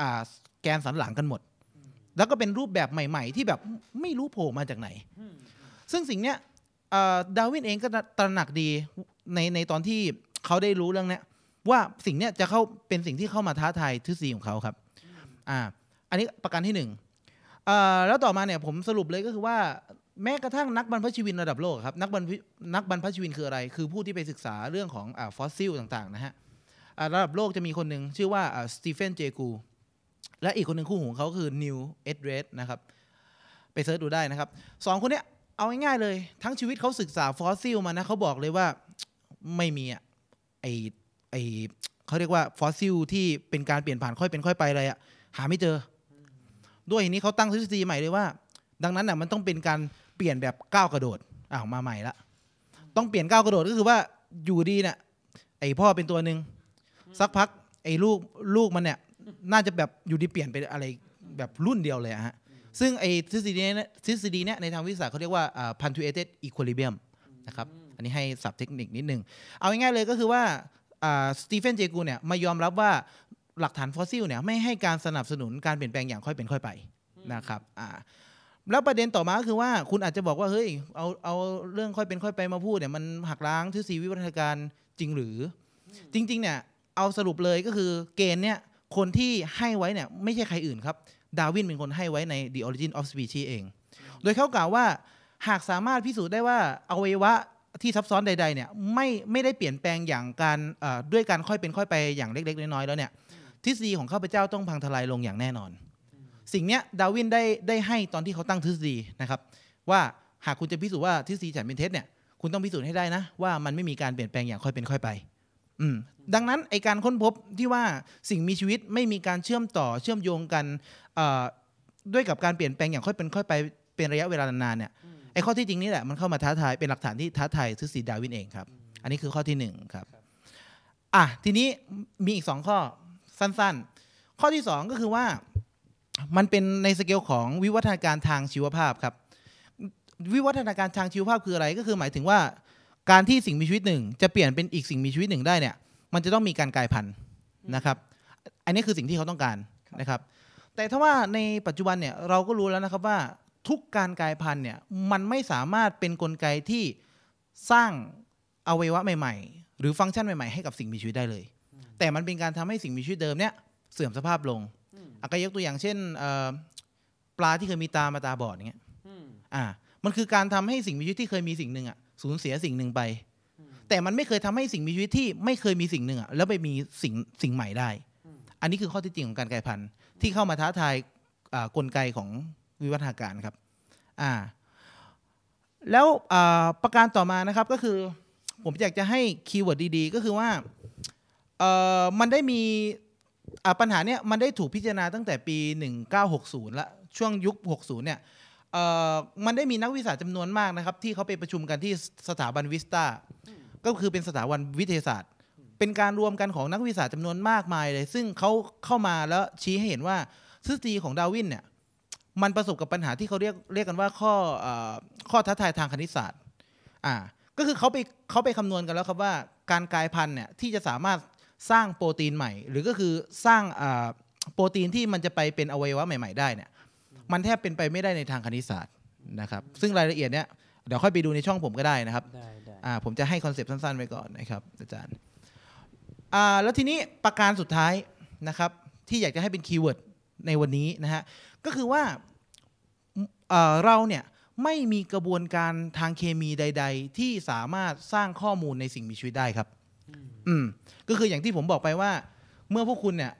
อ่าแกนสันหลังกันหมด แล้วก็เป็นรูปแบบใหม่ๆ ที่แบบไม่รู้โผล่มาจากไหน ซึ่งสิ่งเนี้ย ดาวินเองก็ตระหนักดีในในตอนที่เขาได้รู้เรื่องเนี้ยว่าสิ่งเนี้ยจะเข้าเป็นสิ่งที่เข้ามาท้าทายทฤษฎีของเขาครับอ่าอันนี้ประการที่หนึ่งแล้วต่อมาเนี่ยผมสรุปเลยก็คือว่าแม้กระทั่งนักบรรพชีวินระดับโลกครับ นักบรรนักบรรพชีวินคืออะไร คือผู้ที่ไปศึกษาเรื่องของอฟอสซิลต่างๆนะฮะระดับโลกจะมีคนหนึ่งชื่อว่าสตีเฟนเจกูและอีกคนหนึ่งคู่หูของเขาคือนิวเอ็ดเรสนะครับไปเซิร์ชดูได้นะครับสองคนเนี้ยเอาง่ายๆเลยทั้งชีวิตเขาศึกษาฟอสซิลมานะเขาบอกเลยว่าไม่มีอะไอไอเขาเรียกว่าฟอสซิลที่เป็นการเปลี่ยนผ่านค่อยเป็นค่อยไปอะไรอะหาไม่เจอ ด้วยเหตนี้เขาตั้งทฤษฎีใหม่เลยว่า ดังนั้นอ่ะมันต้องเป็นการเปลี่ยนแบบก้าวกระโดดอ้าวมาใหม่ละต้องเปลี่ยนก้าวกระโดดก็คือว่า อยู่ดีเนี่ยไอพ่อเป็นตัวหนึ่งสักพักไอลูกลูกมันเนี่ยน่าจะแบบอยู่ดีเปลี่ยนไปอะไรแบบรุ่นเดียวเลยฮะซึ่งไอทฤษฎีเนี้ยทฤษฎีเนี้ยในทางวิทยาศาสตร์เขาเรียกว่า p u n c t u a ต e สอี u i l ิเบียมนะครับอันนี้ให้สับเทคนิคนิดนึง เอาง่ายๆเลยก็คือว่าสตีเฟนเจกูเนี่ยมายอมรับว่าหลักฐานฟอสซิลเนี่ยไม่ให้การสนับสนุนการเปลี่ยนแปลงอย่างค่อยเป็นค่อยไปนะครับอ่าแล้วประเด็นต่อมาก็คือว่า คุณอาจจะบอกว่าเฮ้ยเอาเอาเรื่องค่อยเป็นค่อยไปมาพูดเนี่ยมันหักล้างทฤษฎีวิวัฒนาการจริงหรือ จริง ๆเนี่ยเอาสรุปเลยก็คือเกณฑ์เนี่ยคนที่ให้ไว้เนี่ยไม่ใช่ใครอื่นครับดาวินเป็นคนให้ไว้ใน The Origin of Species เองโดยเขากล่าวว่าหากสามารถพิสูจน์ได้ว่าอวัยวะที่ซับซ้อนใดๆเนี่ยไม่ไม่ได้เปลี่ยนแปลงอย่างการด้วยการค่อยเป็นค่อยไปอย่างเล็กๆน้อยๆแล้วเนี่ยทฤษฎีของข้าพเจ้าต้องพังทลายลงอย่างแน่นอน สิ่งเนี้ยดาวินได้ได้ให้ตอนที่เขาตั้งทฤษฎีนะครับว่าหากคุณจะพิสูจน์ว่าทฤษฎีฉันเป็นเท็จเนี่ยคุณต้องพิสูจน์ให้ได้นะว่ามันไม่มีการเปลี่ยนแปลงอย่างค่อยเป็นค่อยไปอืมดังนั้นไอการค้นพบที่ว่าสิ่งมีชีวิตไม่มีการเชื่อมต่อเชื่อมโยงกันด้วยกับการเปลี่ยนแปลงอย่างค่อยเป็นค่อยไปเป็นระยะเวลานานๆเนี่ยไอ้ข้อที่จริงนี่แหละมันเข้ามาท้าทายเป็นหลักฐานที่ท้าทายทฤษฎีดาวินเองครับ อันนี้คือข้อที่หนึ่งครับอ่ะทีนี้มีอีกสองข้อสั้นๆ ข้อที่สองก็คือว่ามันเป็นในสเกลของวิวัฒนาการทางชีวภาพครับ วิวัฒนาการทางชีวภาพคืออะไรก็คือ หมายถึงว่าการที่สิ่งมีชีวิตหนึ่ง จะเปลี่ยนเป็นอีกสิ่งมีชีวิตหนึ่งได้เนี่ย มันจะต้องมีการกลายพันธุ์นะครับ อันนี้คือสิ่งที่เขาต้องการนะครับ แต่ถ้าว่าในปัจจุบันเนี่ยเราก็รู้แล้วนะครับว่าทุกการกลายพันธุ์เนี่ยมันไม่สามารถเป็นนกลไกที่สร้างอวัยวะใหม่ๆ หรือฟังก์ชันใหม่ๆให้กับสิ่งมีชีวิตได้เลย แต่มันเป็นการทำให้สิ่งมีชีวิตเดิมเนี่ยเสื่อมสภาพลงอาก็ยกตัวอย่างเช่นปลาที่เคยมีตามาตาบอดเงี้ยอ่ามันคือการทำให้สิ่งมีชีวิตที่เคยมีสิ่งหนึ่งอ่ะ สูญเสียสิ่งหนึ่งไป แต่มันไม่เคยทำให้สิ่งมีชีวิตที่ไม่เคยมีสิ่งหนึ่งอ่ะแล้วไปมีสิ่งสิ่งใหม่ได้ อันนี้คือข้อที่จริงของการกลายพันธุ์ที่เข้ามาท้าทายกลไกของวิวัฒนาการครับ อ่า แล้วประการต่อมานะครับก็คือผมอยากจะให้คีย์เวิร์ดดีๆ ก็คือว่ามันได้มีปัญหาเนี่ยมันได้ถูกพิจารณาตั้งแต่ปี 1960ละ ช่วงยุค 60 เนี่ยมันได้มีนักวิชาจำนวนมากนะครับ ที่เขาไปประชุมกันที่สถาบันวิสตา ก็คือเป็นสถาบันวิทยาศาสตร์ เป็นการรวมกันของนักวิชาจำนวนมากมาย เลยซึ่งเขาเข้ามาแล้วชี้ให้เห็นว่าทฤษฎีของดาวินเนี่ยมันประสบกับปัญหาที่เขาเรียกเรียกกันว่าข้ออข้อท้าทายทางคณิตศาสตร์อ่าก็คือเขาไปเขาไปคำนวณกันแล้วครับว่าการกลายพันธุ์เนี่ยที่จะสามารถสร้างโปรตีนใหม่ หรือก็คือสร้างโปรตีนที่มันจะไปเป็นอวัยวะใหม่ๆ ได้เนี่ยมันแทบเป็นไปไม่ได้ในทางคณิตศาสตร์นะครับซึ่งรายละเอียดเนี่ยเดี๋ยวค่อยไปดูในช่องผมก็ได้นะครับผมจะให้คอนเซปต์สั้นๆไว้ก่อนนะครับอาจารย์แล้วทีนี้ประการสุดท้ายนะครับที่อยากจะให้เป็นคีย์เวิร์ดในวันนี้นะฮะก็คือว่าเราเนี่ยไม่มีกระบวนการทางเคมีใด ๆ ที่สามารถสร้างข้อมูลในสิ่งมีชีวิตได้ครับ อืม ก็คืออย่างที่ผมบอกไปว่า เมื่อพวกคุณเนี่ย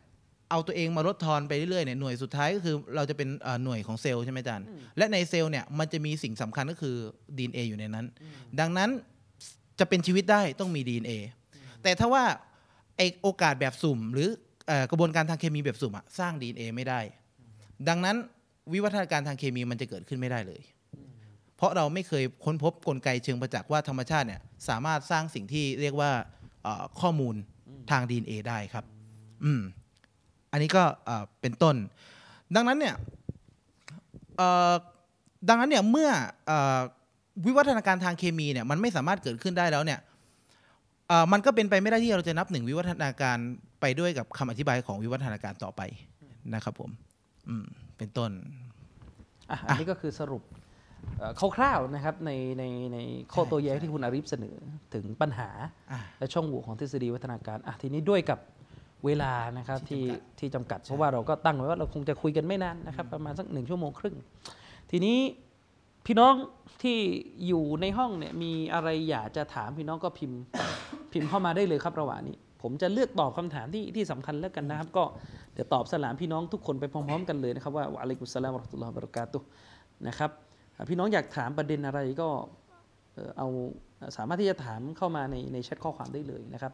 เอาตัวเองมาลดทอนไปเรื่อยๆเนี่ยหน่วยสุดท้าย ก็คือเราจะเป็นหน่วยของเซลล์ใช่ไหมจารย์และในเซลล์เนี่ย มันจะมีสิ่งสำคัญก็คือ DNA อยู่ในนั้น ดังนั้นจะเป็นชีวิตได้ต้องมี DNA แต่ถ้าว่าไอโอกาสแบบสุ่ม หรือกระบวนการทางเคมีแบบสุ่มอะสร้าง DNA ไม่ได้ดังนั้นวิวัฒนาการทางเคมีมันจะเกิดขึ้นไม่ได้เลย เพราะเราไม่เคยค้นพบกลไกเชิงประจักษ์ว่าธรรมชาติเนี่ยสามารถสร้างสิ่งที่เรียกว่าข้อมูลทางดีเอได้ครับ อืมอันนี้ก็เป็นต้น ดังนั้นเนี่ยดังนั้นเนี่ยเมื่อวิวัฒนาการทางเคมีเนี่ยมันไม่สามารถเกิดขึ้นได้แล้วเนี่ยมันก็เป็นไปไม่ได้ที่เราจะนับหนึ่งวิวัฒนาการไปด้วยกับคำอธิบายของวิวัฒนาการต่อไปนะครับผมเป็นต้นออันนี้ก็คือสรุปคร่าวๆนะครับ ในในในข้อตัวแย้งที่คุณอาริฟเสนอถึงปัญหา และช่องโหว่ของทฤษฎีวัฒนาการอ่ะทีนี้ด้วยกับเวลานะครับที่ที่จำกัด เพราะว่าเราก็ตั้งไว้ว่าเราคงจะคุยกันไม่นานนะครับประมาณสักหนึ่งชั่วโมงครึ่ง ทีนี้พี่น้องที่อยู่ในห้องเนี่ยมีอะไรอยากจะถาม พี่น้องก็พิมพ์พิมพ์เข้ามาได้เลยครับระหว่างนี้ผมจะเลือกตอบคำถามที่ที่สำคัญแล้วกันนะครับ ก็เดี๋ยวตอบสลามพี่น้องทุกคนไปพร้อมๆกันเลยนะครับว่าอะลัยกุสลามอัลลอฮฺตุลลอฮบรักาตุนะครับพี่น้องอยากถามประเด็นอะไรก็ เอาสามารถที่จะถามเข้ามาในในแชทข้อความได้เลยนะครับ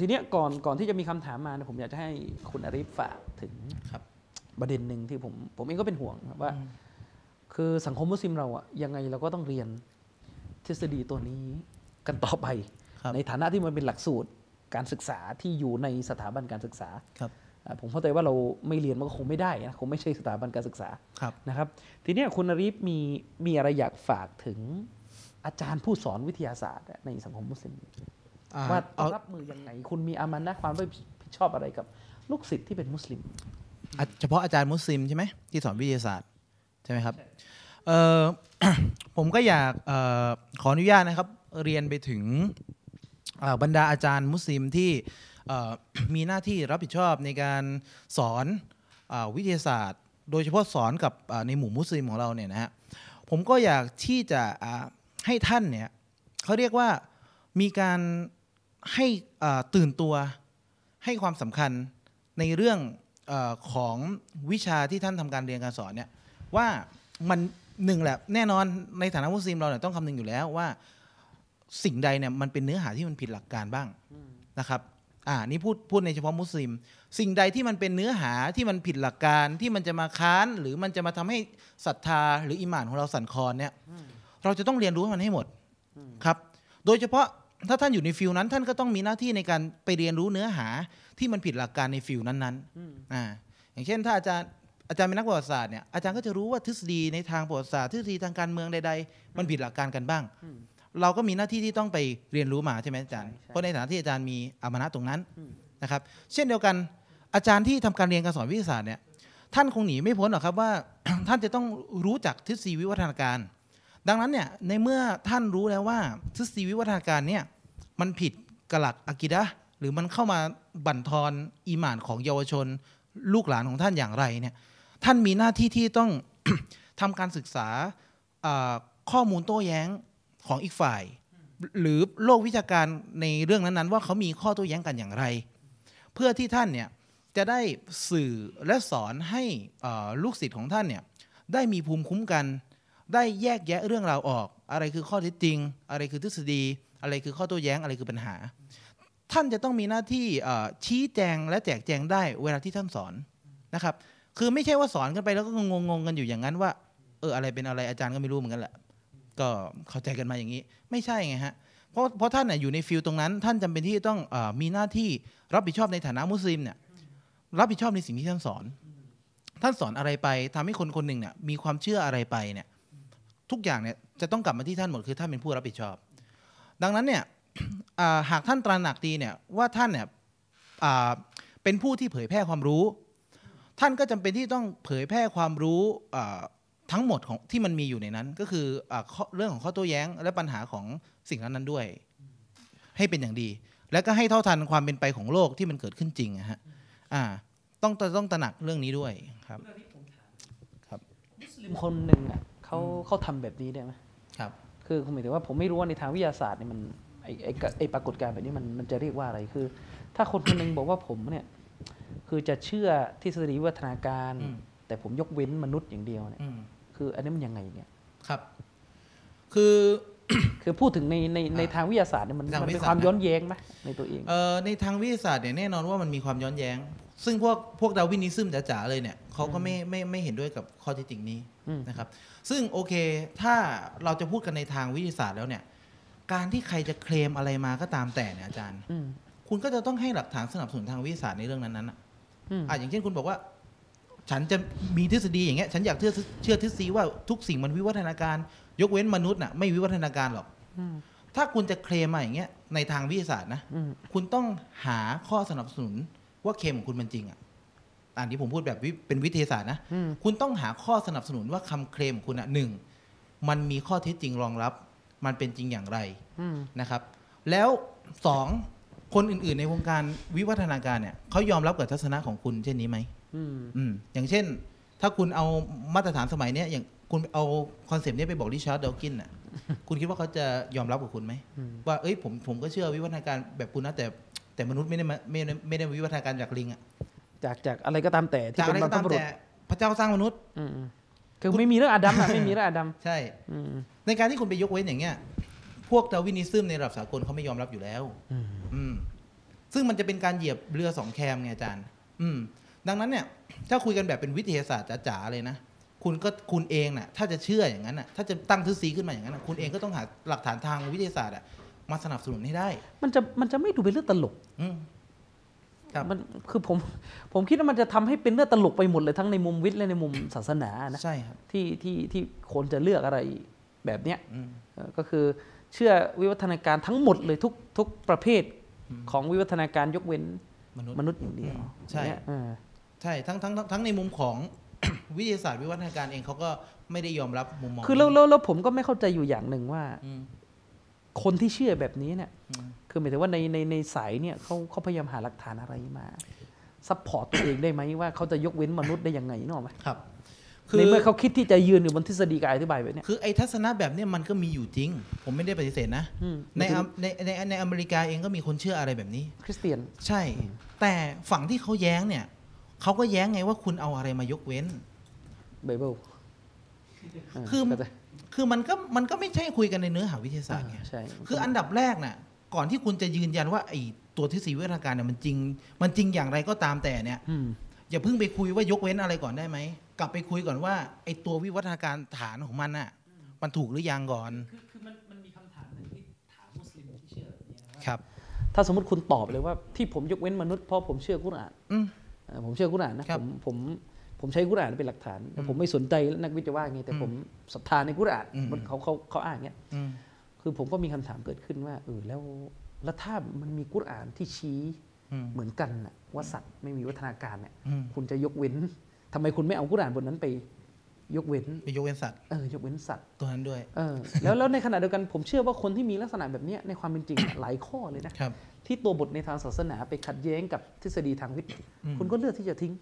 ทีเนี้ยก่อนก่อนที่จะมีคำถามมา ผมอยากจะให้คุณอาริฟฝากถึงครับประเด็นหนึ่งที่ผมผมเองก็เป็นห่วงว่า คือสังคมมุสลิมเราอะยังไงเราก็ต้องเรียนทฤษฎีตัวนี้กันต่อไปในฐานะที่มันเป็นหลักสูตรการศึกษาที่อยู่ในสถาบันการศึกษาครับ ผมเข้าใจว่าเราไม่เรียนมันก็คงไม่ได้นะ คงไม่ใช่สถาบันการศึกษาครับนะครับ ทีนี้คุณนริฟมีมีอะไรอยากฝากถึง อาจารย์ผู้สอนวิทยาศาสตร์ในสังคมมุสลิม ว่ารับมือยังไงคุณมีอามันนะความรับผิดชอบอะไรกับลูกศิษย์ที่เป็นมุสลิม เฉพาะอาจารย์มุสลิมใช่ไหมที่สอนวิทยาศาสตร์ใช่ไหมครับผมก็อยากอขออนุญาตนะครับเรียนไปถึงบรรดาอาจารย์มุสลิมที่มีหน้าที่รับผิดชอบในการสอนอวิทยาศาสตร์ โดยเฉพาะสอนกับในหมู่มุสลิมของเราเนี่ยนะฮะผมก็อยากที่จะให้ท่านเนี่ยเขาเรียกว่ามีการให้ตื่นตัว ให้ความสำคัญในเรื่องอของวิชาที่ท่านทำการเรียนการสอนเนี่ยว่ามันหนึ่งแหละแน่นอนในฐานะมุสลิมเราเนี่ยต้องคำนึงอยู่แล้วว่าสิ่งใดเนี่ยมันเป็นเนื้อหาที่มันผิดหลักการบ้างนะครับ อ่า นี่พูดพูดในเฉพาะมุสลิม สิ่งใดที่มันเป็นเนื้อหาที่มันผิดหลักการที่มันจะมาค้านหรือมันจะมาทำให้ศรัทธาหรืออิมานของเราสั่นคลอนเนี่ยเราจะต้องเรียนรู้มันให้หมดครับ โดยเฉพาะถ้าท่านอยู่ในฟิลนั้นท่านก็ต้องมีหน้าที่ในการไปเรียนรู้เนื้อหาที่มันผิดหลักการในฟิลนั้นๆ อ่า อย่างเช่น ถ้าอาจารย์อาจารย์เป็นนักประวัติศาสตร์เนี่ยอาจารย์ก็จะรู้ว่าทฤษฎีในทางประวัติศาสตร์ทฤษฎีทางการเมืองใดๆมันผิดหลักการกันบ้างเราก็มีหน้าที่ที่ต้องไปเรียนรู้มาใช่ไหมอาจารย์เพราะในฐานะที่อาจารย์มีอำมานะตรงนั้นนะครับ เช่นเดียวกันอาจารย์ที่ทำการเรียนการสอนวิทยาศาสตร์เนี่ย ท่านคงหนีไม่พ้นหรอกครับว่าท่านจะต้องรู้จักทฤษฎีวิวัฒนาการ ดังนั้นเนี่ยในเมื่อท่านรู้แล้วว่า ทฤษฎีวิวัฒนาการเนี่ยมันผิดกหลักอากิดะหรือมันเข้ามาบั่นทอนอิหมานของเยาวชน ลูกหลานของท่านอย่างไรเนี่ย ท่านมีหน้าที่ที่ต้องทำการศึกษาข้อมูลโต้แย้งของอีกฝ่ายหรือโลกวิชาการในเรื่องนั้นๆ ว่าเขามีข้อโต้แย้งกันอย่างไร เพื่อที่ท่านเนี่ยจะได้สื่อและสอนให้ลูกศิษย์ของท่านเนี่ยได้มีภูมิคุ้มกัน ได้แยกแยะเรื่องราวออก อะไรคือข้อเท็จจริงอะไรคือทฤษฎีอะไรคือข้อโต้แย้งอะไรคือปัญหา ท่านจะต้องมีหน้าที่ชี้แจงและแจกแจงได้เวลาที่ท่านสอนนะครับคือไม่ใช่ว่าสอนกันไปแล้วก็งงๆกันอยู่อย่างนั้นว่าเอออะไรเป็นอะไรอาจารย์ก็ไม่รู้เหมือนกันแหละก็เข้าใจกันมาอย่างนี้ไม่ใช่ไงฮะเพราะเพราะท่านอยู่ในฟิลตรงนั้น ท่านจำเป็นที่ต้องอมีหน้าที่รับผิดชอบในฐานะมุสลิมเนี่ยรับผิดชอบในสิ่งที่ท่านสอน ท่านสอนอะไรไป ทำให้คนคนหนึ่งเนี่ยมีความเชื่ออะไรไปเนี่ยทุกอย่างเนี่ยจะต้องกลับมาที่ท่านหมดคือท่านเป็นผู้รับผิดชอบ ดังนั้นเนี่ยหากท่านตระหนักดีเนี่ยว่าท่านเนี่ยเป็นผู้ที่เผยแพร่ความรู้ ท่านก็จำเป็นที่ต้องเผยแพร่ความรู้ทั้งหมดของที่มันมีอยู่ในนั้นก็คืออเรื่องของข้อโต้แย้ง และปัญหาของสิ่งนั้นนั้นด้วย ให้เป็นอย่างดี แล้วก็ให้เท่าทันความเป็นไปของโลกที่มันเกิดขึ้นจริงฮะอ่า ต้องต้องตระหนักเรื่องนี้ด้วยครับครับมุสลิมคนหนึ่งอ่ะเขาเขาทำแบบนี้ได้ไหมครับ คือผมหมายถึงว่าผมไม่รู้ว่าในทางวิทยาศาสตร์เนี่ยมันไอไอไอปรากฏการณ์แบบนี้มันมันจะเรียกว่าอะไร คือ ถ้าคนคนหนึ่งบอกว่าผมเนี่ย คือจะเชื่อทฤษฎีวัฒนาการ แต่ผมยกเว้นมนุษย์อย่างเดียวเนี่ยคืออันนี้มันยังไงเนี่ยครับ คือคือพูดถึงในในในทางวิทยาศาสตร์เนี่ยมันมันมีความย้อนแย้งไหมในตัวเองเออในทางวิทยาศาสตร์เนี่ยแน่นอนว่ามันมีความย้อนแย้ง ซึ่งพวกพวกดาวินิซึมจ๋าๆเลยเนี่ยเขาก็ไม่ไม่ไม่เห็นด้วยกับข้อเท็จจริงนี้นะครับ ซึ่งโอเค ถ้าเราจะพูดกันในทางวิทยาศาสตร์แล้วเนี่ย การที่ใครจะเคลมอะไรมาก็ตามแต่เนี่ยอาจารย์คุณก็จะต้องให้หลักฐานสนับสนุนทางวิทยาศาสตร์ในเรื่องนั้นๆอ่ะอย่างเช่นคุณบอกว่าฉันจะมีทฤษฎีอย่างเงี้ย ฉันอยากเชื่อเชื่อทฤษฎีว่าทุกสิ่งมันวิวัฒนาการ ยกเว้นมนุษย์น่ะ ไม่วิวัฒนาการหรอกถ้าคุณจะเคลมมาอย่างเงี้ย ในทางวิทยาศาสตร์นะคุณต้องหาข้อสนับสนุนว่าเคลมของคุณมันจริง อ่ะอันนี้ผมพูดแบบเป็นวิทยาศาสตร์นะคุณต้องหาข้อสนับสนุนว่าคำเคลมของคุณอ่ะหนึ่งมันมีข้อเท็จจริงรองรับ มันเป็นจริงอย่างไรนะครับ แล้วสองคนอื่นๆในวงการวิวัฒนาการเนี่ยเขายอมรับกับทัศนะของคุณเช่นนี้ไหมอืม อย่างเช่น ถ้าคุณเอามาตรฐานสมัยเนี้ยอย่างคุณเอาคอนเซปต์นี้ไปบอกริชาร์ดดลกินอ่ะ คุณคิดว่าเขาจะยอมรับกับคุณไหมว่าเอ้ย ผมผมก็เชื่อวิวัฒนาการแบบคุณนะ แต่แต่มนุษย์ไม่ได้ไม่ได้ไม่ได้วิวัฒนาการจากลิงอ่ะจากจากอะไรก็ตามแต่จากอะไรก็ตามรแต่พระเจ้าสร้างมนุษย์ อืคือไม่มีเรื่องอาดัมอ่ะไม่มีเรื่องอาดัม ใช่ อืในการที่คุณไปยกเว้นอย่างเงี้ยพวกดาวินิซึมในระดับสากลเขาไม่ยอมรับอยู่แล้วอืมซึ่งมันจะเป็นการเหยียบเรือสองแคมไงอาจารย์ อืมดังนั้นเนี่ยถ้าคุยกันแบบเป็นวิทยาศาสตร์จ๋าๆเลยนะคุณก็คุณเองนะ่ะถ้าจะเชื่ออย่างนั้นน่ะถ้าจะตั้งทฤษฎีขึ้นมาอย่างนั้นนะคุณเองก็ต้องหาหลักฐานทางวิทยาศาสตร์อะมาสนับสนุนให้ได้มันจะมันจะไม่ดูเป็นเรื่องตลกมันคือผมผมคิดว่ามันจะทำให้เป็นเรื่องตลกไปหมดเลยทั้งในมุมวิทย์และในมุมศาสนานะใช่ครับที่ที่ที่คนจะเลือกอะไรแบบเนี้ยก็คือเชื่อวิวัฒนาการทั้งหมดเลยทุกทุกประเภทของวิวัฒนาการยกเว้นมนุษย์มนุษย์อย่างเดียว ใช่ใช่ ทั้งทั้งทั้งทงในมุมของวิทยาศาสตร์ วิวัฒนาการเองเขาก็ไม่ได้ยอมรับมุมมองคือแล้วแล้วผมก็ไม่เข้าใจอยู่อย่างหนึ่งว่า คนที่เชื่อแบบนี้เนี่ย คือหมายถึงว่าในในในสายเนี่ยเขาเขาพยายามหาหลักฐานอะไรมาซัพพอร์ตตัวเองได้ไหมว่าเขาจะยกเว้นมนุษย์ได้ยังไงนึกออกไหมครับคในเมื่อเขาคิดที่จะยืนอยู่บนทฤษฎีการอธิบายแบบนี้คือไอ้ทัศนะแบบนี้มันก็มีอยู่จริงผมไม่ได้ปฏิเสธนะในในในในอเมริกาเองก็มีคนเชื่ออะไรแบบนี้ คริสเตียนใช่ แต่ฝั่งที่เขาแย้งเนี่ยเขาก็แย้งไงว่าคุณเอาอะไรมายกเว้นเบเบิลคือคือมันก็มันก็ไม่ใช่คุยกันในเนื้อหาวิทยาศาสตร์ไงคือ อันดับแรกน่ะก่อนที่คุณจะยืนยันว่าไอ้ตัวทฤษฎีวิทยาการเนี่ยมันจริง มันจริงอย่างไรก็ตามแต่เนี่ยอย่าเพิ่งไปคุยว่ายกเว้นอะไรก่อนได้ไหม กลับไปคุยก่อนว่าไอ้ตัววิวัฒนาการฐานของมันน่ะมันถูกหรือยังก่อนคือมันมันมีคำถามที่ถามมุสลิมที่เชื่อครับ ถ้าสมมติคุณตอบเลยว่าที่ผมยกเว้นมนุษย์เพราะผมเชื่อกุรอานผมเชื่อกุรานนะผมผมผมใช้กุรานเป็นหลักฐาน ผมไม่สนใจนักวิจารว่าไงแต่ผมศรัทธาในกุรานมันเขาเขาเขาอ้างเงี้ยคือผมก็มีคำถามเกิดขึ้นว่าเออแล้วแล้วถ้ามันมีกุรานที่ชี้เหมือนกันน่ะว่าสัตว์ไม่มีวัฒนาการเนี่ย คุณจะยกเว้น ทำไมคุณไม่เอากุรานบนนั้นไปยกเว้นไปยกเว้นสัตว์เออยกเว้นสัตว์ตัวนั้นด้วยเออแล้วแล้วในขณะเดียวกันผมเชื่อว่าคนที่มีลักษณะแบบนี้ในความเป็นจริงหลายข้อเลยนะที่ตัวบทในทางศาสนาไปขัดแย้งกับทฤษฎีทางวิทย์ คุณก็เลือกที่จะทิ้ง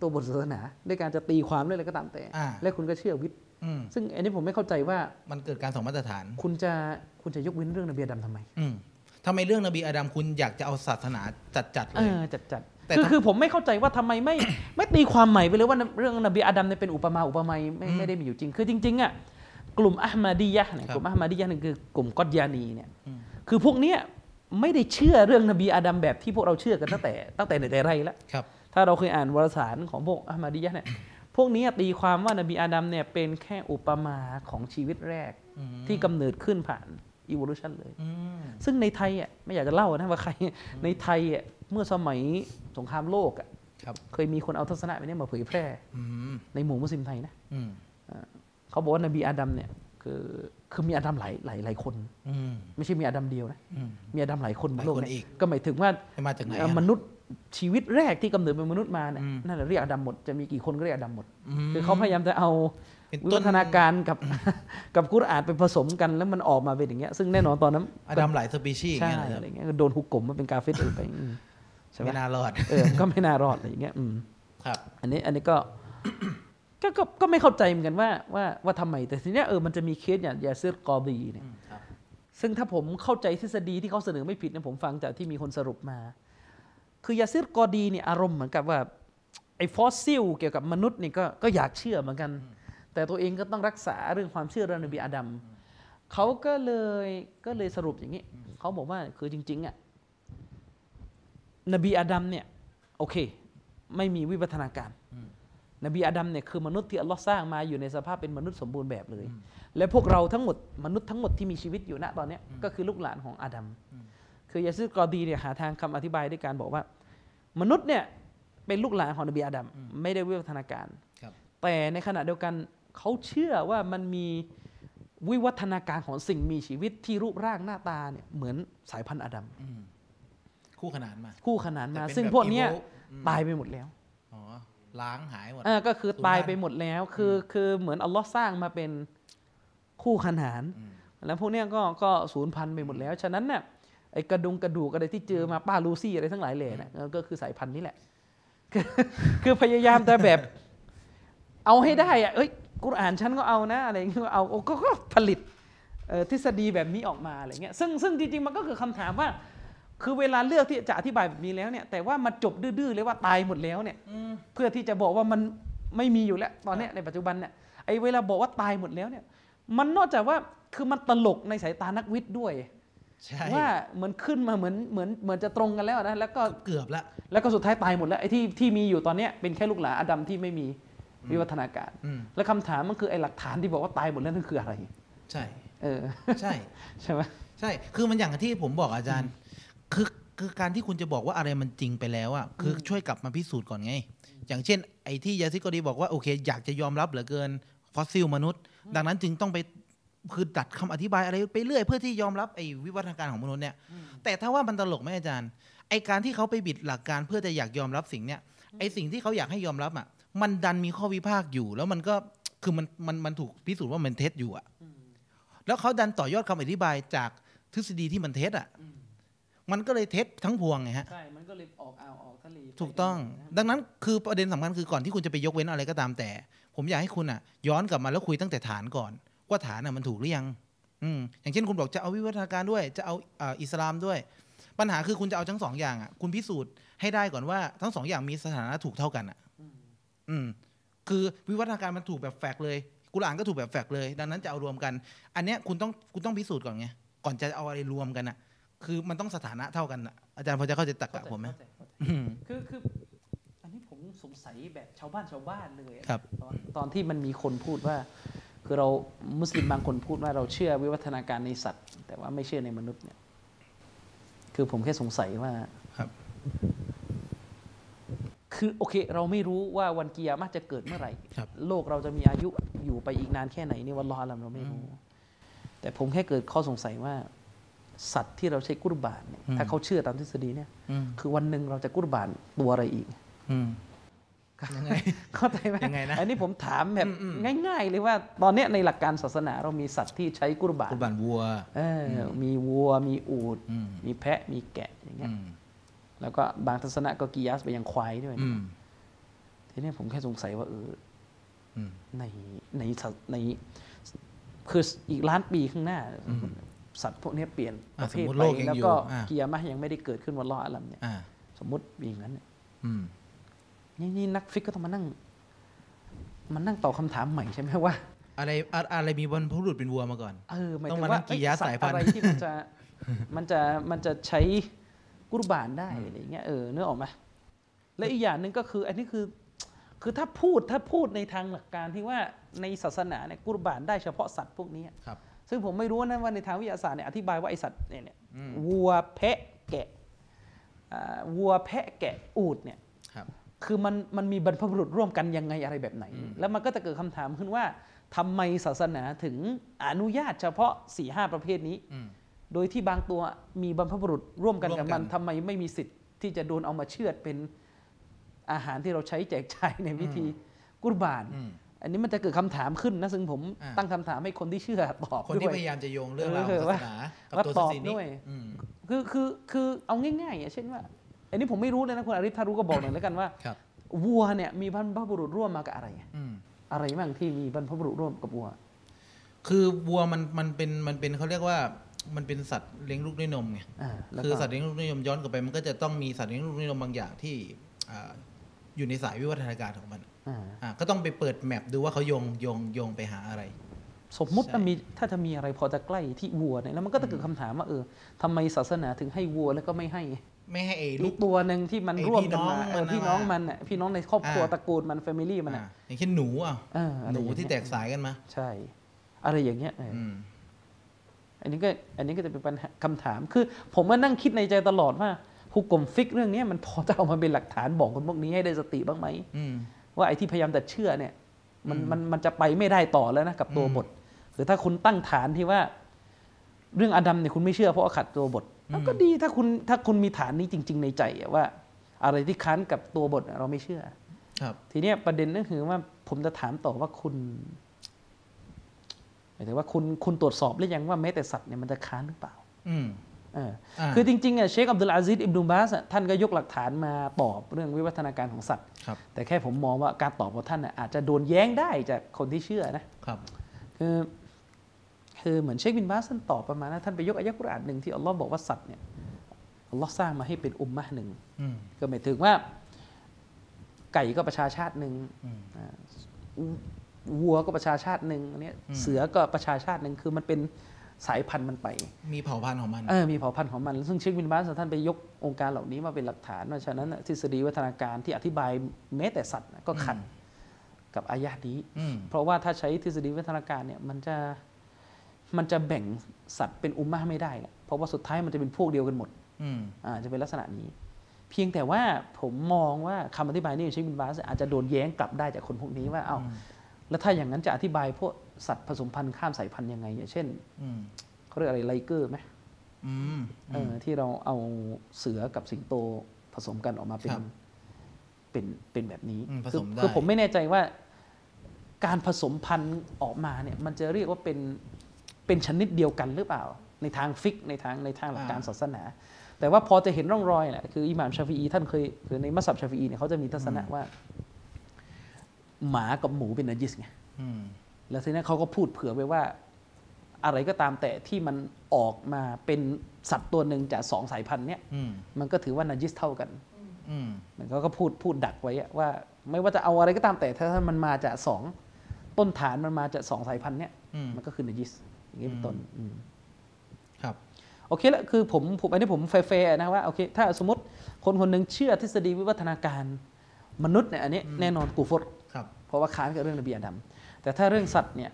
ตัวบทศาสนาด้วยการจะตีความเรื่อะไรก็ตามแต่ และคุณก็เชื่อวิทย์ซึ่งอันนี้ผมไม่เข้าใจว่ามันเกิดการสองมาตรฐาน คุณจะคุณจะยกเว้นเรื่องนบีอาดัมทำไมทำไมเรื่องนบีอาดัมคุณอยากจะเอาศาสนาจัดจัดเลยจัดจัดแต่คือคือผมไม่เข้าใจว่าทำไมไม่ไม่ตีความใหม่ไปเลยว่าเรื่องนบีอาดัมเนี่ยเป็นอุปมาอุปไมยไม่ไม่ได้มีอยู่จริง คือจริง ๆอ่ะกลุ่มอะฮ์มาดียะเนี่ยกลุ่มอะฮ์มาดียะนี่คือกลุ่มกอดยานีเนี่ย คือพวกเนี้ยไม่ได้เชื่อเรื่องนบีอาดัมแบบที่พวกเราเชื่อกันตั้งแต่ตั้งแต่ไหนแต่ไรแล้วถ้าเราเคยอ่านวารสารของพวกอะฮ์มาดียะเนี่ย พวกนี้ตีความว่านบีอาดัมเนี่ยเป็นแค่อุปมาของชีวิตแรกที่กำเนิดขึ้นผ่านอีวอลูชันเลยซึ่งในไทยอ่ะไม่อยากจะเล่านะว่าใครในไทยอ่ะเมื่อสมัยสงครามโลกอ่ะเคยมีคนเอาทศนะไปเนี่ยมาเผยแพร่ในหมู่มุสลิมไทยนะเขาบอกว่านบีอาดัมเนี่ย คือคือมีอาดัมหลายหลายหลายคนไม่ใช่มีอาดัมเดียวนะมีอาดัมหลายคนบนโลกนี้ก็หมายถึงว่ามาจากไหนมนุษย์ชีวิตแรกที่กำเนิดเป็นมนุษย์มาเนี่ยนั่นแหละเรียกอาดัมหมดจะมีกี่คนก็เรียกอาดัมหมด คือเขาพยายามจะเอาวิวัฒนาการกับกับกุรอานไปผสมกันแล้วมันออกมาเป็นอย่างเงี้ยซึ่งแน่นอนตอนนั้นอาดัมหลายสปีชีส์ใช่อะไรเงี้ยโดนหุกกลมมาเป็นกาเฟตไปไม่น่ารอด เออ ก็ไม่น่ารอดอะไรอย่างเงี้ยอครับ อันนี้อันนี้ก็ ก็ก็ไม่เข้าใจเหมือนกันว่าว่าว่าทำไม แต่ทีเนี้ยเออมันจะมีเคสอย่างยาเซอร์กอบีเนี่ยซึ่งถ้าผมเข้าใจทฤษฎีที่เขาเสนอไม่ผิดนะผมฟังจากที่มีคนสรุปมา คือยาเซอร์กอดีเนี่ยอารมณ์เหมือนกับว่าไอ้ฟอสซิลเกี่ยวกับมนุษย์นี่ก็ก็อยากเชื่อเหมือนกัน แต่ตัวเองก็ต้องรักษาเรื่องความเชื่อเรื่องนบีอาดัมเขาก็เลยก็เลยสรุปอย่างนี้ เขาบอกว่าคือจริงๆอ่ะนบีอาดัมเนี่ยโอเคไม่มีวิวัฒนาการนบีอาดัมเนี่ยคือมนุษย์ที่อัลลอฮ์สร้างมาอยู่ในสภาพเป็นมนุษย์สมบูรณ์แบบเลย และพวกเราทั้งหมด มนุษย์ทั้งหมดที่มีชีวิตอยู่ณตอนนี้ก็คือลูกหลานของอาดัมคือยาซิกอดีเนี่ยหาทางคำอธิบายด้วยการบอกว่า มนุษย์เนี่ยเป็นลูกหลานของนบีอาดัมไม่ได้วิวัฒนาการแต่ในขณะเดียวกันเขาเชื่อว่ามันมีวิวัฒนาการของสิ่งมีชีวิตที่รูปร่างหน้าตาเนี่ยเหมือนสายพันธุ์อาดัมคู่ขนานมา คู่ขนานมาซึ่งพวกนี้ตายไปหมดแล้วอ๋อล้างหายหมดเออ ก็คือตายไปหมดแล้ว คือคือเหมือนอัลลอฮ์สร้างมาเป็นคู่ขนานแล้วพวกนี้ก็ก็สูญพันธุ์ไปหมดแล้วฉะนั้นเนี่ยไอ้กระดุงกระดูกอะไรที่เจอมาป้าลูซี่อะไรทั้งหลายเลยนะก็คือสายพันธุ์นี้แหละ คือพยายามแต่แบบ เอาให้ได้อะเอ้ยกุรอานฉันก็เอานะอะไรเงี้ยเอาก็ผลิตทฤษฎีแบบนี้ออกมาอะไรเงี้ยซึ่งซึ่งจริงๆมันก็คือคำถามว่าคือเวลาเลือกที่จะอธิบายแบบนี้แล้วเนี่ย แต่ว่ามันจบดื้อเลยว่าตายหมดแล้วเนี่ยเพื่อที่จะบอกว่ามันไม่มีอยู่แล้ว ตอนนี้ในปัจจุบันเนี่ยไอ้เวลาบอกว่าตายหมดแล้วเนี่ย มันนอกจากว่าคือมันตลกในสายตานักวิทย์ด้วยว่าเหมือนขึ้นมาเหมือนเหมือนเหมือนจะตรงกันแล้วนะแล้วก็เกือบแล้วแล้วก็สุดท้ายตายหมดแล้วไอ้ที่ที่มีอยู่ตอนนี้เป็นแค่ลูกหลานอดัมที่ไม่มีวิวัฒนาการ แล้วคำถามมันคือไอ้หลักฐานที่บอกว่าตายหมดแล้วนั่นคืออะไร ใช่ เออใช่ใช่ไหมใช่คือมันอย่างที่ผมบอกอาจารย์คือคือการที่คุณจะบอกว่าอะไรมันจริงไปแล้วอะคือช่วยกลับมาพิสูจน์ก่อนไง อย่างเช่นไอ้ที่ยาซิโกดีบอกว่าโอเค อยากจะยอมรับเหลือเกิน ฟอสซิลมนุษย์ ดังนั้นจึงต้องไปคือดัดคำอธิบายอะไรไปเรื่อยเพื่อที่ยอมรับไอ้วิวัฒนาการของมนุษย์เนี่ยแต่ถ้าว่ามันตลกไหมอาจารย์ ไอ้การที่เขาไปบิดหลักการเพื่อจะอยากยอมรับสิ่งเนี้ยไอ้สิ่งที่เขาอยากให้ยอมรับอ่ะ มันดันมีข้อวิพากษ์อยู่ แล้วมันก็คือมันมันมันถูกพิสูจน์ว่ามันเท็จอยู่อ่ะแล้วเขาดันต่อยอดคำอธิบายจากทฤษฎีที่มันเท็จอ่ะมันก็เลยเท็จทั้งพวงไงฮะใช่ มันก็เลยออกอ่าวออกทะเลถูกต้อง ดังนั้นคือประเด็นสำคัญคือก่อนที่คุณจะไปยกเว้นอะไรก็ตามแต่ ผมอยากให้คุณอ่ะ ย้อนกลับมาแล้วคุยตั้งแต่ฐานก่อน ว่าฐานอ่ะมันถูกหรือยัง อืม อย่างเช่นคุณบอกจะเอาวิวัฒนาการด้วยจะเอาอิสลามด้วย ปัญหาคือคุณจะเอาทั้งสองอย่างอ่ะคุณพิสูจน์ให้ได้ก่อนว่าทั้งสองอย่างมีสถานะถูกเท่ากันอ่ะอืม คือวิวัฒนาการมันถูกแบบแฟกเลยกุหลาบก็ถูกแบบแฟกเลย ดังนั้นจะเอารวมกัน อันเนี้ยคุณต้องคุณต้องพิสูจน์ก่อนไงก่อนจะเอาอะไรรวมกันอ่ะคือมันต้องสถานะเท่ากันอาจารย์พอจะเข้าใจตักกะผมไหมคือคือ อันนี้ผมสงสัยแบบ ชาวบ้านชาวบ้านเลยครับตอนที่มันมีคนพูดว่า คือเรามุสลิมบางคนพูดว่าเราเชื่อวิวัฒนาการในสัตว์ แต่ว่าไม่เชื่อในมนุษย์เนี่ยคือผมแค่สงสัยว่าครับ คือโอเค เราไม่รู้ว่าวันกียร์มกจะเกิดเมื่อไหร่โลกเราจะมีอายุอยู่ไปอีกนานแค่ไหนนี่วันรออาลัมเราไม่รู้ แต่ผมแค่เกิดข้อสงสัยว่าสัตว์ที่เราใช้กุรบานเนี่ยถ้าเขาเชื่อตามทฤษฎีเนี่ยคือวันหนึ่งเราจะกุรบานตัวอะไรอีกยังไงเข้าใจไหมยังไงนะอันนี้ผมถามแบบ ง่าย ๆ เลยว่า ตอนนี้ในหลักการศาสนา เรามีสัตว์ที่ใช้กุรบานกุรบานวัวมีวัว มีอูดมีแพะมีแกะอย่างเงี้ยแล้วก็บางทัศนะก็กิยัสไปยังควายด้วยทีนี้ผมแค่สงสัยว่าเออในในในคืออีกล้านปีข้างหน้าสัตว์พวกนี้เปลี่ยนประเภทไปแล้วก็กิย์มายังไม่ได้เกิดขึ้นวันรออาลัมเนี่ยสมมติอย่างนั้นเนี่ยนี่นักฟิกก็ต้องมานั่ง มันนั่งตอบคาถามใหม่ใช่ไหมว่า อะไรอะไรมีบรผู้หลุดเป็นวัวมาก่อน เออต้องมานั่งกียาสายพันธุ์อะไรที่มันจะมันจะมันจะใช้กุรบานได้อะไรเงี้ยเออเนื้อออกมา และอีกอย่างหนึ่งก็คือ อันนี้คือ คือถ้าพูดถ้าพูดในทางหลักการที่ว่าในศาสนาเนี่ยกุรบานได้เฉพาะสัตว์พวกนี้ครับซึ่งผมไม่รู้นะว่าในทางวิทยาศาสตร์เนี่ยอธิบายว่า ไอสัตว์เนี่ยวัวแพะแกะวัวแพะแกะอูดเนี่ยคือมันมันมีบรรพบุรุษร่วมกันยังไงอะไรแบบไหน แล้วมันก็จะเกิดคำถามขึ้นว่า ทำไมศาสนาถึงอนุญาตเฉพาะ4ี่ห้าประเภทนี้ โดยที่บางตัวมีบรรพบุรุษร่วมกันกับมันทำไมไม่มีสิทธิ์ที่จะโดนเอามาเชือดเป็นอาหารที่เราใช้แจกจ่ายในวิธีกุรบานอันนี้มันจะเกิดคำถามขึ้นนะซึ่งผมตั้งคำถามให้คนที่เชื่อตอบคนที่พยายามจะโยงเรื่องราวศาสนาวัาตอบด้วยคือคือคือเอาง่ายๆอย่างเช่นว่า อันนี้ผมไม่รู้เลยนะคุณอริทารู้ก็บอกหน่อยแล้วกันว่าวัวเนี่ยมีบรรพบุรุษร่วมมากับอะไรอะไรบ้างที่มีบรรพบุรุษร่วมกับวัว คือวัวมันมันเป็นมันเป็นเขาเรียกว่า มันเป็นสัตว์เลี้ยงลูกด้วยนมไงคือสัตว์เลี้ยงลูกด้วยนมย้อนกลับไป มันก็จะต้องมีสัตว์เลี้ยงลูกด้วยนมบางอย่างที่อยู่ในสายวิวัฒนาการของมันอ่าก็ต้องไปเปิดแมปดูว่าเขายงยงยงไปหาอะไร สมมุติถ้ามีถ้าจะมีอะไรพอจะใกล้ที่วัวเนี่ยแล้วมันก็จะเกิดคำถามว่า เออทำไมศาสนาถึงให้วัวแล้วก็ไม่ให้ ไม่ให้เอลูกตัวหนึ่งที่มันร่วมกันมาพี่น้องมันอ่ะพี่น้องในครอบครัวตระกูลมันแฟมิลี่มันอ่ะอย่างเช่นหนูอ่ะหนูที่แตกสายกันมา ใช่ อะไรอย่างเงี้ยอันนี้ก็อันนี้ก็จะเป็นปัญหาคำถาม คือผมมานั่งคิดในใจตลอดว่าฮุกกลมฟิกเรื่องนี้มันพอจะเอามาเป็นหลักฐานบอกคนพวกนี้ให้ได้สติบ้างไหมว่าไอ้ที่พยายามจะเชื่อเนี่ยมันมันมันจะไปไม่ได้ต่อแล้วนะกับตัวบทหรือถ้าคุณตั้งฐานที่ว่า เรื่องอดัมเนี่ยคุณไม่เชื่อเพราะขัดตัวบทก็ดีถ้าคุณถ้าคุณมีฐานนี้จริง ๆ ในใจว่าอะไรที่ค้านกับตัวบท เราไม่เชื่อ ครับ ทีเนี้ยประเด็นก็คือว่า ผมจะถามต่อว่าคุณหมายถึงว่าคุณคุณตรวจสอบหรือยังว่าแม้แต่สัตว์เนี่ยมันจะค้านหรือเปล่า อืคือจริงๆอ่ะเชคอับดุลอาซิดอิบนุบาสท่านก็ยกหลักฐานมาตอบเรื่องวิวัฒนาการของสัตว์แต่แค่ผมมองว่าการตอบของท่าน อาจจะโดนแย้งได้จากคนที่เชื่อนะครับ คือ คือเหมือนเชคบินบาสท่านตอบประมาณนั้นท่านไปยกอายะกุรอานหนึ่งที่อัลลอฮ์บอกว่าสัตว์เนี่ยอัลลอฮ์สร้างมาให้เป็นอุมมะหนึ่งก็หมายถึงว่าไก่ก็ประชาชาติหนึ่งวัวก็ประชาชาติหนึ่งอันนี้เสือก็ประชาชาติหนึ่งคือมันเป็นสายพันธุ์มันไป มีเผ่าพันธุ์ของมันเออมีเผ่าพันธุ์ของมัน ซึ่งเชควินบาสท่านไปยกองค์การเหล่านี้มาเป็นหลักฐาน เพราะฉะนั้น ทฤษฎีวัฒนาการที่อธิบายแม้แต่สัตว์ก็ขัดกับอายานี้เพราะว่าถ้าใช้ทฤษฎีวัฒนาการเนี่ยมันจะมันจะแบ่งสัตว์เป็นอุมมาไม่ได้ เพราะว่าสุดท้ายมันจะเป็นพวกเดียวกันหมดอ่าจะเป็นลักษณะนี้ เพียงแต่ว่าผมมองว่าคำอธิบายนี้ของเชควินบาสอาจจะโดนแย้งกลับได้จากคนพวกนี้ว่าเอา้า แล้วถ้าอย่างนั้นจะอธิบายพวกสัตว์ผสมพันธุ์ข้ามสายพันธุ์ยังไงอย่างเช่นเขาเรียกอะไรไลเกอร์ไหมที่เราเอาเสือกับสิงโตผสมกันออกมาเป็นเป็นเป็นแบบนี้ คือผมไม่แน่ใจว่าการผสมพันธุ์ออกมาเนี่ยมันจะเรียกว่าเป็นเป็นชนิดเดียวกันหรือเปล่า ในทางฟิกในทางในทางหลักการศาสนา แต่ว่าพอจะเห็นร่องรอยแหละคืออิหม่ามชาฟีอี ท่านเคยคือในมัสยิดชาฟีอีเนี่ยเขาจะมีทัศนะว่า หมากับหมูเป็นนจิสไงแล้วทีนี้เขาก็พูดเผื่อไว้ว่า อะไรก็ตามแต่ที่มันออกมาเป็นสัตว์ตัวหนึ่งจากสองสายพันธุ์เนี่ยมันก็ถือว่านาจิสเท่ากันมันเขาก็พูดพูดดักไว้ว่า ไม่ว่าจะเอาอะไรก็ตามแต่ถ้ามันมาจากสองต้นฐานมันมาจากสองสายพันธุ์เนี่ย มันก็คือนาจิสอย่างนี้เป็นต้นครับ โอเคละคือผมผมอันนี้ผมแฟร์นะว่าโอเคถ้าสมมติคนคนหนึ่งเชื่อทฤษฎีวิวัฒนาการ มนุษย์เนี่ย อันนี้แน่นอนกูฟด เพราะว่าค้านกับเรื่องนบีอาดัมแต่ถ้าเรื่องสัตว์เนี่ย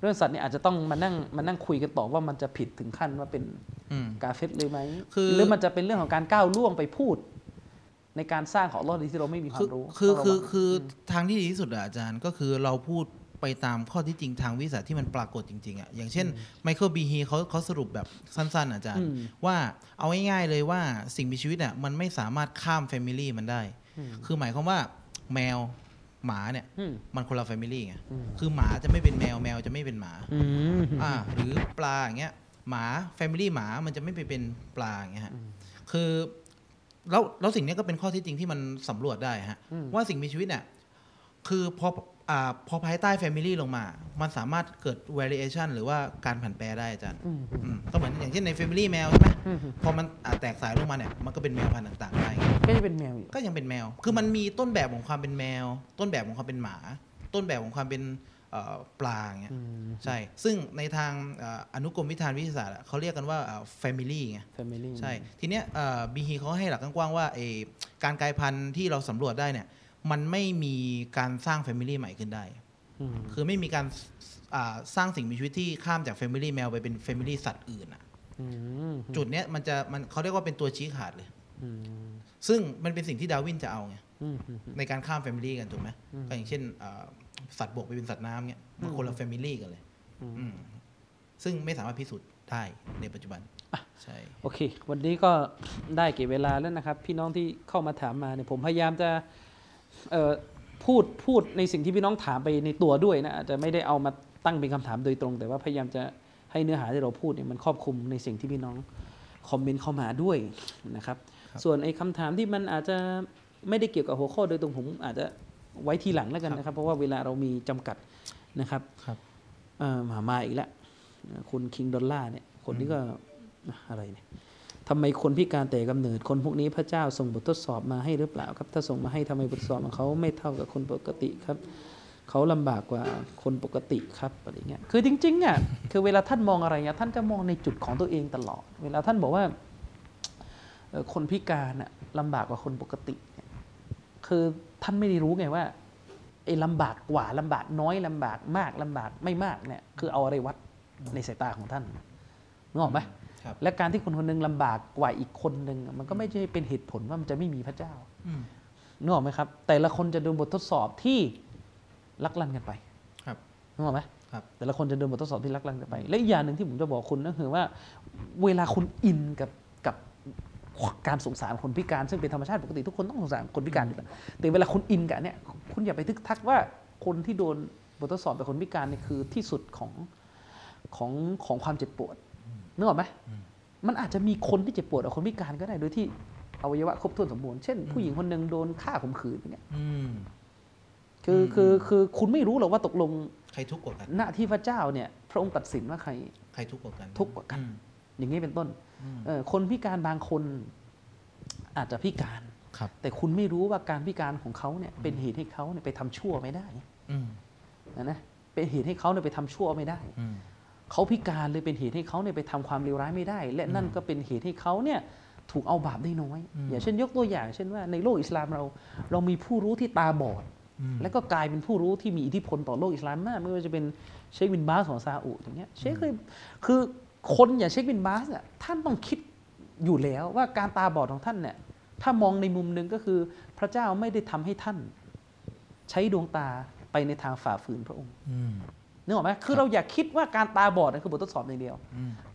เรื่องสัตว์เนี่ยอาจจะต้องมานั่งมานั่งคุยกันต่อว่ามันจะผิดถึงขั้นว่าเป็นกาเฟตเลยไหมหรือมันจะเป็นเรื่องของการก้าวล่วงไปพูดในการสร้างของลอดที่เราไม่มีความรู้คือคือคือทางที่ดีที่สุดอาจารย์ ก็คือเราพูดไปตามข้อที่จริงทางวิสัยที่มันปรากฏจริงๆอะ่ะ อย่างเช่น ไมเคิลบีฮีเขาเขาสรุปแบบสั้น ๆ อาจารย์ ว่าเอาง่ายๆเลยว่า สิ่งมีชีวิตอ่ะมันไม่สามารถข้ามแฟมิลี่มันได้ คือหมายความว่าแมวหมาเนี่ยมันคนละแฟมิลี่ไงคือ หมาจะไม่เป็นแมวแมวจะไม่เป็นหมาอ่า หรือปลาอย่างเงี้ยหมาแฟมิลี่หมามันจะไม่ไปเป็นปลาอย่างเงี้ยฮะคือแล้วแล้วสิ่งนี้ก็เป็นข้อที่จริงที่มันสำรวจได้ฮะว่าสิ่งมีชีวิตเนี่ยคือพออพอภายใต้ Family ลงมา มันสามารถเกิด variation หรือว่าการผันแปรได้อาจารย์ก็เหมือนอย่างเช่นใน Family แมวใช่ไหมพอมันแตกสายลงมาเนี่ย มันก็เป็นแมวพันธุ์ต่างๆ ได้ ก็ยังเป็นแมวอยู่ก็ยังเป็นแมว คือมันมีต้นแบบของความเป็นแมว ต้นแบบของความเป็นหมา ต้นแบบของความเป็นปลาเงี้ยใช่ ซึ่งในทางอนุกรมวิธานวิทยาศาสตร์เขาเรียกกันว่า family ไง family ใช่ ทีเนี้ยบีฮีเขาให้หลักกว้างๆว่าการกลายพันธุ์ที่เราสำรวจได้เนี่ยมันไม่มีการสร้างแฟมิลี่ใหม่ขึ้นได้ คือไม่มีการสร้างสิ่งมีชีวิตที่ข้ามจากแฟมิลี่แมวไปเป็นแฟมิลี่สัตว์อื่นอ่ะจุดเนี้ยมันจะมันเขาเรียกว่าเป็นตัวชี้ขาดเลยซึ่งมันเป็นสิ่งที่ดาวินจะเอาไงในการข้ามแฟมิลี่กันถูกไหมอย่างเช่น สัตว์บกไปเป็นสัตว์น้ำเนี้ยมันคนละแฟมิลี่กันเลยซึ่งไม่สามารถพิสูจน์ได้ในปัจจุบันใช่ โอเค วันนี้ก็ได้เก็บเวลาแล้วนะครับ พี่น้องที่เข้ามาถามมาเนี่ยผมพยายามจะพูดพูดในสิ่งที่พี่น้องถามไปในตัวด้วยนะอาจจะไม่ได้เอามาตั้งเป็นคำถามโดยตรง แต่ว่าพยายามจะให้เนื้อหาที่เราพูดเนี่ยมันครอบคลุมในสิ่งที่พี่น้องคอมเมนต์เข้ามาด้วยนะครับรบส่วนไอ้คาถามที่มันอาจจะไม่ได้เกี่ยวกับหัวข้อ โดยตรงผมอาจจะไว้ทีหลังแล้วกันนะครับ เพราะว่าเวลาเรามีจำกัดนะครับครับมามาอีกแล้วคุณคิงดอลล่าเนี่ยคนนี้ก็อะไรเนี่ยทำไมคนพิการแต่กำเนิดคนพวกนี้พระเจ้าส่งบททดสอบมาให้หรือเปล่าครับ ถ้าส่งมาให้ทำไมบททดสอบของเขา ไม่เท่ากับคนปกติครับ เขาลำบากกว่าคนปกติครับอะไรเงี้ยคือจริง ๆ อ่ะ คือเวลาท่านมองอะไรเงี้ยท่านก็มองในจุดของตัวเองตลอด เวลาท่านบอกว่า คนพิการอ่ะลำบากกว่าคนปกติ คือท่านไม่ได้รู้ไงว่าไอ้ลำบากกว่าลำบากน้อยลำบากมากลำบากไม่มากเนี่ย คือเอาอะไรวัดในสายตาของท่านนึกออกไหมและการที่คนคนนึงลำบากกว่าอีกคนหนึ่งมันก็ไม่ใช่เป็นเหตุผลว่ามันจะไม่มีพระเจ้านึกออกไหมครับ แต่ละคนจะโดนบททดสอบที่ลักลั่นกันไป ครับนึกออกไหมครับแต่ละคนจะโดนบททดสอบที่ลักลั่นกันไป และอีกอย่างหนึ่งที่ผมจะบอกคุณก็คือว่า เวลาคุณอินกับกับการสงสารคนพิการซึ่งเป็นธรรมชาติปกติ ทุกคนต้องสงสารคนพิการอยู่แล้วแต่เวลาคุณอินกับเนี่ยคุณอย่าไปทึกทักว่าคนที่โดนบททดสอบเป็นคนพิการเนี่ยคือที่สุดของของของความเจ็บปวดนึกออกไหมมันอาจจะมีคนที่เจ็บปวดกับคนพิการก็ได้โดยที่อวัยวะครบถ้วนสมบูรณ์ เช่นผู้หญิงคนหนึ่งโดนฆ่าข่มขืนอย่างเงี้ยคือคือคือคุณไม่รู้หรอกว่าตกลงใครทุกข์กว่ากัน หน้าที่พระเจ้าเนี่ย พระองค์ตัดสินว่าใคร ใครทุกข์กว่ากัน ทุกข์กว่ากัน อย่างนี้เป็นต้นเออคนพิการบางคนอาจจะพิการครับ แต่คุณไม่รู้ว่าการพิการของเขาเนี่ย เป็นเหตุให้เขาเนี่ยไปทำชั่วไม่ได้นะนะ เป็นเหตุให้เขาเนี่ยไปทำชั่วไม่ได้เขาพิการเลยเป็นเหตุให้เขาเนี่ยไปทำความเลวร้าย ไม่ได้ และนั่นก็เป็นเหตุให้เขาเนี่ยถูกเอาบาปได้น้อย อย่างเช่นยกตัวอย่าง เช่นว่าในโลกอิสลามเราเรามีผู้รู้ที่ตาบอด แล้วก็กลายเป็นผู้รู้ที่มีอิทธิพลต่อโลกอิสลามมากไม่ว่าจะเป็นเชคบินบาสของซาอุอย่างเงี้ย เชคเคยคือคนอย่างเชคบินบาสอ่ะท่านต้องคิดอยู่แล้วว่าการตาบอดของท่านเนี่ย ถ้ามองในมุมหนึ่งก็คือพระเจ้าไม่ได้ทำให้ท่านใช้ดวงตาไปในทางฝ่าฝืนพระองค์นึกออกไหมคือเราอย่าคิดว่าการตาบอดคือบททดสอบอย่างเดียว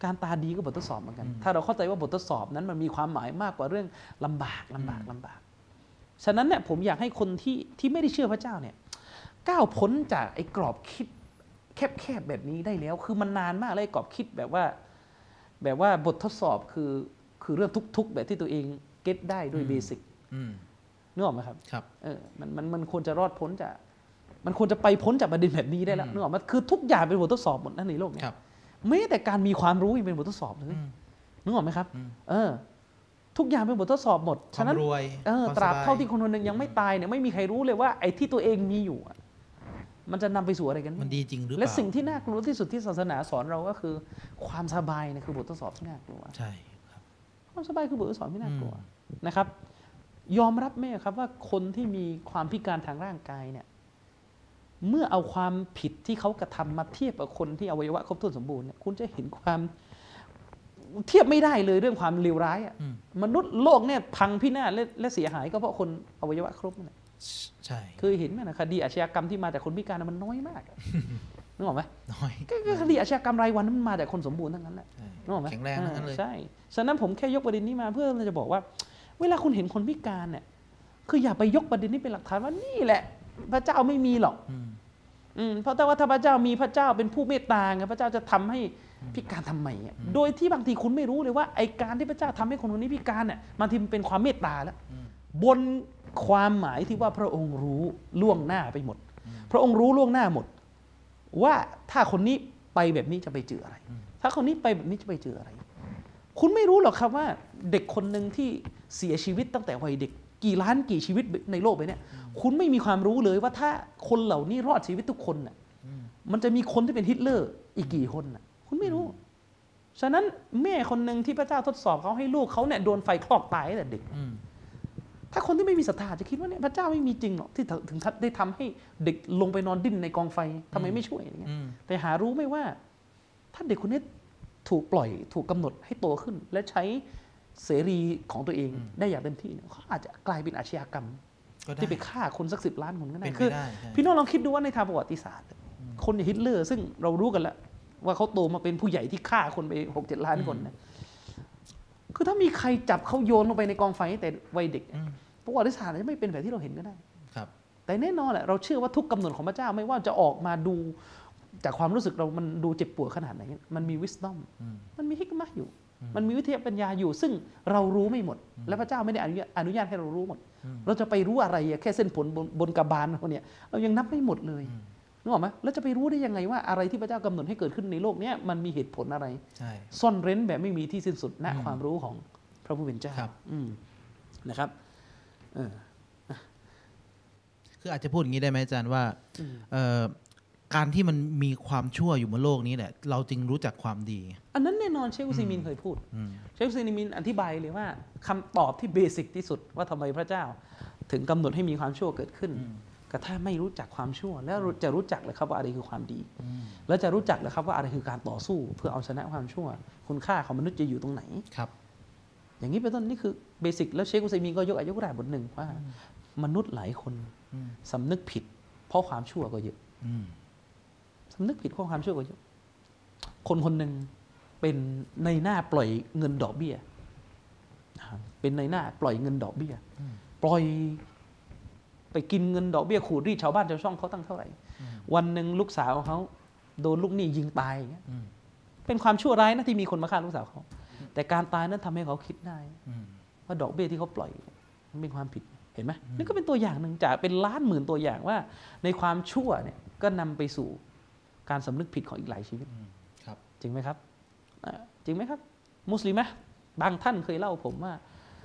การตาดีก็บททดสอบเหมือนกัน ถ้าเราเข้าใจว่าบททดสอบนั้น มันมีความหมายมากกว่าเรื่องลำบากลำบากลำบาก ฉะนั้นเนี่ยผมอยากให้คนที่ที่ไม่ได้เชื่อพระเจ้าเนี่ยก้าวพ้นจากไอ้กรอบคิดแคบๆแบบนี้ได้แล้ว คือมันนานมากเลยกรอบคิดแบบว่า แบบว่าบททดสอบคือ คือเรื่องทุกๆแบบที่ตัวเองเก็ตได้ด้วยเบสิกนึกออกไหมครับ ครับ เออ มันมันมันควรจะรอดพ้นจากมันควรจะไปพ้นจากประเด็นแบบนี้ได้แล้วนึกออกมันคือทุกอย่างเป็นบททดสอบหมดนะในโลกเนี่ยม่แต่การมีความรู้ยังเป็นบททดสอบเลยนึกออกไหมครับ เออ ทุกอย่างเป็นบททดสอบหมดฉะนั้นเออตราบเท่าที่คนคนหนึ่งยังไม่ตายเนี่ยไม่มีใครรู้เลยว่า ไอ้ที่ตัวเองมีอยู่มันจะนำไปสู่อะไรกันมันดีจริงหรือเปล่าและสิ่งที่น่ากลัวที่สุดที่ศาสนาสอนเราก็คือ ความสบายเนี่ยคือบททดสอบที่น่ากลัว ใช่ครับ ความสบายคือบททดสอบที่น่ากลัวนะครับ ยอมรับไหมครับว่าคนที่มีความพิการทางร่างกายเนี่ยเมื่อเอาความผิดที่เขากระทำมาเทียบกับคนที่อวัยวะครบถ้วนสมบูรณ์เนี่ยคุณจะเห็นความเทียบไม่ได้เลยเรื่องความเลวร้ายอ่ะมนุษย์โลกเนี่ยพังพินาศและเสียหายก็เพราะคนอวัยวะครบนี่ใช่เคยเห็นไหมนะคดีอาชญากรรมที่มาแต่คนพิการมันน้อยมากนึกออกไหมน้อยก็คดีอาชญากรรมรายวันมันมาแต่คนสมบูรณ์ทั้งนั้นแหละนึกออกไหมแข็งแรงทั้งนั้นเลยใช่ฉะนั้นผมแค่ยกประเด็นนี้มาเพื่อจะบอกว่า เวลาคุณเห็นคนพิการเนี่ย คืออย่าไปยกประเด็นนี้เป็นหลักฐานว่านี่แหละพระเจ้าไม่มีหรอกเพราะแต่ว่าถ้าพระเจ้ามีพระเจ้าเป็นผู้เมตตาไงพระเจ้าจะทำให้พิการทำไมโดยที่บางทีคุณไม่รู้เลยว่าไอการที่พระเจ้าทำให้คนคนนี้พิการเนี่ยมันทีมันเป็นความเมตตาแล้วบนความหมายที่ว่าพระองค์รู้ล่วงหน้าไปหมด พระองค์รู้ล่วงหน้าหมด ว่าถ้าคนนี้ไปแบบนี้จะไปเจออะไร ถ้าคนนี้ไปแบบนี้จะไปเจออะไร คุณไม่รู้หรอกครับว่า เด็กคนหนึ่งที่เสียชีวิตตั้งแต่วัยเด็กกี่ล้านกี่ชีวิตในโลกไปเนี่ยคุณไม่มีความรู้เลยว่าถ้าคนเหล่านี้รอดชีวิตทุกคนน่ะมันจะมีคนที่เป็นฮิตเลอร์ อีกกี่คนน่ะ คุณไม่รู้ฉะนั้นแม่คนหนึ่งที่พระเจ้าทดสอบเขาให้ลูกเขาเนี่ยโดนไฟคลอกตายตั้งแต่เด็กถ้าคนที่ไม่มีศรัทธาจะคิดว่าเนี่ยพระเจ้าไม่มีจริงหรอกที่ถึงได้ทำให้เด็กลงไปนอนดิ้นในกองไฟทำไมไม่ช่วยอย่างเงี้ยแต่หารู้ไม่ว่า ถ้าเด็กคนนี้ถูกปล่อยถูกกำหนดให้โตขึ้น และใช้เสรีของตัวเองได้อย่างเต็มที่ เขาอาจจะกลายเป็นอาชญากรรม ที่ไปฆ่าคนสักสิบล้านคนก็ได้คือ พี่น้องลองคิดดูว่าในทางประวัติศาสตร์ คนฮิตเลอร์ ซึ่งเรารู้กันแล้วว่าเขาโตมาเป็นผู้ใหญ่ที่ฆ่าคนไปหกเจ็ดล้านคนนะคือถ้ามีใครจับเขาโยนลงไปในกองไฟแต่วัยเด็ก ประวัติศาสตร์จะไม่เป็นแบบที่เราเห็นก็ได้แต่แน่นอนแหละเราเชื่อว่าทุกกำหนดของพระเจ้าไม่ว่าจะออกมาดูจากความรู้สึกเรามันดูเจ็บปวดขนาดไหนมันมีวิสตอมมันมีฮิกมะอยู่มันมีวิทยาปัญญาอยู่ ซึ่งเรารู้ไม่หมด และพระเจ้าไม่ได้อนุญาตให้เรารู้หมด เราจะไปรู้อะไร แค่เส้นผลบนกระบาลเราเนี่ยเรายังนับไม่หมดเลยนึกออกไหมเล้วจะไปรู้ได้ยังไงว่า อะไรที่พระเจ้ากำหนดให้เกิดขึ้นในโลกนี้มันมีเหตุผลอะไรซ่อนเร้นแบบไม่มีที่สิ้นสุดณความรู้ของ พระผู้เป็นเจ้านะครับคืออาจจะพูดอย่างนี้ได้ไหมอาจารย์ว่าการที่มันมีความชั่วอยู่บนโลกนี้แหละเราจึงรู้จักความดี อันนั้นแน่นอนเชคอุซีมินเคยพูดเชคอุซีมิน อธิบายเลยว่า คำตอบที่เบสิกที่สุดว่าทำไมพระเจ้า ถึงกำหนดให้มีความชั่วเกิดขึ้น ก็ถ้าไม่รู้จักความชั่วแล้วจะรู้จักเลยครับว่าอะไรคือความดีแล้วจะรู้จักเลยครับว่าอะไรคือการต่อสู้เพื่อเอาชนะความชั่ว คุณค่าของมนุษย์จะอยู่ตรงไหนครับ อย่างนี้เป็นต้นนี่คือเบสิก แล้วเชคอุซีมินก็ยกอายุรายบทหนึ่งว่า มนุษย์หลายคนสำนึกผิด เพราะความชั่วก็เยอะำนึกผิดข้อความชั่วกว่าเยอะคนคนหนึ่งเป็นในหน้าปล่อยเงินดอกเบี้ย เป็นในหน้าปล่อยเงินดอกเบี้ย ปล่อยไปกินเงินดอกเบี้ยขูดรีดชาวบ้านชาวช่องเขาตั้งเท่าไหร่ วันหนึ่งลูกสาวเขาโดนลูกหนี้ยิงตายอย่างเงี้ยเป็นความชั่วร้ายนะที่มีคนมาฆ่าลูกสาวเขาแต่การตายนั้นทำให้เขาคิดได้ว่าดอกเบี้ยที่เขาปล่อย มันเป็นความผิดเห็นไหมนี่ก็เป็นตัวอย่างหนึ่งจากเป็นล้านหมื่นตัวอย่างว่า ในความชั่วเนี่ยก็นำไปสู่การสำนึกผิดของอีกหลายชีวิตครับ จริงไหมครับจริงไหมครับ มุสลิมไหมบางท่านเคยเล่าผมว่า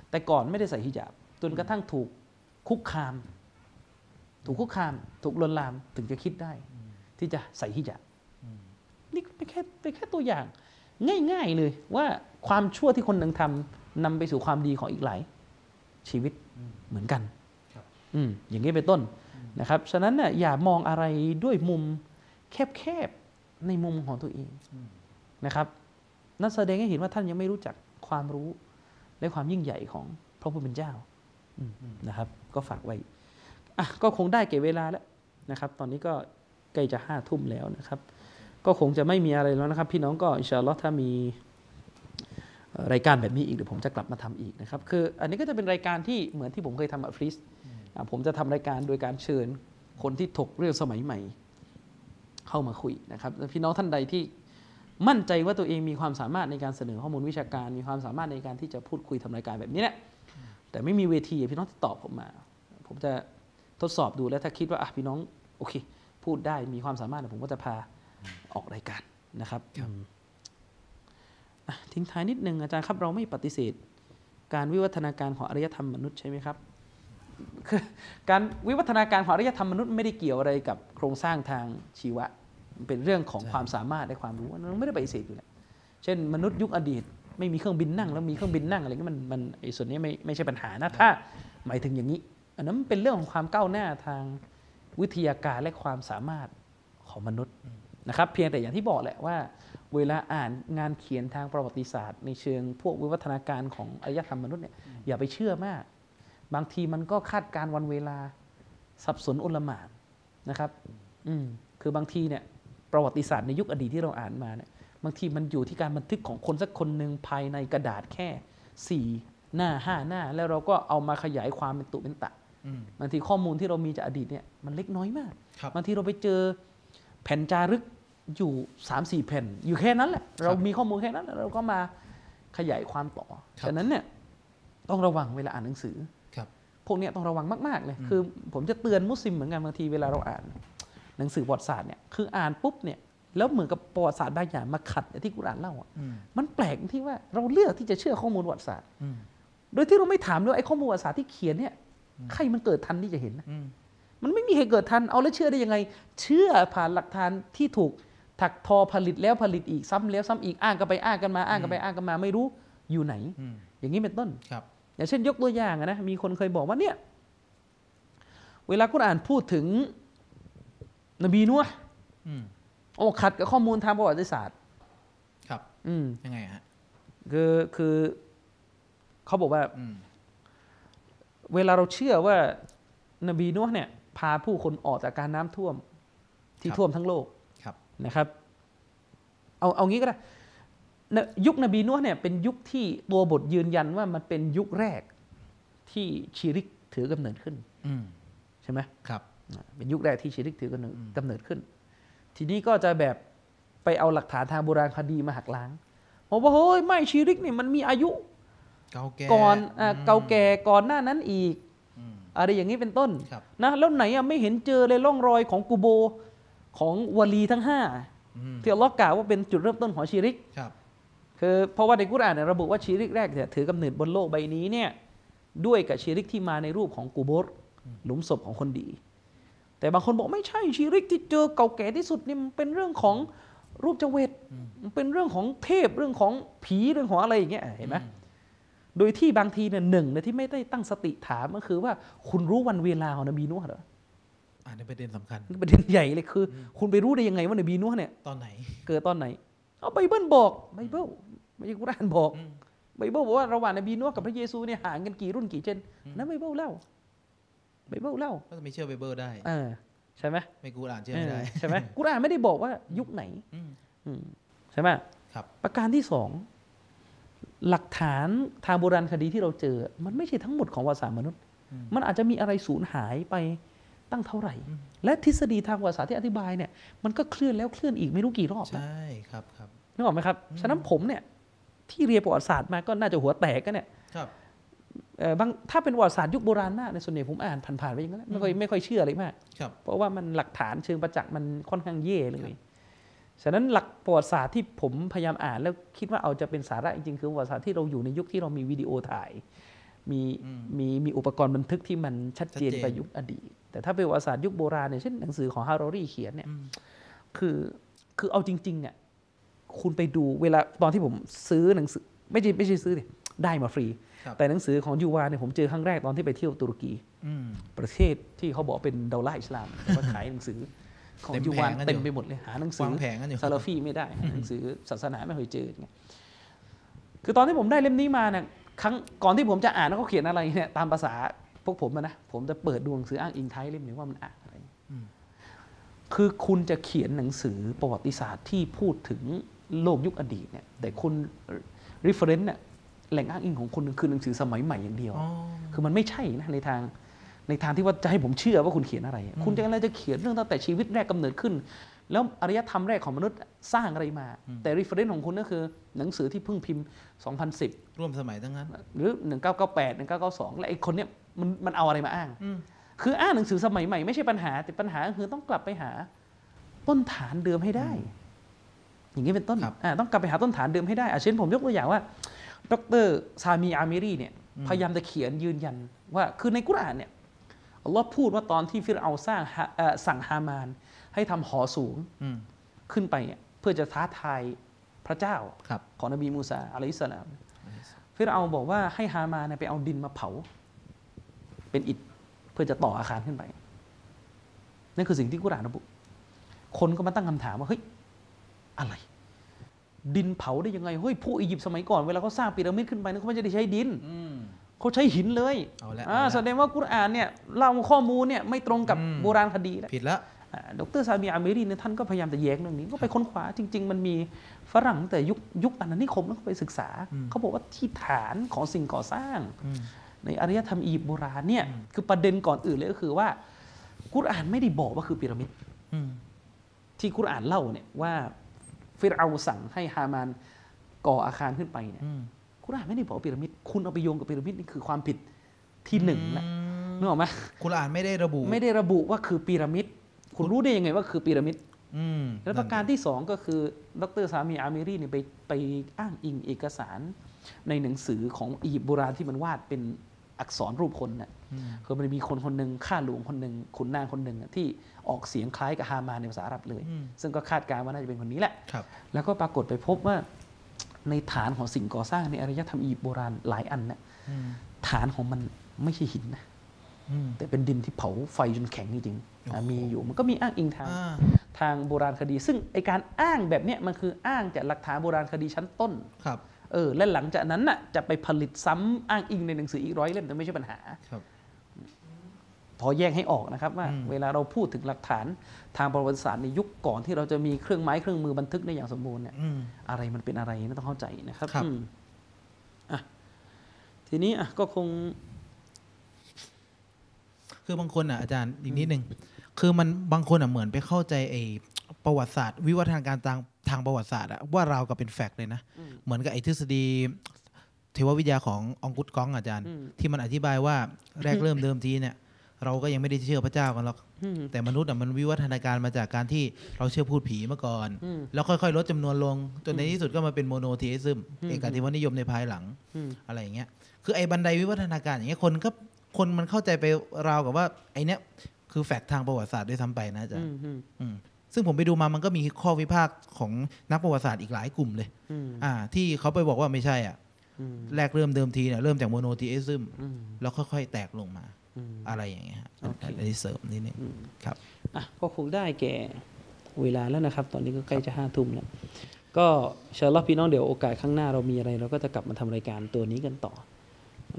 แต่ก่อนไม่ได้ใส่ฮิญาบจนกระทั่งถูกคุกคาม ถูกคุกคาม ถูกลวนลาม ถึงจะคิดได้ ที่จะใส่ฮิญาบนี่เป็นแค่เป็นแค่ตัวอย่าง ง่ายๆเลยว่าความชั่วที่คนหนึ่งทำนำไปสู่ความดีของอีกหลายชีวิตเหมือนกันอืมอย่างนี้เป็นต้นนะครับ ฉะนั้นเนี่ยอย่ามองอะไรด้วยมุมแคบๆ ในมุมของตัวเองนะครับ นั่นแสดงให้เห็นว่าท่านยังไม่รู้จักความรู้และความยิ่งใหญ่ของพระผู้เป็นเจ้านะครับ ก็ฝากไว้อ่ะก็คงได้เก็บเวลาแล้วนะครับ ตอนนี้ก็ใกล้จะห้าทุ่มแล้วนะครับ ก็คงจะไม่มีอะไรแล้วนะครับ พี่น้องก็อินชาอัลลอฮ์ถ้ามีรายการแบบนี้อีกเดี๋ยวผมจะกลับมาทำอีกนะครับ คืออันนี้ก็จะเป็นรายการที่เหมือนที่ผมเคยทำอัฟริสผมจะทำรายการโดยการเชิญคนที่ถกเรื่องสมัยใหม่เข้ามาคุยนะครับพี่น้องท่านใดที่ มั่นใจว่าตัวเองมีความสามารถในการเสนอข้อมูลวิชาการมีความสามารถในการที่จะพูดคุยทำรายการแบบนี้แหละแต่ไม่มีเวทีพี่น้องตอบตผมมา ผมจะทดสอบดูแล้วถ้าคิดว่าพี่น้องโอเคพูดได้มีความสามารถผมก็จะพาออกรายการนะครับทิ้งท้ายนิดนึงอาจารย์ครับเราไม่ปฏิเสธการวิวัฒนาการของอารยธรรมมนุษย์ใช่ไหมครับการวิวัฒนาการของอารยธรรมมนุษย์ไม่ได้เกี่ยวอะไรกับโครงสร้างทางชีวะเป็นเรื่องของความสามารถและความรู้มันไม่ได้ไปเสธอยู่แล้วเช่นมนุษย์ยุคอดีตไม่มีเครื่องบินนั่งแล้วมีเครื่องบินนั่งอะไรเงี้ยมันมันไอ้ส่วนนี้ไม่ไม่ใช่ปัญหานะถ้า หมายถึงอย่างนี้อันนั้นเป็นเรื่องของความก้าวหน้าทางวิทยาการและความสามารถของมนุษย์นะครับเพียงแต่อย่างที่บอกแหละว่า เวลาอ่านงานเขียนทางประวัติศาสตร์ในเชิง พวกวิวัฒนาการของอารยธรรมมนุษย์เนี่ยอย่าไปเชื่อมากบางทีมันก็คาดการวันเวลาสับสนอุลมานนะครับอืมคือบางทีเนี่ย ประวัติศาสตร์ในยุคอดีตที่เราอ่านมาเนี่ยบางทีมันอยู่ที่การบันทึกของคนสักคนหนึ่งภายในกระดาษแค่สี่หน้าห้าหน้า แล้วเราก็เอามาขยายความเป็นตุเป็นตะบางทีข้อมูลที่เรามีจากอดีตเนี่ยมันเล็กน้อยมากบบางทีเราไปเจอแผ่นจารึกอยู่สสามี่แผ่น อยู่แค่นั้นแหละเรามีข้อมูลแค่นั้นเราก็มาขยายความต่อฉะนั้นเนี่ยต้องระวังเวลาอ่านหนังสือพวกนี้ต้องระวังมากๆเลยคือ ผมจะเตือนมุสลิมเหมือนกันบางทีเวลาเราอ่าน หนังสือประวัติศาสตร์เนี่ยคืออ่านปุ๊บเนี่ยแล้วเหมือนกับประวัติศาสตร์บางอย่างมาขัดที่กุรานเล่าอ่ะมันแปลกที่ว่าเราเลือกที่จะเชื่อข้อมูลประวัติศาสตร์โดยที่เราไม่ถามด้วยไอ้ข้อมูลประวัติศาสตร์ที่เขียนเนี่ย ใครมันเกิดทันที่จะเห็นนะมันไม่มีใครเกิดทัน เอาแล้วเชื่อได้ยังไง เชื่อผ่านหลักฐานที่ถูกถักทอผลิตแล้วผลิตอีกซ้ำแล้วซ้ำอีกอ้างกันไปอ้างกันมาอ้างกันไปอ้างกันมาไม่รู้อยู่ไหน อย่างนี้เป็นต้นครับอย่างเช่นยกตัวอย่างนะมีคนเคยบอกว่า เนี่ย เวลาคุณอ่านพูดถึง นบีนัวโอ้ขัดกับข้อมูลทางประวัติศาสตร์ ครับ อืมยังไงฮะคือคือ เขาบอกว่าเวลาเราเชื่อว่า นบีนัวเนี่ย พาผู้คนออกจากการน้ำท่วม ที่ท่วมทั้งโลก ครับ นะครับ เอา เอางี้ก็ได้ยุคนบีนุ่เนี่ย เป็นยุคที่ตัวบทยืนยันว่ามันเป็นยุคแรกที่ชีริกถือกำเนิดขึ้นใช่ไหมครับเป็นยุคแรกที่ชีริกถือกำเนิดกำเนิดขึ้น ทีนี้ก็จะแบบไปเอาหลักฐานทางโบราณคดีมาหักล้างบอกว่าเฮ้ยไม่ชีริกเนี่ยมันมีอายุ ก่อนเก่าแก่ก่อนหน้านั้นอีก อะไรอย่างนี้เป็นต้นนะแล้วไหนอ่ะไม่เห็นเจอเลยร่องรอยของกูโบของวลีทั้งห้าที่อัลลอฮ์กล่าวว่าเป็นจุดเริ่มต้นของชีริกคือเพราะว่าในกุรอานระบุว่าชีริกแรกเนี่ยถือกำเนิดบนโลกใบนี้เนี่ยด้วยกับชีริกที่มาในรูปของกูโบสหลุมศพของคนดี แต่บางคนบอกไม่ใช่ชีริกที่เจอเก่าแก่ที่สุดนี่มันเป็นเรื่องของรูปเจเวตมันเป็นเรื่องของเทพเรื่องของผีเรื่องของอะไรอย่างเงี้ยเห็นไหมโดยที่บางทีเนี่ยหนึ่งในที่ไม่ได้ตั้งสติถามก็คือว่าคุณรู้วันเวลาของนบีนุ่เหรออันนี้ประเด็นสำคัญประเด็นใหญ่เลยคือ คุณไปรู้ได้ยังไงว่านบีนุ่เนี่ยตอนไหนเกิดตอนไหนเอาไบเบิลบอกไบเบิลไม่ใช่กุรานบอกไบเบิลบอกว่าระหว่างนบีนัวกับพระเยซูเนี่ยห่างกันกี่รุ่นกี่เจนนั่นไบเบิลเล่าไบเบิลเล่าก็จะไม่เชื่อไบเบิลได้ใช่ไหมไม่กูอ่านเชื่อไม่ได้ใช่ไหมกูอ่านไม่ได้บอกว่ายุคไหนใช่ไหมครับ ประการที่สองหลักฐานทางโบราณคดีที่เราเจอมันไม่ใช่ทั้งหมดของวาสามนุษย์ มันอาจจะมีอะไรสูญหายไปตั้งเท่าไหร่ และทฤษฎีทางวศาราที่อธิบายเนี่ยมันก็เคลื่อนแล้วเคลื่อนอีกไม่รู้กี่รอบใช่ครับครับนึกออกไหมครับฉะนั้นผมเนี่ย ที่เรียนประวัติศาสตร์มาก็น่าจะหัวแตกกันเนี่ย ครับบางถ้าเป็นประวัติศาสตร์ยุคโบราณน่าในส่วนใหญ่ผมอ่านผ่านๆไปอย่างนั้นไม่ค่อยไม่ค่อยเชื่ออะไรมาก ครับ เพราะว่ามันหลักฐานเชิงประจักษ์มันค่อนข้างเย่เลยฉะนั้นหลักประวัติศาสตร์ที่ผมพยายามอ่าน แล้วคิดว่าเอาจะเป็นสาระจริง ๆ คือประวัติศาสตร์ที่เราอยู่ในยุคที่เรามีวิดีโอถ่ายมีมีมีอุปกรณ์บันทึกที่มันชัดเจนไปยุคอดีตแต่ถ้าเป็นประวัติศาสตร์ยุคโบราณเนี่ยเช่นหนังสือของฮาร์รอรี่เขียนเนี่ยคือคือเอาจริงๆอ่ะคุณไปดูเวลาตอนที่ผมซื้อหนังสือไม่ใช่ไม่ใช่ซื้อเลยได้มาฟรี แต่หนังสือของยูวาเนี่ยผมเจอครั้งแรกตอนที่ไปเที่ยวตุรกีประเทศที่เขาบอกเป็นดาวไลอิสลามมาขายหนังสือของยูวานเต็มไปหมดเลย หาหนังสือซาลาฟีไม่ได้ หนังสือศาสนาไม่เคยเจอคือตอนที่ผมได้เล่มนี้มาเนี่ยครั้งก่อนที่ผมจะอ่านแล้วเขาเขียนอะไรเนี่ยตามภาษาพวกผมนะ ผมจะเปิดดวงสืออ้างอิงไทยเล่มหนึ่งว่ามันอ่านอะไร คือคุณจะเขียนหนังสือประวัติศาสตร์ที่พูดถึงโลกยุคอดีตเนี่ย แต่คุณรีเฟรนซ์เนี่ยแหล่งอ้างอิงของคุณคือหนังสือสมัยใหม่อย่างเดียว คือมันไม่ใช่นะ ในทางในทางที่ว่าจะให้ผมเชื่อว่าคุณเขียนอะไร คุณจะอะไรจะเขียนเรื่องตั้งแต่ชีวิตแรกกาเนิดขึ้น แล้วอารยธรรมแรกของมนุษย์สร้างอะไรมา แต่รีเฟรนซ์ของคุณก็คือ หนังสือที่เพิ่งพิมพ์ 2010ร่วมสมัยทั้งนั้น หรือ 1998 1992และไอ้คนเนี้ยมันมันเอาอะไรมาอ้าง คืออ้างหนังสือสมัยใหม่ไม่ใช่ปัญหา แต่ปัญหาคือต้องกลับไปหาต้นฐานเดิมให้ได้ อย่างนี้เป็นต้น ต้องกลับไปหาต้นฐานเดิมให้ได้ เช่นผมยกตัวอย่างว่า ดรซามีอามิรีเนี่ย พยายามจะเขียนยืนยันว่าคือในกุรานเนี่ยเัาพูดว่าตอนที่ฟิรเอาสร้างสั่งฮามานให้ทำหอสูงขึ้นไปเพื่อจะท้าทายพระเจ้าของนบีมูซาอะลัยสลามฟิรเอาบอกว่าให้ฮามานไปเอาดินมาเผาเป็นอิฐเพื่อจะต่ออาคารขึ้นไป นั่นคือสิ่งที่กุรานระบุ คนก็มาตั้งคำถามว่า เฮ้ย อะไร ดินเผาได้ยังไง เฮ้ยผู้อียิปต์สมัยก่อนเวลาเขาสร้างปิระมิดขึ้นไปนั้นเขาไม่ได้ใช้ดินเขาใช้หินเลยเอาแสดงว่ากุรานเนี่ยเล่าข้อมูลเนี่ยไม่ตรงกับโบราณคดีแล้วผิดละดรซาเมียอเมรีเนี่ยท่านก็พยายามจะแย้งเรื่องนี้ก็ไปค้นคว้าจริง ๆ มันมีฝรั่งแต่ยุคยุคอัณนนิคมแล้วก็ไปศึกษาเขาบอกว่าที่ฐานของสิ่งก่อสร้างในอารยธรรมอียิปต์โบราณเนี่ยคือประเด็นก่อนอื่นเลยก็คือว่ากุรอานไม่ได้บอกว่าคือพีระมิดที่กุรอานเล่าเนี่ยว่าฟิรเอาสั่งให้ฮามานก่ออาคารขึ้นไปเนี่ยกุรอานไม่ได้บอกพีระมิดคุณเอาไปโยงกับพีระมิดนี่คือความผิดที่หนึ่งนะนึกออกไหมกุรอานไม่ได้ระบุ ไม่ได้ระบุว่าคือพีระมิดคุณรู้ได้ยังไงว่าคือพีระมิดแล้วประการที่สองก็คือ ดรสามีอาเมรีเนี่ยไปไปอ้างอิงเอกสารในหนังสือของอียิปต์โบราณที่มันวาดเป็นอักษรรูปคนนะ่ะคือมันมีคนคนหนึ่งข้าหลวงคนหนึ่งขุนนางคนหนึ่งที่ออกเสียงคล้ายกับฮามาในภาษาอาหรับเลย ซึ่งก็คาดการณ์ว่าน่าจะเป็นคนนี้แหละแล้วก็ปรากฏไปพบว่าในฐานของสิ่งก่อสร้างในอารยธรรมอียิปต์โบราณหลายอันนะ่ะฐานของมันไม่ใช่หินนะแต่เป็นดินที่เผาไฟจนแข็ง จริงมีอยู่มันก็มีอ้างอิงทางทางโบราณคดี ซึ่งไอการอ้างแบบเนี้ยมันคืออ้างจากหลักฐานโบราณคดีชั้นต้นครับเออและหลังจากนั้นน่ะจะไปผลิตซ้ำอ้างอิงในหนังสืออีกร้อยเล่มแต่ไม่ใช่ปัญหาพอแยกให้ออกนะครับว่าเวลาเราพูดถึงหลักฐาน ทางประวัติศาสตร์ในยุคก่อนที่เราจะมีเครื่องไม้เครื่องมือบันทึกในอย่างสมบูรณ์เนี่ยอะไรมันเป็นอะไรนะต้องเข้าใจนะครับรบทีนี้ อ่ะ ก็คง คือบางคนอ่ะ อาจารย์อีกนิดนึงคือมันบางคนอ่ะเหมือนไปเข้าใจไอ้ประวัติศาสตร์ วิวัฒนาการทางทางประวัติศาสตร์อะว่าเราก็เป็นแฟกต์เลยนะ เหมือนกับไอ้ทฤษฎีเทววิทยาขององคุตกองอาจารย์ที่มันอธิบายว่าแรกเริ่มเดิมทีเนี่ย เราก็ยังไม่ได้เชื่อพระเจ้ากันหรอก แต่มนุษย์อะมันวิวัฒนาการมาจากการที่เราเชื่อพูดผีมาก่อน แล้วค่อยๆ ลดจำนวนลง จนในที่สุดก็มาเป็นโมโนเทซึม เอกาธิวนิยมในภายหลังอะไรอย่างเงี้ยคือไอ้บันไดวิวัฒนาการอย่างเงี้ยคนก็คนมันเข้าใจไปราวกับว่าไอ้นี้คือแฟกต์ทางประวัติศาสตร์ด้วยซ้ำไปนะอาจารย์ซึ่งผมไปดูมา มันก็มีข้อวิพากษ์ของนักประวัติศาสตร์อีกหลายกลุ่มเลยอ่า ที่เขาไปบอกว่าไม่ใช่อ่ะ แรกเริ่มเดิมทีเนี่ยเริ่มจากโมโนทีเอซึมแล้วค่อยๆแตกลงมา อะไรอย่างเงี้ยครับอนด้เสริมนิดนึงครับอ่ะก็คงได้แก่เวลาแล้วนะครับ ตอนนี้ก็ใกล้จะห้าทุ่มแล้ว ก็เชิญรับพี่น้องเดี๋ยวโอกาสข้างหน้าเรามีอะไร เราก็จะกลับมาทำรายการตัวนี้กันต่อ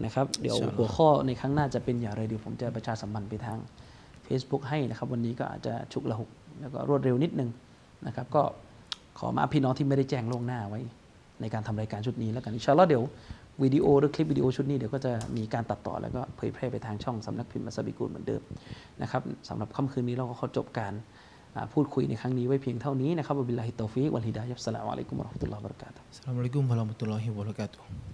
นะครับ เดี๋ยวหัวข้อในครั้งหน้าจะเป็นอย่างไรเดี๋ยวผมจะประชาสัมพันธ์ไปทาง Facebook ให้นะครับวันนี้ก็อาจจะชุกละหุกแล้วก็รวดเร็วนิดนึงนะครับก็ขอมาพี่น้องที่ไม่ได้แจ้งล่วงหน้าไว้ ในการทำรายการชุดนี้แล้วกันอินชาัลลอฮเดี๋ยว วิดีโอหรือคลิปวิดีโอชุดนี้ เดี๋ยวก็จะมีการตัดต่อแล้วก็เผยแพร่ไปทางช่องสำนักพิมพ์มัสบิกูลเหมือนเดิมนะครับสำหรับค่ำคืนนี้เราก็ขอจบการพูดคุยในครั้งนี้ไว้เพียงเท่านี้นะครับบิลลาฮิตตอฟิกวัลฮิดายับสลามอะลัยกุมร์มตุลลอฮ์บรกาตุสลามอะลัยกุมวะราะห์มะตุลลอฮิวะบะเราะกาตุฮ์